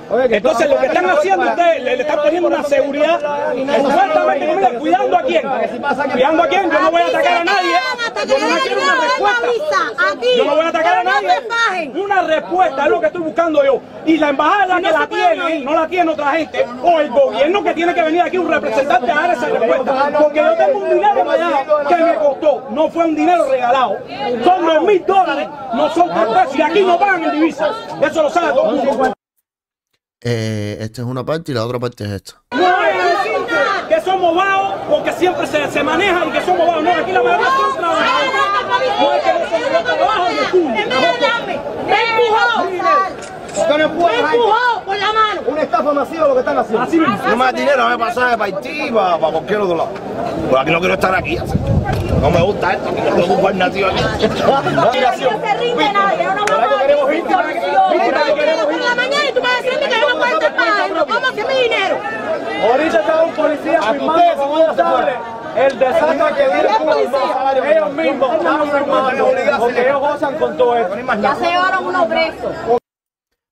Entonces lo que están haciendo ustedes, le, están poniendo una seguridad exactamente cuidando a quién, cuidando a quién, yo no voy a atacar a nadie, yo no quiero una respuesta, yo no voy a atacar a nadie, una respuesta es lo que estoy buscando yo, y la embajada que la tiene, no la tiene otra gente, o el gobierno que tiene que venir aquí un representante a dar esa respuesta, porque yo tengo un dinero que me costó, no fue un dinero regalado, son los mil dólares, no son tres y aquí no pagan en divisas, eso lo sabe todo el eh, esta es una parte y la otra parte es esta. No hay que somos vagos porque siempre se, se manejan y que somos vagos. No, aquí la mayoría son trabajadores. No es que no somos trabajadores. No es que un con la mano. estafa masiva lo que están haciendo. No me dinero, me pasa para Haití, para, cualquier otro lado. Por aquí no quiero estar aquí. No me gusta esto, aquí no quiero nativo aquí. No, se rinde nadie, ahora vamos a no mi dinero? Ahorita está un policía el desastre que viene ellos mismos, porque ellos gozan con todo esto. Ya se llevaron unos presos.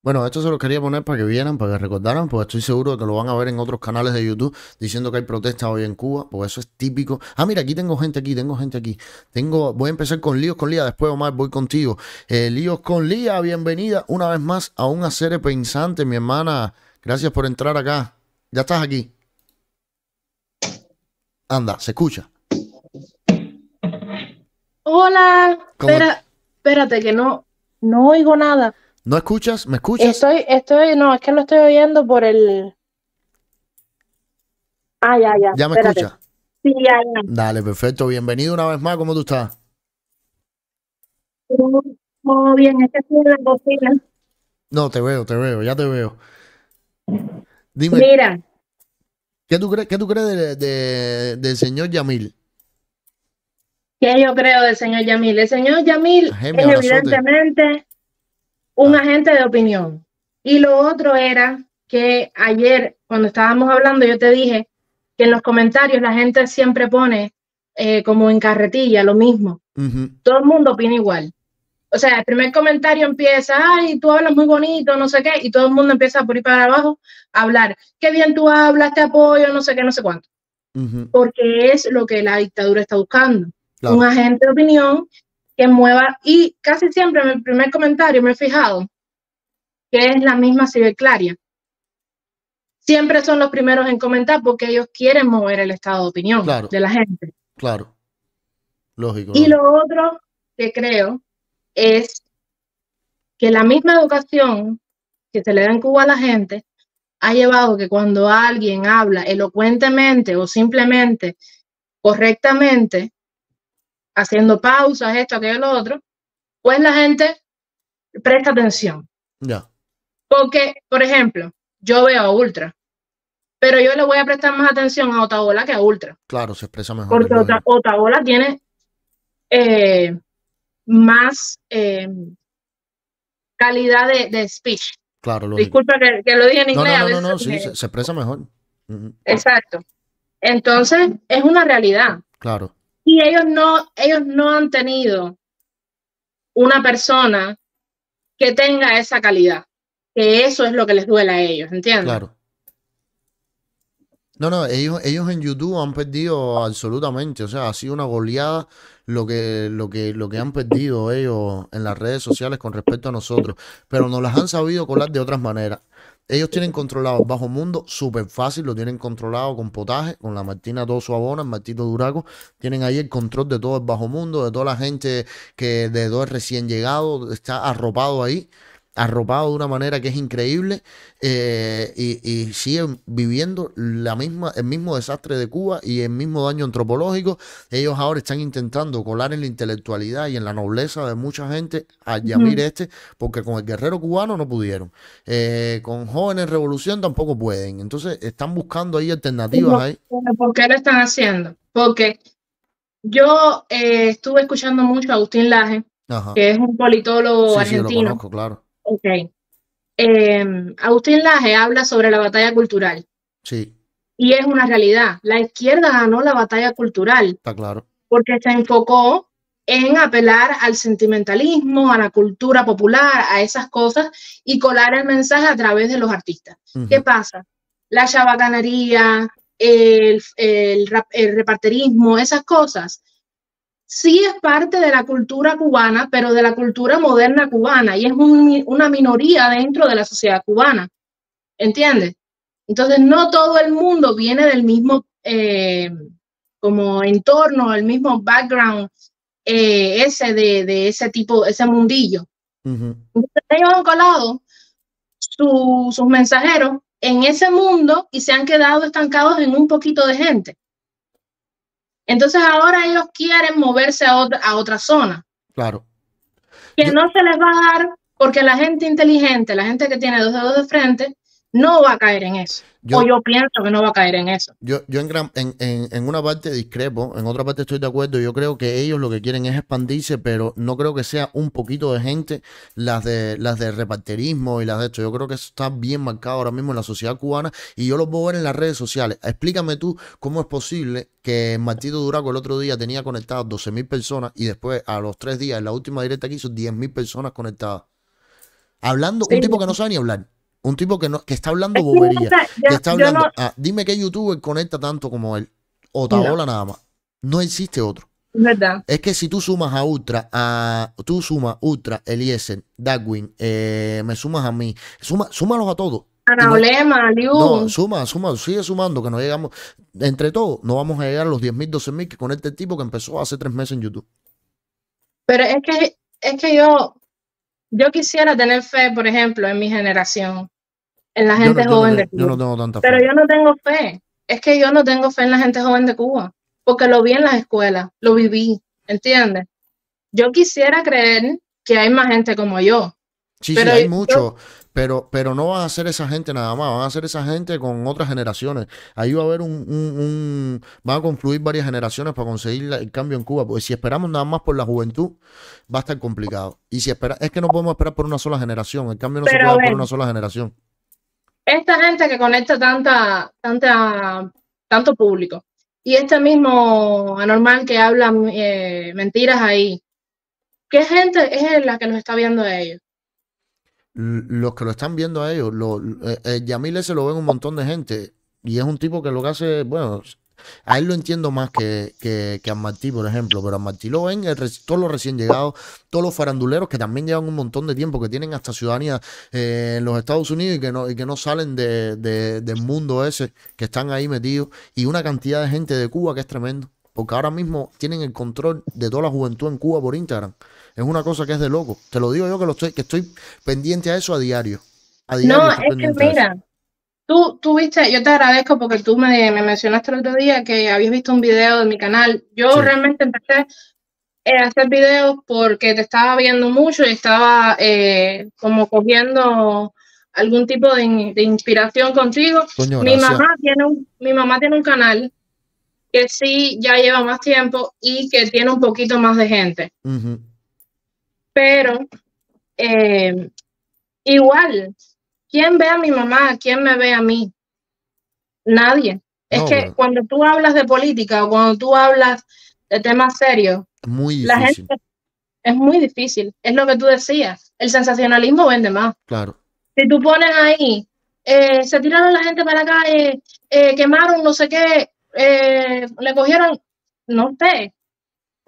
Bueno, esto se lo quería poner para que vieran, para que recordaran, porque estoy seguro de que lo van a ver en otros canales de YouTube diciendo que hay protestas hoy en Cuba, porque eso es típico. Ah, mira, aquí tengo gente aquí, tengo gente aquí. Tengo, voy a empezar con Líos con Lía, después Omar voy contigo. Eh, Líos con Lía, bienvenida una vez más a un hacer pensante, mi hermana. Gracias por entrar acá. Ya estás aquí. Anda, se escucha. Hola. Espera, espérate que no, no oigo nada. ¿No escuchas? ¿Me escuchas? Estoy, estoy, no, es que lo estoy oyendo por el. Ah, ya, ya. ¿Ya me escuchas? Sí, ya, ya. Dale, perfecto. Bienvenido una vez más. ¿Cómo tú estás? Muy bien, es en la cocina. No, te veo, te veo, ya te veo. Dime. Mira. ¿Qué tú crees, qué tú crees del señor Yamil? ¿Qué yo creo del señor Yamil? El señor Yamil es evidentemente un agente de opinión. Y lo otro era que ayer, cuando estábamos hablando, yo te dije que en los comentarios la gente siempre pone eh, como en carretilla lo mismo. Todo el mundo opina igual. O sea, el primer comentario empieza, ay, tú hablas muy bonito, no sé qué, y todo el mundo empieza por ir para abajo a hablar, qué bien tú hablas, te apoyo, no sé qué, no sé cuánto. Porque es lo que la dictadura está buscando. Un agente de opinión que mueva. Y casi siempre en el primer comentario me he fijado que es la misma ciberclaria. Siempre son los primeros en comentar porque ellos quieren mover el estado de opinión de la gente. Claro. Lógico. Y lo otro que creo es que la misma educación que se le da en Cuba a la gente ha llevado que cuando alguien habla elocuentemente o simplemente correctamente, haciendo pausas, esto, aquello, lo otro, pues la gente presta atención. Ya. Porque, por ejemplo, yo veo a Ultra, pero yo le voy a prestar más atención a Otaola que a Ultra. Claro, se expresa mejor. Porque Ota, Otaola tiene eh, más eh, calidad de, speech. Claro, Disculpa que, lo dije en inglés. No, no, no, sí, se, expresa mejor. Exacto. Entonces, es una realidad. Claro. Y ellos no, ellos no han tenido una persona que tenga esa calidad, que eso es lo que les duele a ellos, ¿entiendes? Claro. No, no, ellos, ellos en YouTube han perdido absolutamente, o sea, ha sido una goleada lo que, lo que, lo que han perdido ellos en las redes sociales con respecto a nosotros, pero nos las han sabido colar de otras maneras. Ellos tienen controlado el Bajo Mundo, súper fácil, lo tienen controlado con potaje, con la Martina su Abona, el Martito Duraco. Tienen ahí el control de todo el Bajo Mundo, de toda la gente que de dos recién llegado, está arropado ahí arropado de una manera que es increíble eh, y, siguen viviendo la misma, el mismo desastre de Cuba y el mismo daño antropológico. Ellos ahora están intentando colar en la intelectualidad y en la nobleza de mucha gente a Yamir este, porque con el guerrero cubano no pudieron. Eh, con jóvenes revolución tampoco pueden. Entonces están buscando ahí alternativas. ahí. ¿Por qué lo están haciendo? Porque yo eh, estuve escuchando mucho a Agustín Laje, que es un politólogo argentino. Sí, claro. Ok. Em, Agustín Laje habla sobre la batalla cultural. Sí. Y es una realidad. La izquierda ganó la batalla cultural. Está claro. Porque se enfocó en apelar al sentimentalismo, a la cultura popular, a esas cosas y colar el mensaje a través de los artistas. ¿Qué pasa? La chabacanería, el, el, reparterismo, esas cosas sí es parte de la cultura cubana, pero de la cultura moderna cubana, y es una minoría dentro de la sociedad cubana. ¿Entiendes? Entonces, no todo el mundo viene del mismo eh, como entorno, el mismo background eh, ese de, ese tipo, ese mundillo. ellos han colado sus mensajeros en ese mundo y se han quedado estancados en un poquito de gente. Entonces ahora ellos quieren moverse a otra, a otra zona. Claro. Que no se les va a dar porque la gente inteligente, la gente que tiene dos dedos de frente, no va a caer en eso. Yo, o yo pienso que no va a caer en eso. Yo, yo en, en, en, una parte discrepo, en otra parte estoy de acuerdo. Yo creo que ellos lo que quieren es expandirse, pero no creo que sea un poquito de gente las de las de reparterismo y las de esto. Yo creo que eso está bien marcado ahora mismo en la sociedad cubana y yo lo puedo ver en las redes sociales. Explícame tú cómo es posible que Martito Duraco el otro día tenía conectadas mil personas y después a los tres días, en la última directa que hizo, 10.000 personas conectadas. Hablando, un tipo que no sabe ni hablar. Un tipo que, no, que está hablando bobería. Que, está hablando. Ah, dime qué youtuber conecta tanto como él. O Taola nada más. No existe otro. Es verdad. Es que si tú sumas a Ultra, a, tú sumas Ultra, Eliezer, Darwin, eh, me sumas a mí, suma, súmalos a todos. Problema, no, suma, suma, sigue sumando que no llegamos. Entre todos, no vamos a llegar a los 10.000, 12.000 que con este tipo que empezó hace tres meses en YouTube. Pero es que, es que yo, yo quisiera tener fe, por ejemplo, en mi generación, en la gente joven de Cuba. Pero yo no tengo fe. Es que yo no tengo fe en la gente joven de Cuba, porque lo vi en las escuelas, lo viví, ¿entiendes? Yo quisiera creer que hay más gente como yo. Sí, pero hay mucho. Pero, pero no van a ser esa gente nada más, van a ser esa gente con otras generaciones. Ahí va a haber un, van a confluir varias generaciones para conseguir el cambio en Cuba. Porque si esperamos nada más por la juventud, va a estar complicado. Y si espera, es que no podemos esperar por una sola generación. El cambio no se puede por una sola generación. Esta gente que conecta tanta, tanta, tanto público. Y este mismo anormal que habla eh, mentiras ahí, ¿qué gente es la que nos está viendo a ellos? los que lo están viendo a ellos, eh, eh, Yamil ese se lo ven un montón de gente y es un tipo que lo que hace, bueno, a él lo entiendo más que, que, que a Martí, por ejemplo, pero a Martí lo ven todos los recién llegados, todos los faranduleros que también llevan un montón de tiempo, que tienen hasta ciudadanía eh, en los Estados Unidos y que no, y que no salen de, del mundo ese, que están ahí metidos, y una cantidad de gente de Cuba que es tremendo, porque ahora mismo tienen el control de toda la juventud en Cuba por Instagram. Es una cosa que es de loco. Te lo digo yo que lo estoy, que estoy pendiente a eso a diario. no, es que mira, tú, tú, viste, yo te agradezco porque tú me, mencionaste el otro día que habías visto un video de mi canal. Yo realmente empecé eh, a hacer videos porque te estaba viendo mucho y estaba eh, como cogiendo algún tipo de, inspiración contigo. mi, mamá tiene un, mi mamá tiene un canal que sí ya lleva más tiempo y que tiene un poquito más de gente. Pero eh, igual, ¿quién ve a mi mamá? ¿Quién me ve a mí? Nadie. Es que cuando tú hablas de política o cuando tú hablas de temas serios, la gente es muy difícil. Es lo que tú decías. El sensacionalismo vende más. Claro. Si tú pones ahí, eh, se tiraron la gente para acá, calle, eh, quemaron no sé qué, le cogieron, no sé.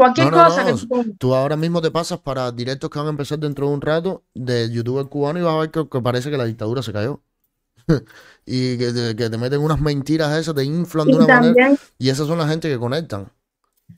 Cualquier cosa que tú... ahora mismo te pasas para directos que van a empezar dentro de un rato de youtuber cubano y vas a ver que, parece que la dictadura se cayó. y que te, meten unas mentiras esas, te inflan y de una manera. Y esas son la gente que conectan.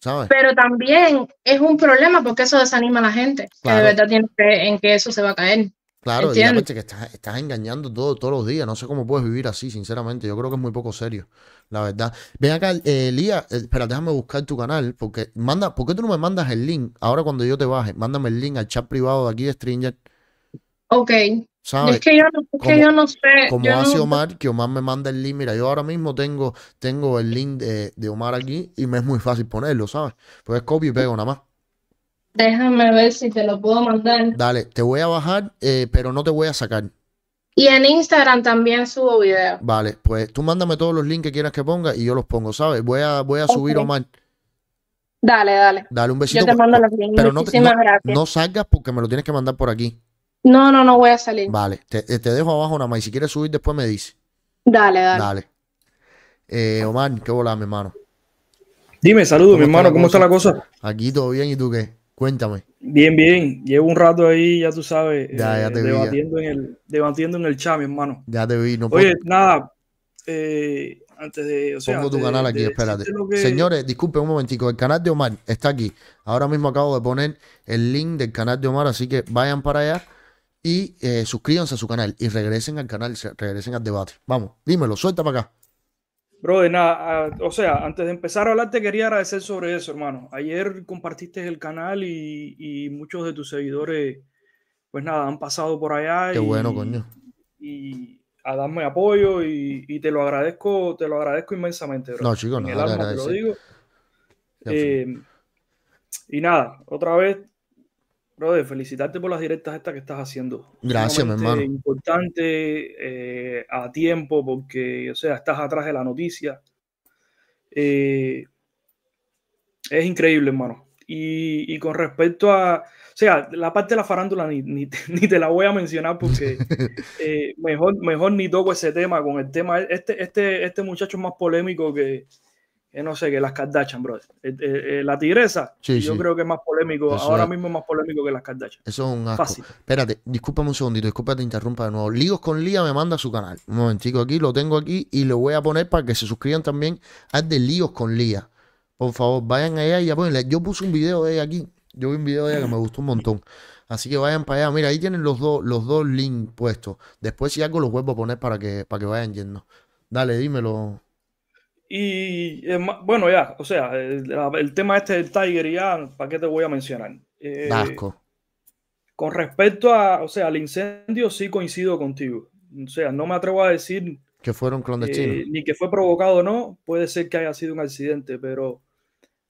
¿sabes? Pero también es un problema porque eso desanima a la gente. Que de verdad tiene que en que eso se va a caer. Claro, y que estás, engañando todos los días. No sé cómo puedes vivir así, sinceramente. Yo creo que es muy poco serio la verdad. Ven acá, Elia eh, Lía, eh, espera, déjame buscar tu canal, porque manda, ¿por qué tú no me mandas el link? Ahora cuando yo te baje, mándame el link al chat privado de aquí de Stringer. Ok. Es que yo no, es yo no sé. Como hace Omar, que Omar me manda el link. Mira, yo ahora mismo tengo, tengo el link de, Omar aquí y me es muy fácil ponerlo, ¿sabes? Pues copio y pego nada más. Déjame ver si te lo puedo mandar. Dale, te voy a bajar, eh, pero no te voy a sacar. Y en Instagram también subo videos. Vale, pues tú mándame todos los links que quieras que ponga y yo los pongo, ¿sabes? Voy a, voy a subir Omar. Dale, dale. Dale un besito. Yo te mando los links. Pero no, salgas porque me lo tienes que mandar por aquí. No, no, no voy a salir. Vale, te, eh, dejo abajo nada más y si quieres subir después me dice. Dale, dale. Dale. Eh, Omar, qué bola, mi hermano. Dime, saludos, mi hermano, ¿cómo está la cosa? Aquí todo bien, ¿y tú qué? Cuéntame. Bien, bien. Llevo un rato ahí, ya tú sabes, ya, ya eh, te debatiendo, En el, debatiendo en el chat, mi hermano. Ya te vi. No puedo... Oye, nada, eh, antes de... O Pongo tu canal aquí, espérate. Señores, disculpen un momentico. El canal de Omar está aquí. Ahora mismo acabo de poner el link del canal de Omar, así que vayan para allá y eh, suscríbanse a su canal y regresen al canal, regresen al debate. Vamos, dímelo, suelta para acá. Bro, nada, ah, o sea, antes de empezar a hablar te quería agradecer sobre eso, hermano. Ayer compartiste el canal y, muchos de tus seguidores, pues nada, han pasado por allá. Qué bueno, coño. Y a darme apoyo y, te lo agradezco, te lo agradezco inmensamente, bro. No, chicos, no, te lo eh, y nada, otra vez Brother, felicitarte por las directas estas que estás haciendo. Gracias, mi hermano. Importante, eh, a tiempo, porque, o sea, estás atrás de la noticia. Eh, es increíble, hermano. Y, con respecto a, o sea, la parte de la farándula ni, te la voy a mencionar porque eh, mejor, mejor ni toco ese tema con el tema. Este, este, este muchacho es más polémico que, no sé que las Kardashian, bro. Eh, eh, eh, la tigresa, yo creo que es más polémico, ahora mismo es más polémico que las Kardashian. Eso es un asco. Espérate, discúlpame un segundito, disculpa te interrumpa de nuevo. Ligos con Lía me manda su canal. Un momentico aquí, lo tengo aquí y lo voy a poner para que se suscriban también al de Ligos con Lía. Por favor, vayan allá y ponenle. Yo puse un video de ella aquí. Yo vi un video de ella que me gustó un montón. Así que vayan para allá. Mira, ahí tienen los dos, los dos links puestos. Después si algo los vuelvo a poner para que, para que vayan yendo. Dale, dímelo, y eh, bueno, ya, o sea, el, tema este del Tiger, ya, ¿para qué te voy a mencionar? Eh, con respecto a, o sea, al incendio, sí coincido contigo. O sea, no me atrevo a decir. Que fueron clandestinos. Eh, ni que fue provocado o no, puede ser que haya sido un accidente, pero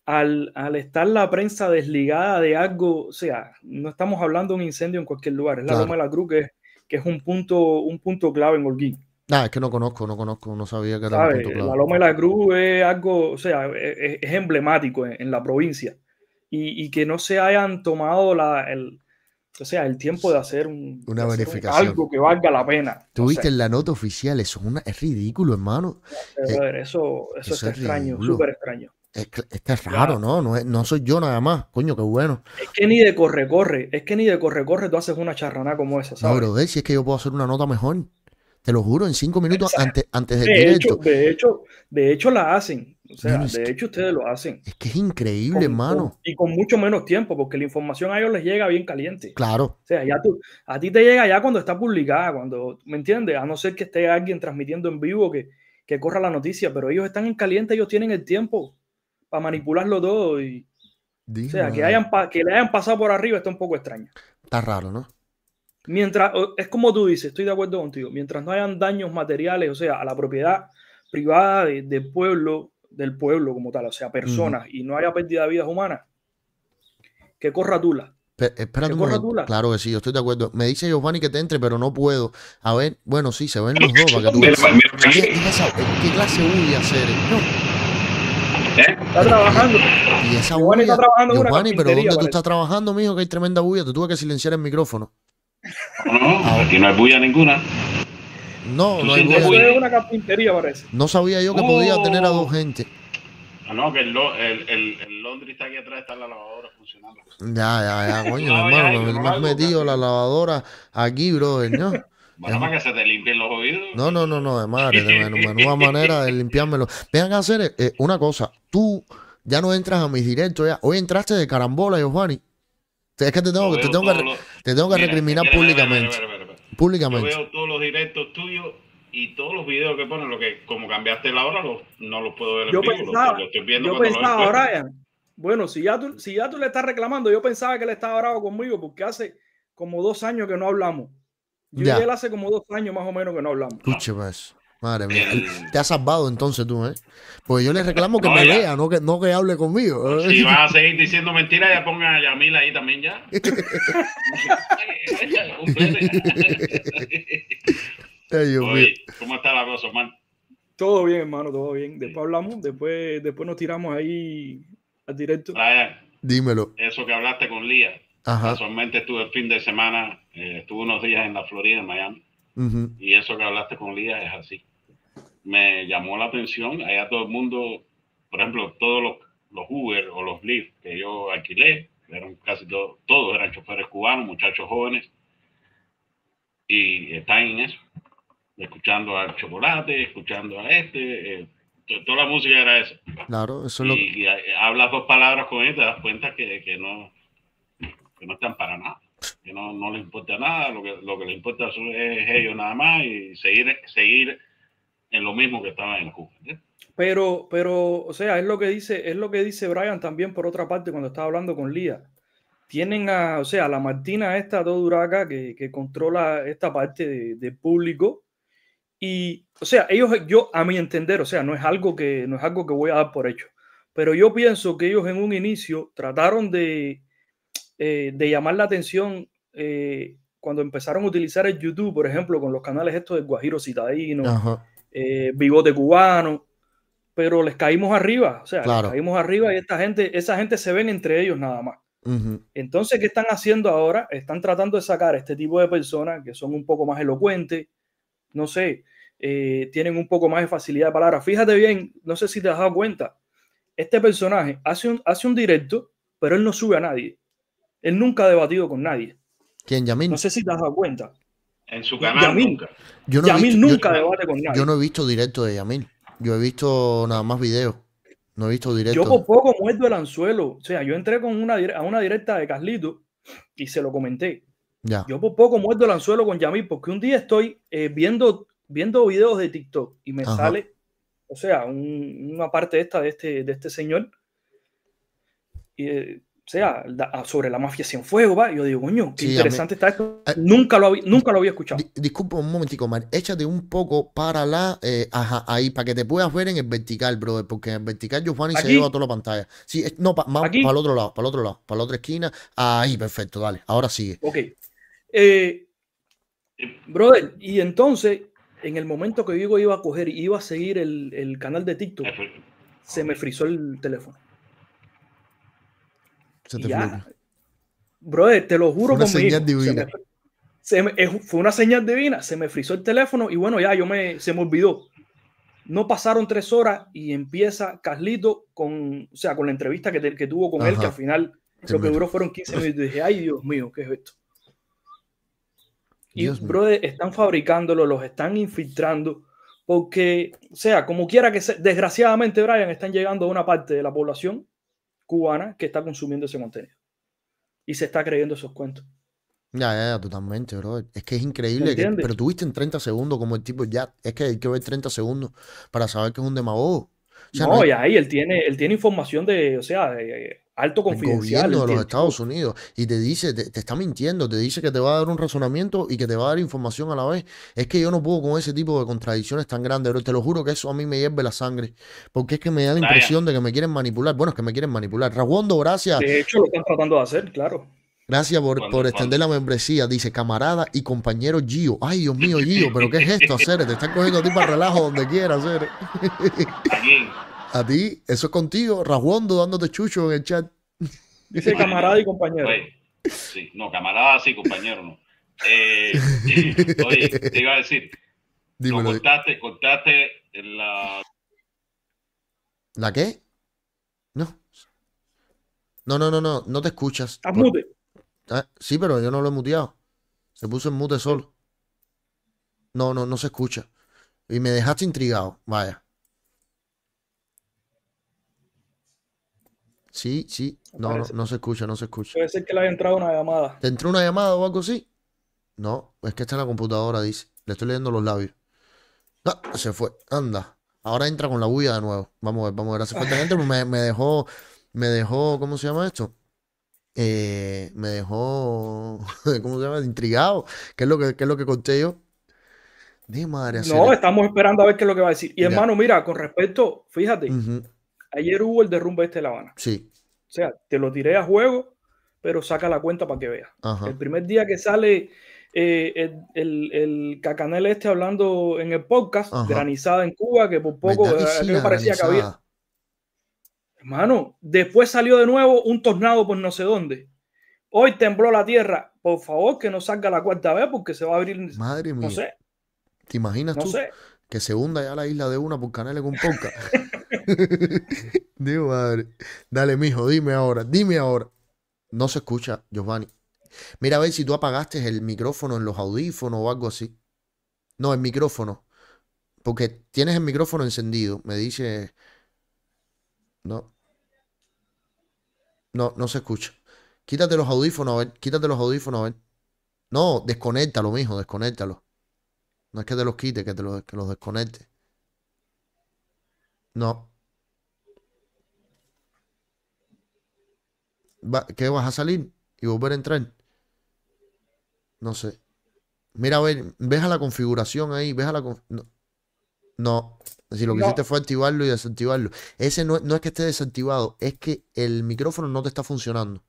al, al, estar la prensa desligada de algo, o sea, no estamos hablando de un incendio en cualquier lugar, es la claro. de la Cruz que, que es un punto, un punto clave en Holguín. No, es que no conozco, no conozco, no sabía que era La Loma de la Cruz es algo, o sea, e-, e-, es, emblemático en, la provincia. Y, que no se hayan tomado la, el, o sea, el tiempo de hacer algo que valga la pena. Tuviste la nota oficial, eso es, una, es ridículo, hermano. A ver, eh, eso, eso, es extraño, súper extraño. Es, está raro, ¿no? No, no, soy yo nada más, coño, qué bueno. Es que ni de corre-corre, es que ni de corre-corre tú haces una charrana como esa, ¿sabes? No, si es que yo puedo hacer una nota mejor. Te lo juro, en cinco minutos antes, antes del de directo. Hecho, de, hecho, de hecho, la hacen. O sea, de hecho, ustedes lo hacen. Es que es increíble, hermano. y con mucho menos tiempo, porque la información a ellos les llega bien caliente. Claro. O sea, ya tú, a ti te llega ya cuando está publicada, cuando, ¿me entiendes? A no ser que esté alguien transmitiendo en vivo que, corra la noticia, pero ellos están en caliente, ellos tienen el tiempo para manipularlo todo y. O sea, que, hayan, que le hayan pasado por arriba está un poco extraño. Está raro, ¿no? Mientras, es como tú dices, estoy de acuerdo contigo, mientras no hayan daños materiales, o sea, a la propiedad privada del pueblo, del pueblo como tal, o sea, personas, y no haya pérdida de vidas humanas, que corra tula. Espera un momento. Claro que sí, yo estoy de acuerdo. Me dice Giovanni que te entre, pero no puedo. A ver, bueno, sí, se ven los dos qué, clase eh, voy hacer? No. ¿Eh? Está trabajando. Y esa Giovanni Está trabajando Giovanni, pero ¿dónde tú estás trabajando, mijo? Que hay tremenda bulla. Te tuve que silenciar el micrófono. No, no, ah, aquí no hay bulla ninguna. No, no hay bulla. una carpintería, parece. No sabía yo que podía uh. tener a dos gente. Ah, no, que el, el, el, Londres está aquí atrás, está la lavadora funcionando. Ya, ya, ya, coño, no, hermano, me, has metido la lavadora aquí, brother, ¿no? Bueno, para que se te limpien los oídos. No, no, no, no, de madre, de menuda manera de limpiármelo. vean a hacer eh, una cosa, tú ya no entras a mis directos, ya. Hoy entraste de carambola, Giovanni. Es que te tengo, que, recriminar públicamente. públicamente. Yo veo todos los directos tuyos y todos los videos que ponen, lo que como cambiaste la hora, no los puedo ver yo pensaba, yo Brian, bueno, si ya, tú, si ya tú le estás reclamando, yo pensaba que él estaba bravo conmigo porque hace como dos años que no hablamos. Yo ya. y él hace como dos años más o menos que no hablamos. Escuche más. Madre mía. Te has salvado entonces tú, ¿eh? Pues yo le reclamo que me vea, no que, no que hable conmigo. ¿eh? Si vas a seguir diciendo mentiras, ya pongan a Yamil ahí también ya. ¿cómo está la cosa, hermano? Todo bien, hermano, todo bien. Después hablamos, después, después nos tiramos ahí al directo. Dímelo. Eso que hablaste con Lía. Casualmente estuve el fin de semana, eh, estuve unos días en la Florida, en Miami. Y eso que hablaste con Lía es así me llamó la atención. Allá todo el mundo, por ejemplo, todos los, los Uber o los Lyft que yo alquilé, eran casi todos, eran choferes cubanos, muchachos jóvenes, y están en eso, escuchando al chocolate, escuchando a este, eh, toda la música era eso. Claro, eso es lo y, hablas dos palabras con él, te das cuenta que, que, no, que no están para nada, que no, no les importa nada, lo que, lo les importa es ellos nada más y seguir, seguir en lo mismo que estaba en Cuba. Pero, pero, o sea, es lo que dice, es lo que dice Brian también por otra parte cuando estaba hablando con Lía. Tienen a, o sea, a la Martina esta todo duraca que, que, controla esta parte de, público. Y, o sea, ellos, yo, a mi entender, o sea, no es algo que, no es algo que voy a dar por hecho. Pero yo pienso que ellos en un inicio trataron de, eh, de llamar la atención eh, cuando empezaron a utilizar el YouTube, por ejemplo, con los canales estos de Guajiro Citadino. Ajá eh, bigote cubano, pero les caímos arriba, o sea, caímos arriba y esta gente, esa gente se ven entre ellos nada más. Entonces, ¿qué están haciendo ahora? Están tratando de sacar este tipo de personas que son un poco más elocuentes, no sé, eh, tienen un poco más de facilidad de palabra. Fíjate bien, no sé si te has dado cuenta, este personaje hace un, hace un directo, pero él no sube a nadie. Él nunca ha debatido con nadie. ¿Quién, Yamín? No sé si te has dado cuenta en su canal. Nunca. Yo no nunca no he visto directo de Yamil. Yo he visto nada más videos. No he visto directo. Yo por poco muerdo el anzuelo. O sea, yo entré con una, a una directa de Carlito y se lo comenté. Ya. Yo por poco muerdo el anzuelo con Yamil porque un día estoy eh, viendo, viendo videos de TikTok y me sale, o sea, una parte esta de este, de este señor. Y, eh, sea, ah, sobre la mafia sin fuego, va. Yo digo, coño, qué interesante está esto. nunca, lo había, nunca lo había escuchado. Disculpe disculpa un momentico, man. Échate un poco para la. Eh, ahí, para que te puedas ver en el vertical, brother. Porque en el vertical Giovanni se lleva toda la pantalla. Sí, no, para el otro lado, para el otro lado, para la otra esquina. Ahí, perfecto, dale. Ahora sigue. Ok. Eh, brother, y entonces, en el momento que digo iba a coger, iba a seguir el, el canal de TikTok, se me frizó el teléfono te ya. Brother, te lo juro fue una Señal divina. Se me, fue una señal divina. Se me frizó el teléfono y bueno, ya yo me, se me olvidó. No pasaron tres horas y empieza Carlito con, o sea, con la entrevista que, que tuvo con él, que al final lo que duró fueron 15 minutos. dije, ay Dios mío, ¿qué es esto? Y, los brother, están fabricándolo, los están infiltrando, porque, o sea, como quiera que sea, desgraciadamente, Brian, están llegando a una parte de la población cubana que está consumiendo ese contenido. Y se está creyendo esos cuentos. Ya, ya, ya, totalmente, bro. Es que es increíble. Que, pero tuviste en 30 segundos como el tipo ya. Es que hay que ver 30 segundos para saber que es un demagogo. no, y ahí él tiene, él tiene información de, o sea, alto confidencial. El gobierno de los Estados Unidos y te dice, te, está mintiendo, te dice que te va a dar un razonamiento y que te va a dar información a la vez. Es que yo no puedo con ese tipo de contradicciones tan grandes, pero te lo juro que eso a mí me hierve la sangre, porque es que me da la impresión de que me quieren manipular. Bueno, es que me quieren manipular. Raguando, gracias. De hecho, lo están tratando de hacer, claro. Gracias por, extender la membresía. Dice camarada y compañero Gio. Ay, Dios mío, Gio, pero ¿qué es esto, hacer? Te están cogiendo a ti para relajo donde quieras, hacer. A ti, eso es contigo, Rajuondo dándote chucho en el chat. Dice camarada y compañero. no, camarada sí, compañero no. Eh, eh, oye, te iba a decir, contaste, la... ¿La qué? No. No, no, no, no, no te escuchas. Estás mute. Ah, sí, pero yo no lo he muteado. Se puso en mute solo. No, no, no se escucha. Y me dejaste intrigado, vaya. Sí, sí. No, no, se escucha, no se escucha. Puede ser que le haya entrado una llamada. ¿Te entró una llamada o algo así? No, es que está en la computadora, dice. Le estoy leyendo los labios. se fue. Anda. Ahora entra con la bulla de nuevo. Vamos a ver, vamos a ver. Hace falta me, me dejó. Me dejó. ¿Cómo se llama esto? Eh, me dejó. ¿Cómo se llama? Intrigado. ¿Qué es lo que, qué es lo que conté yo? De madre. No, estamos esperando a ver qué es lo que va a decir. Y hermano, mira, con respecto, fíjate. Ayer hubo el derrumbe este de La Habana. Sí. O sea, te lo tiré a juego, pero saca la cuenta para que veas. El primer día que sale eh, el, cacanel este hablando en el podcast, granizada en Cuba, que por poco eh, parecía que había. Hermano, después salió de nuevo un tornado por no sé dónde. Hoy tembló la tierra. Por favor, que no salga la cuarta vez porque se va a abrir. Madre mía. No sé. ¿Te imaginas tú que se hunda ya la isla de una por canales con podcast? Dios madre. Dale, mijo, dime ahora, dime ahora. No se escucha, Giovanni. Mira a ver si tú apagaste el micrófono en los audífonos o algo así. No, el micrófono. Porque tienes el micrófono encendido. Me dice. No. No, no se escucha. Quítate los audífonos, a ver. Quítate los audífonos, a ver. No, desconectalo mijo, desconectalo No es que te los quite, que te los, que los desconecte. No. ¿Qué vas a salir y volver a entrar? No sé. Mira, a ver, a la configuración ahí, veja la... No. Si lo que hiciste fue activarlo y desactivarlo. Ese no, no es que esté desactivado, es que el micrófono no te está funcionando.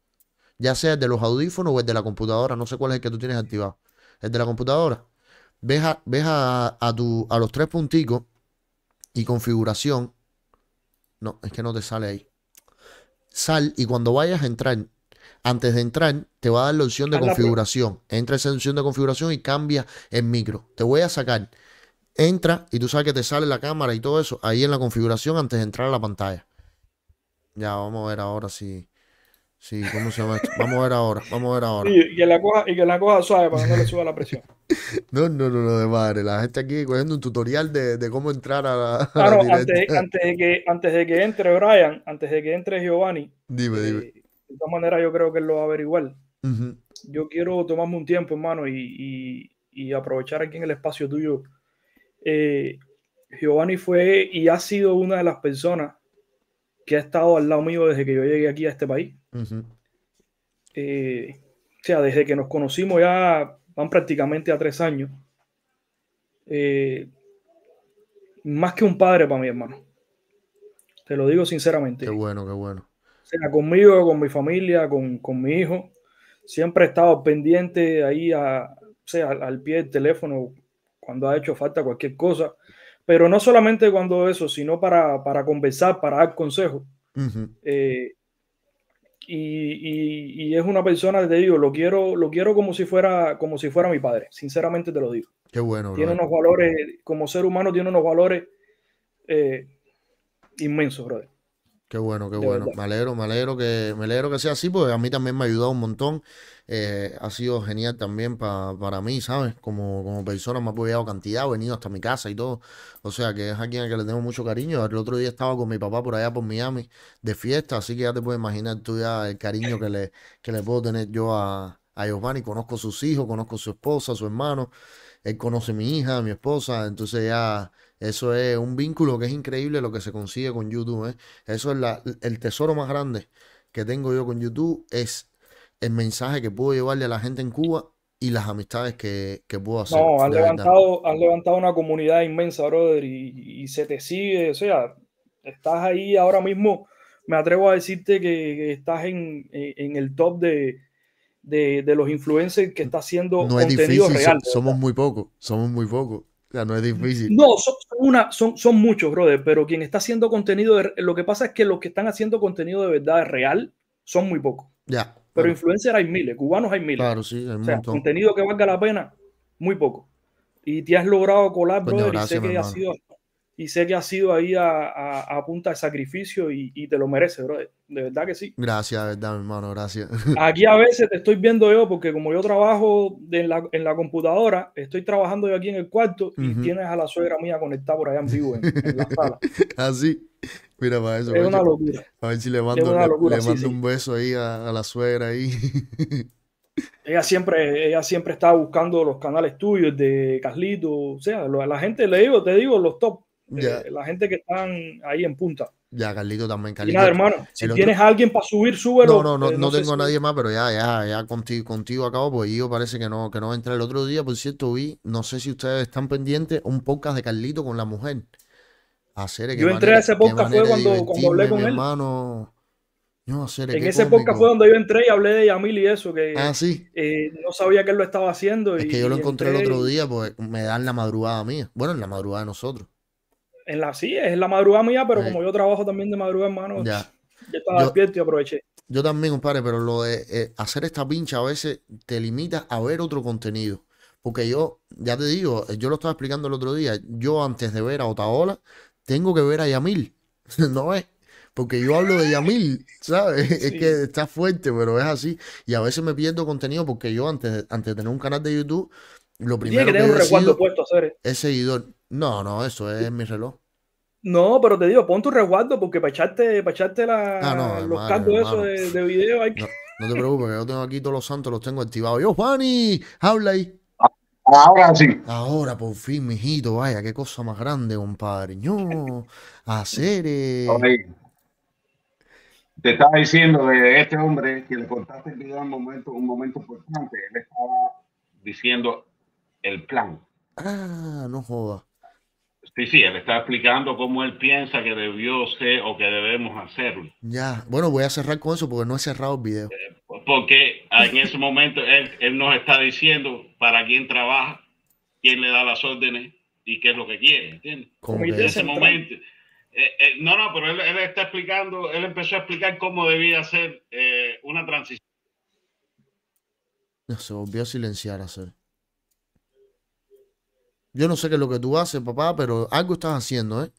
Ya sea el de los audífonos o el de la computadora, no sé cuál es el que tú tienes activado. El de la computadora. Ves a, a, a, tu, a los tres punticos y configuración no, es que no te sale ahí. Sal y cuando vayas a entrar, antes de entrar, te va a dar la opción de configuración. Entra esa opción de configuración y cambia en micro. Te voy a sacar. Entra y tú sabes que te sale la cámara y todo eso ahí en la configuración antes de entrar a la pantalla. Ya, vamos a ver ahora si. Sí, ¿cómo se llama esto? Vamos a ver ahora, vamos a ver ahora. y, que la coja, y la suave para no le suba la presión. No, no, no, no, de madre. La gente aquí cogiendo un tutorial de, cómo entrar a la. claro, antes, de, que, antes de que entre Brian, antes de que entre Giovanni. Dime, eh, dime. De todas maneras, yo creo que él lo va a averiguar. Yo quiero tomarme un tiempo, hermano, y, aprovechar aquí en el espacio tuyo. Eh, Giovanni fue y ha sido una de las personas que ha estado al lado mío desde que yo llegué aquí a este país. Eh, o sea, desde que nos conocimos ya van prácticamente a tres años. Eh, más que un padre para mi hermano. Te lo digo sinceramente. Qué bueno, qué bueno. O sea, conmigo, con mi familia, con, mi hijo. Siempre he estado pendiente ahí a, o sea, al, pie del teléfono cuando ha hecho falta cualquier cosa. Pero no solamente cuando eso, sino para, para conversar, para dar consejos. Y, es una persona, te digo, lo quiero, lo quiero como si fuera, como si fuera mi padre, sinceramente te lo digo. Qué bueno. Tiene unos valores, como ser humano, tiene unos valores eh, inmensos, brother. Qué bueno, qué bueno. Me alegro, me alegro que, me alegro que sea así, porque a mí también me ha ayudado un montón. Eh, ha sido genial también para mí, ¿sabes? Como, como persona me ha apoyado cantidad, ha venido hasta mi casa y todo. O sea, que es a quien que le tengo mucho cariño. El otro día estaba con mi papá por allá por Miami de fiesta, así que ya te puedes imaginar tú ya el cariño que le, que le puedo tener yo a, a Giovanni. Conozco sus hijos, conozco su esposa, su hermano. Él conoce mi hija, mi esposa, entonces ya eso es un vínculo que es increíble lo que se consigue con YouTube. ¿eh? Eso es la, el tesoro más grande que tengo yo con YouTube, es el mensaje que pudo llevarle a la gente en Cuba y las amistades que, que pudo hacer. No, has levantado, levantado una comunidad inmensa, brother, y, se te sigue, o sea, estás ahí ahora mismo, me atrevo a decirte que, estás en, el top de, los influencers que está haciendo no es difícil, somos muy pocos, somos muy pocos. O sea, no es difícil. No, son, una, son, son muchos, brother, pero quien está haciendo contenido, lo que pasa es que los que están haciendo contenido de verdad real son muy pocos. Ya. Pero influencers hay miles, cubanos hay miles. Claro, sí, hay o contenido que valga la pena, muy poco. Y te has logrado colar, brother, y sé que ha sido y sé que ha sido ahí a, punta de sacrificio y, te lo mereces, bro. De verdad que sí. Gracias, verdad, hermano, gracias. Aquí a veces te estoy viendo yo, porque como yo trabajo en la, computadora, estoy trabajando yo aquí en el cuarto y tienes a la suegra mía conectada por allá en vivo, en, la sala. Así. Mira, para eso. Es una locura. A ver si le mando, un beso ahí a, la suegra ahí. Ella siempre, ella siempre está buscando los canales tuyos de Carlito, o sea, la gente le digo, te digo, los top eh, la gente que están ahí en punta. Ya, Carlito también, Carlito. hermano, si tienes a alguien para subir, súbelo. No, no, no, eh, tengo a nadie más, pero ya, ya, ya contigo, contigo acabo, pues yo parece que no, que no va a entrar el otro día. Por cierto, vi, no sé si ustedes están pendientes, un podcast de Carlito con la mujer. Hacer, yo entré a ese podcast fue cuando, hablé con él. Hermano. No, hacer, en ese podcast fue donde yo entré y hablé de Yamil y eso, que ah, eh, no sabía que él lo estaba haciendo. Es que yo lo encontré el otro día, pues me dan la madrugada mía. Bueno, en la madrugada de nosotros en la sí, es la madrugada mía, pero como yo trabajo también de madrugada, hermano, ya. yo estaba despierto y aproveché. Yo también, compadre, pero lo de eh, hacer esta pincha a veces te limita a ver otro contenido. Porque yo, ya te digo, yo lo estaba explicando el otro día, yo antes de ver a Otaola, tengo que ver a Yamil, ¿no es? Porque yo hablo de Yamil, ¿sabes? Es que está fuerte, pero es así. Y a veces me pierdo contenido porque yo antes, antes de tener un canal de YouTube, lo primero que, que es seguidor. No, no, eso es mi reloj. No, pero te digo, pon tu resguardo porque para echarte, la, ah, no, los de, video hay no, te preocupes, yo tengo aquí todos los santos, los tengo activados. Yo, y, habla ahí. Ahora sí. Ahora, por fin, mijito, vaya, qué cosa más grande, compadre. No, hacer. Eh. Te estaba diciendo de este hombre que le contaste el en un momento, un momento importante. Él estaba diciendo el plan. Ah, no jodas. Sí, sí, él está explicando cómo él piensa que debió ser o que debemos hacerlo. Ya, bueno, voy a cerrar con eso porque no he cerrado el video. Eh, porque en ese momento él, nos está diciendo para quién trabaja, quién le da las órdenes y qué es lo que quiere, ¿entiendes? en ese momento. Eh, eh, no, no, pero él, está explicando, él empezó a explicar cómo debía ser una transición. se volvió a silenciar a hacer. Yo no sé qué es lo que tú haces, papá, pero algo estás haciendo, ¿eh?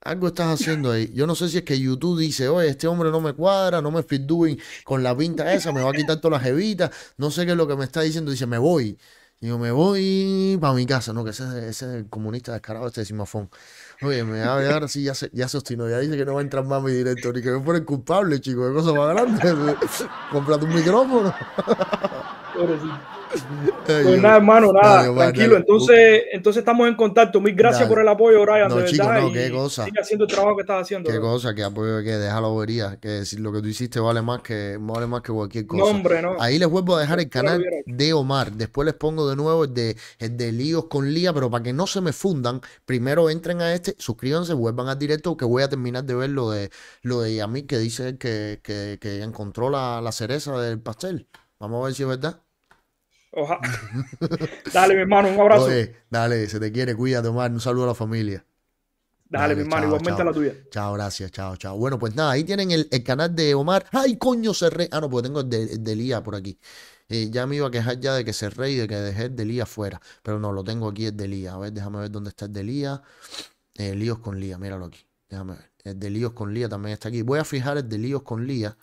algo estás haciendo ahí. Yo no sé si es que YouTube dice, oye, este hombre no me cuadra, no me fit doing con la pinta esa, me va a quitar todas las jevitas. No sé qué es lo que me está diciendo. Dice, me voy. Digo, me voy para mi casa, ¿no? Que ese, ese es el comunista descarado, este simafón. Oye, me va a ver sí, ya se, ya se ya dice que no va a entrar más mi director. ni que me pone culpable, chico, de cosas más grandes. comprando un micrófono pues nada, hermano, nada, tranquilo. Entonces, entonces estamos en contacto. Mil gracias por el apoyo, Brian. No, qué cosa. Sigue haciendo el trabajo que estás haciendo. Qué cosa, qué apoyo, que deja la bobería. Que decir lo que tú hiciste vale más que, vale más que cualquier cosa. Ahí les vuelvo a dejar el canal de Omar. Después les pongo de nuevo el de, de líos con Lía, pero para que no se me fundan, primero entren a este, suscríbanse, vuelvan al directo, que voy a terminar de ver lo de, lo de Yamil que dice que, que, que encontró la, la cereza del pastel. Vamos a ver si es verdad. dale, mi hermano, un abrazo. dale, se te quiere, cuídate, Omar. Un saludo a la familia. Dale, mi hermano, igualmente a la tuya. Chao, gracias, chao, chao. Bueno, pues nada, ahí tienen el, canal de Omar. ¡Ay, coño, cerré! Ah, no, pues tengo el de, Lía por aquí. Eh, ya me iba a quejar ya de que cerré y de que dejé el de Lía fuera. Pero no, lo tengo aquí, es de Lía. A ver, déjame ver dónde está el de Lía. Eh, líos con Lía, míralo aquí. Déjame ver. El de líos con Lía también está aquí. Voy a fijar el de líos con Lía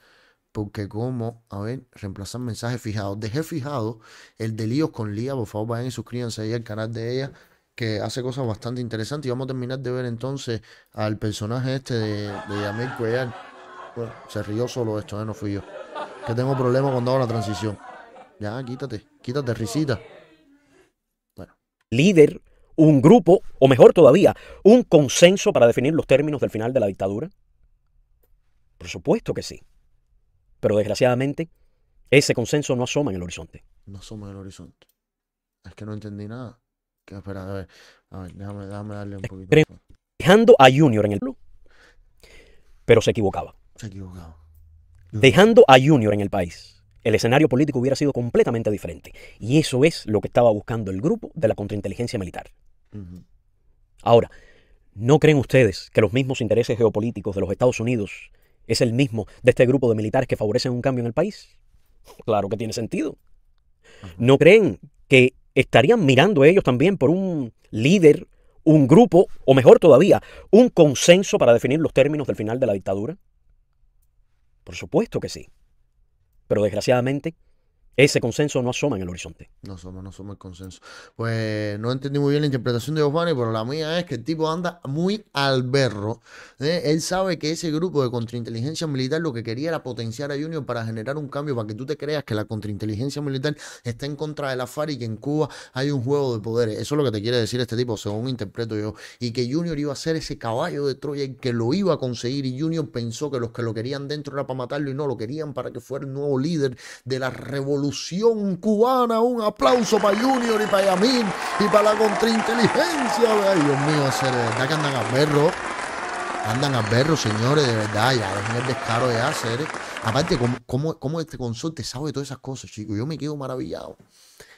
porque como, a ver, reemplazar mensajes fijados. Dejé fijado el de Líos con Lía, por favor vayan y suscríbanse ahí al canal de ella, que hace cosas bastante interesantes. Y vamos a terminar de ver entonces al personaje este de, de Yamil Bueno, se rió solo esto, eh, no fui yo. Que tengo problemas cuando hago la transición. Ya, quítate, quítate, risita. Bueno. Líder, un grupo, o mejor todavía, un consenso para definir los términos del final de la dictadura. Por supuesto que sí. Pero desgraciadamente, ese consenso no asoma en el horizonte. No asoma en el horizonte. Es que no entendí nada. espera, a ver, déjame, darle un poquito. Dejando a Junior en el club, pero se equivocaba. Se equivocaba. Dejando a Junior en el país, el escenario político hubiera sido completamente diferente. Y eso es lo que estaba buscando el grupo de la contrainteligencia militar. Ahora, ¿no creen ustedes que los mismos intereses geopolíticos de los Estados Unidos es el mismo de este grupo de militares que favorecen un cambio en el país? Claro que tiene sentido. ¿No creen que estarían mirando ellos también por un líder, un grupo, o mejor todavía, un consenso para definir los términos del final de la dictadura? Por supuesto que sí. Pero desgraciadamente, ese consenso no asoma en el horizonte. No asoma, no asoma el consenso. Pues no entendí muy bien la interpretación de Giovanni, pero la mía es que el tipo anda muy al berro. ¿eh? Él sabe que ese grupo de contrainteligencia militar lo que quería era potenciar a Junior para generar un cambio, para que tú te creas que la contrainteligencia militar está en contra de la FARC y que en Cuba hay un juego de poderes. Eso es lo que te quiere decir este tipo, según interpreto yo. Y que Junior iba a ser ese caballo de Troya y que lo iba a conseguir. Y Junior pensó que los que lo querían dentro era para matarlo y no, lo querían para que fuera el nuevo líder de la revolución cubana. Un aplauso para Junior y para Yamil y para la contrainteligencia. Ay, Dios mío, de verdad que andan a verlo Andan a verlo, señores, de verdad, ya, es el descaro de hacer. Aparte, como este consorte sabe de todas esas cosas, chicos? Yo me quedo maravillado.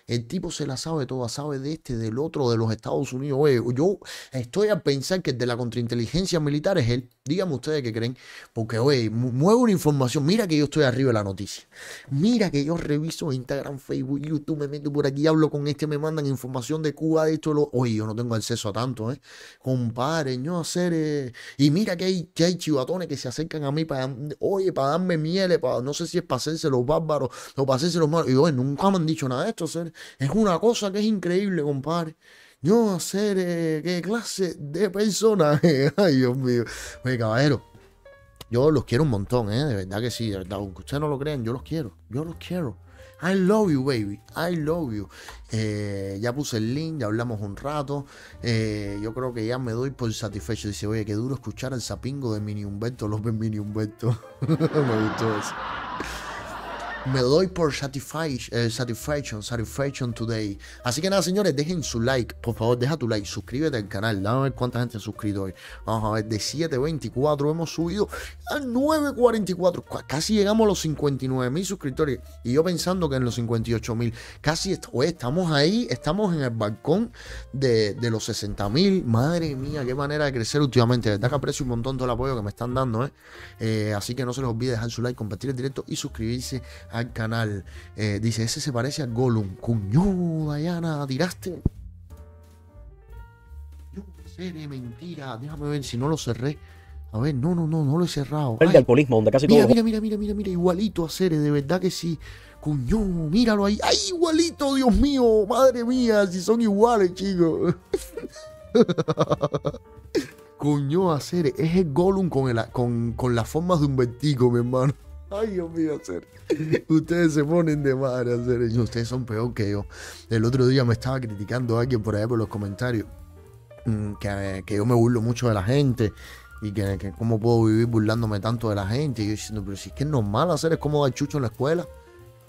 El tipo se la sabe toda, sabe de este, del otro, de los Estados Unidos. Oye, yo estoy a pensar que el de la contrainteligencia militar es él. Díganme ustedes qué creen. Porque, oye, muevo una información. Mira que yo estoy arriba de la noticia. Mira que yo reviso Instagram, Facebook, YouTube, me meto por aquí, hablo con este, me mandan información de Cuba, de esto, lo. Oye, yo no tengo acceso a tanto, ¿eh? Compadre, yo hacer. Eh. Y mira que hay, que chivatones que se acercan a mí para, oye, para darme miel, no sé si es para hacerse los bárbaros o para hacerse los malos. Y oye, nunca me han dicho nada de esto, ser. Es una cosa que es increíble, compadre. Yo hacer eh, qué clase de persona. Ay, Dios mío. Oye, caballero. Yo los quiero un montón, ¿eh? De verdad que sí, de verdad. Aunque ustedes no lo crean, yo los quiero. Yo los quiero. I love you, baby. I love you. Eh, ya puse el link, ya hablamos un rato. Eh, yo creo que ya me doy por satisfecho. Dice, oye, qué duro escuchar al sapingo de Mini Humberto López Mini Humberto. me gustó eso. Me doy por eh, satisfaction, satisfaction, today. Así que nada, señores, dejen su like. Por favor, deja tu like. Suscríbete al canal. Dame a ver cuánta gente ha suscrito hoy. Vamos a ver, de 724 hemos subido a 944. Casi llegamos a los 59 mil suscriptores. Y yo pensando que en los 58.000. Casi estamos ahí. Estamos en el balcón de, los 60.000. Madre mía, qué manera de crecer últimamente. De verdad que aprecio un montón todo el apoyo que me están dando. ¿eh? Eh, así que no se les olvide dejar su like, compartir el directo y suscribirse al canal. Eh, dice, ese se parece a Gollum. Cuño, Dayana, tiraste. No mentira. Déjame ver si no lo cerré. A ver, no, no, no, no lo he cerrado. donde casi mira, Mira, mira, mira, mira, igualito a Cere, de verdad que sí. Cuño, míralo ahí. ¡Ay, igualito, Dios mío! ¡Madre mía! Si son iguales, chicos. Cuño, a Cere, es el Gollum con, el, con, con las formas de un vertigo, mi hermano. Ay, Dios mío, hacer. Ustedes se ponen de madre, ser. Ustedes son peor que yo. El otro día me estaba criticando alguien por ahí por los comentarios. Mm, que, yo me burlo mucho de la gente y que, cómo puedo vivir burlándome tanto de la gente. Y yo diciendo, pero si es que es normal hacer, es como dar chucho en la escuela.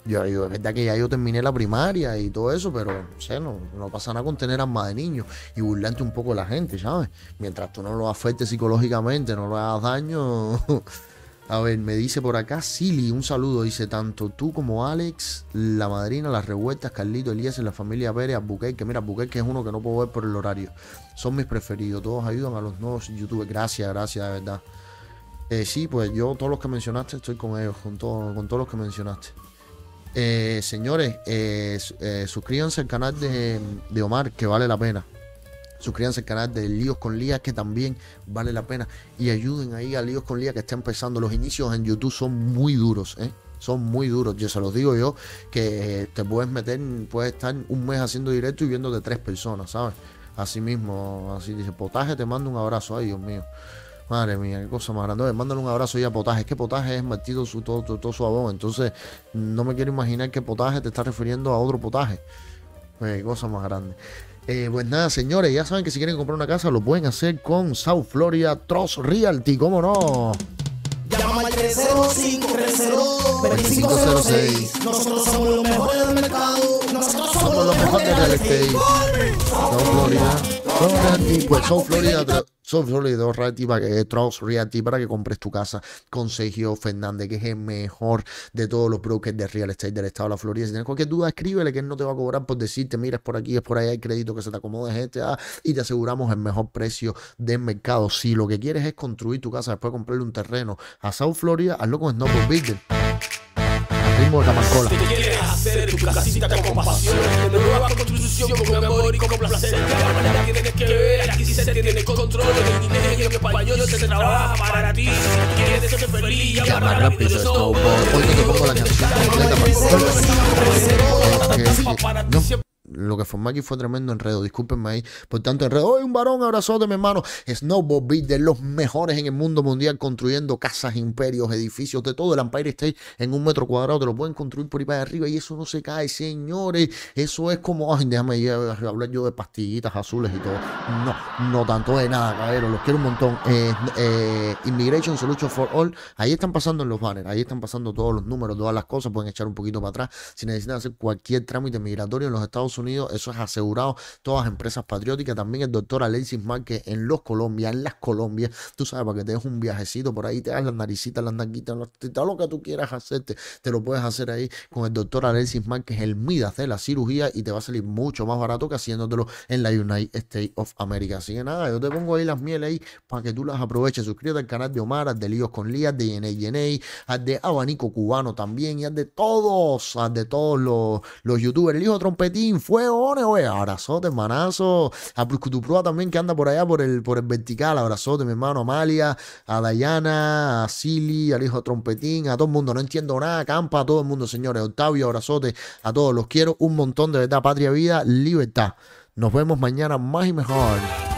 Yo digo, es verdad que ya yo terminé la primaria y todo eso, pero no sé, no, no pasa nada con tener más de niño y burlarte un poco de la gente, ¿sabes? Mientras tú no lo afectes psicológicamente, no lo hagas daño, A ver, me dice por acá Silly, un saludo, dice tanto tú como Alex, la madrina, las revueltas, Carlito, Elías, la familia Pérez, que mira, que es uno que no puedo ver por el horario, son mis preferidos, todos ayudan a los nuevos youtubers, gracias, gracias, de verdad. Eh, sí, pues yo todos los que mencionaste estoy con ellos, con, todos los que mencionaste. Eh, señores, eh, suscríbanse al canal de Omar, que vale la pena suscríbanse al canal de Líos con Lía, que también vale la pena. Y ayuden ahí a Líos con Lía, que está empezando. Los inicios en YouTube son muy duros, ¿eh? Son muy duros, yo se los digo yo, que eh, te puedes meter, puedes estar un mes haciendo directo y viendo de tres personas, ¿sabes? Así mismo, así dice, potaje, te mando un abrazo, ay Dios mío. Madre mía, qué cosa más grande. Mándale un abrazo ahí a Potaje. Es que Potaje es metido su, todo, todo, su abono. Entonces, no me quiero imaginar que Potaje te está refiriendo a otro Potaje. Qué cosa más grande. Eh, pues nada, señores, ya saben que si quieren comprar una casa lo pueden hacer con South Florida Trust Realty, ¿cómo no? Llama al 305-302-2506. Nosotros somos los mejores del mercado. Nosotros somos, los mejores del estate. South Florida. South pues Florida, son Florida Realty Realty para que compres tu casa con Sergio Fernández, que es el mejor de todos los brokers de real estate del estado de la Florida. Si tienes cualquier duda, escríbele que él no te va a cobrar por decirte, mira, es por aquí, es por ahí, hay crédito que se te acomode, gente, ah", y te aseguramos el mejor precio del mercado. Si lo que quieres es construir tu casa, después comprarle un terreno a South Florida, hazlo con Snowball Builder ritmo de Tamascola. Si quieres hacer tu casita con pasión, de nueva construcción con amor y con placer. La manera que tienes que ver, aquí se tiene control. En inglés y yo español se trabaja para ti. Si quieres ser feliz, llama a Rápido Snowboard. Ponte te pongo la canción completa para ti lo que formó aquí fue tremendo enredo. Discúlpenme ahí por tanto enredo. hay un varón! Abrazote, mi hermano. Snowball Beat de los mejores en el mundo mundial, construyendo casas, imperios, edificios, de todo. El Empire State en un metro cuadrado te lo pueden construir por ahí para arriba y eso no se cae, señores. Eso es como, ay, déjame hablar yo de pastillitas azules y todo. No, no tanto de nada, cabrón. Los quiero un montón. Eh, eh Immigration Solution for All. Ahí están pasando en los banners, ahí están pasando todos los números, todas las cosas. Pueden echar un poquito para atrás. Si necesitan hacer cualquier trámite migratorio en los Estados Unidos, eso es asegurado, todas empresas patrióticas, también el doctor Alexis Márquez en los Colombia, en las Colombias, tú sabes, para que te des un viajecito por ahí, te hagas las naricitas, las andanquita, todo lo que tú quieras hacerte, te lo puedes hacer ahí con el doctor Alexis Márquez, el Midas de la cirugía y te va a salir mucho más barato que haciéndotelo en la United States of America. Así que nada, yo te pongo ahí las mieles ahí para que tú las aproveches. Suscríbete al canal de Omar, al de Líos con Lías, de Yenei de Abanico Cubano también y al de todos, de todos los, los youtubers. El hijo trompetín, fue One, oye, abrazote, hermanazo. A Pruscutuproa también que anda por allá por el, por el vertical. Abrazote, mi hermano Amalia, a Dayana, a Silly, al hijo Trompetín, a todo el mundo. No entiendo nada, campa, a todo el mundo, señores. Octavio, abrazote, a todos. Los quiero un montón de verdad. Patria, vida, libertad. Nos vemos mañana más y mejor.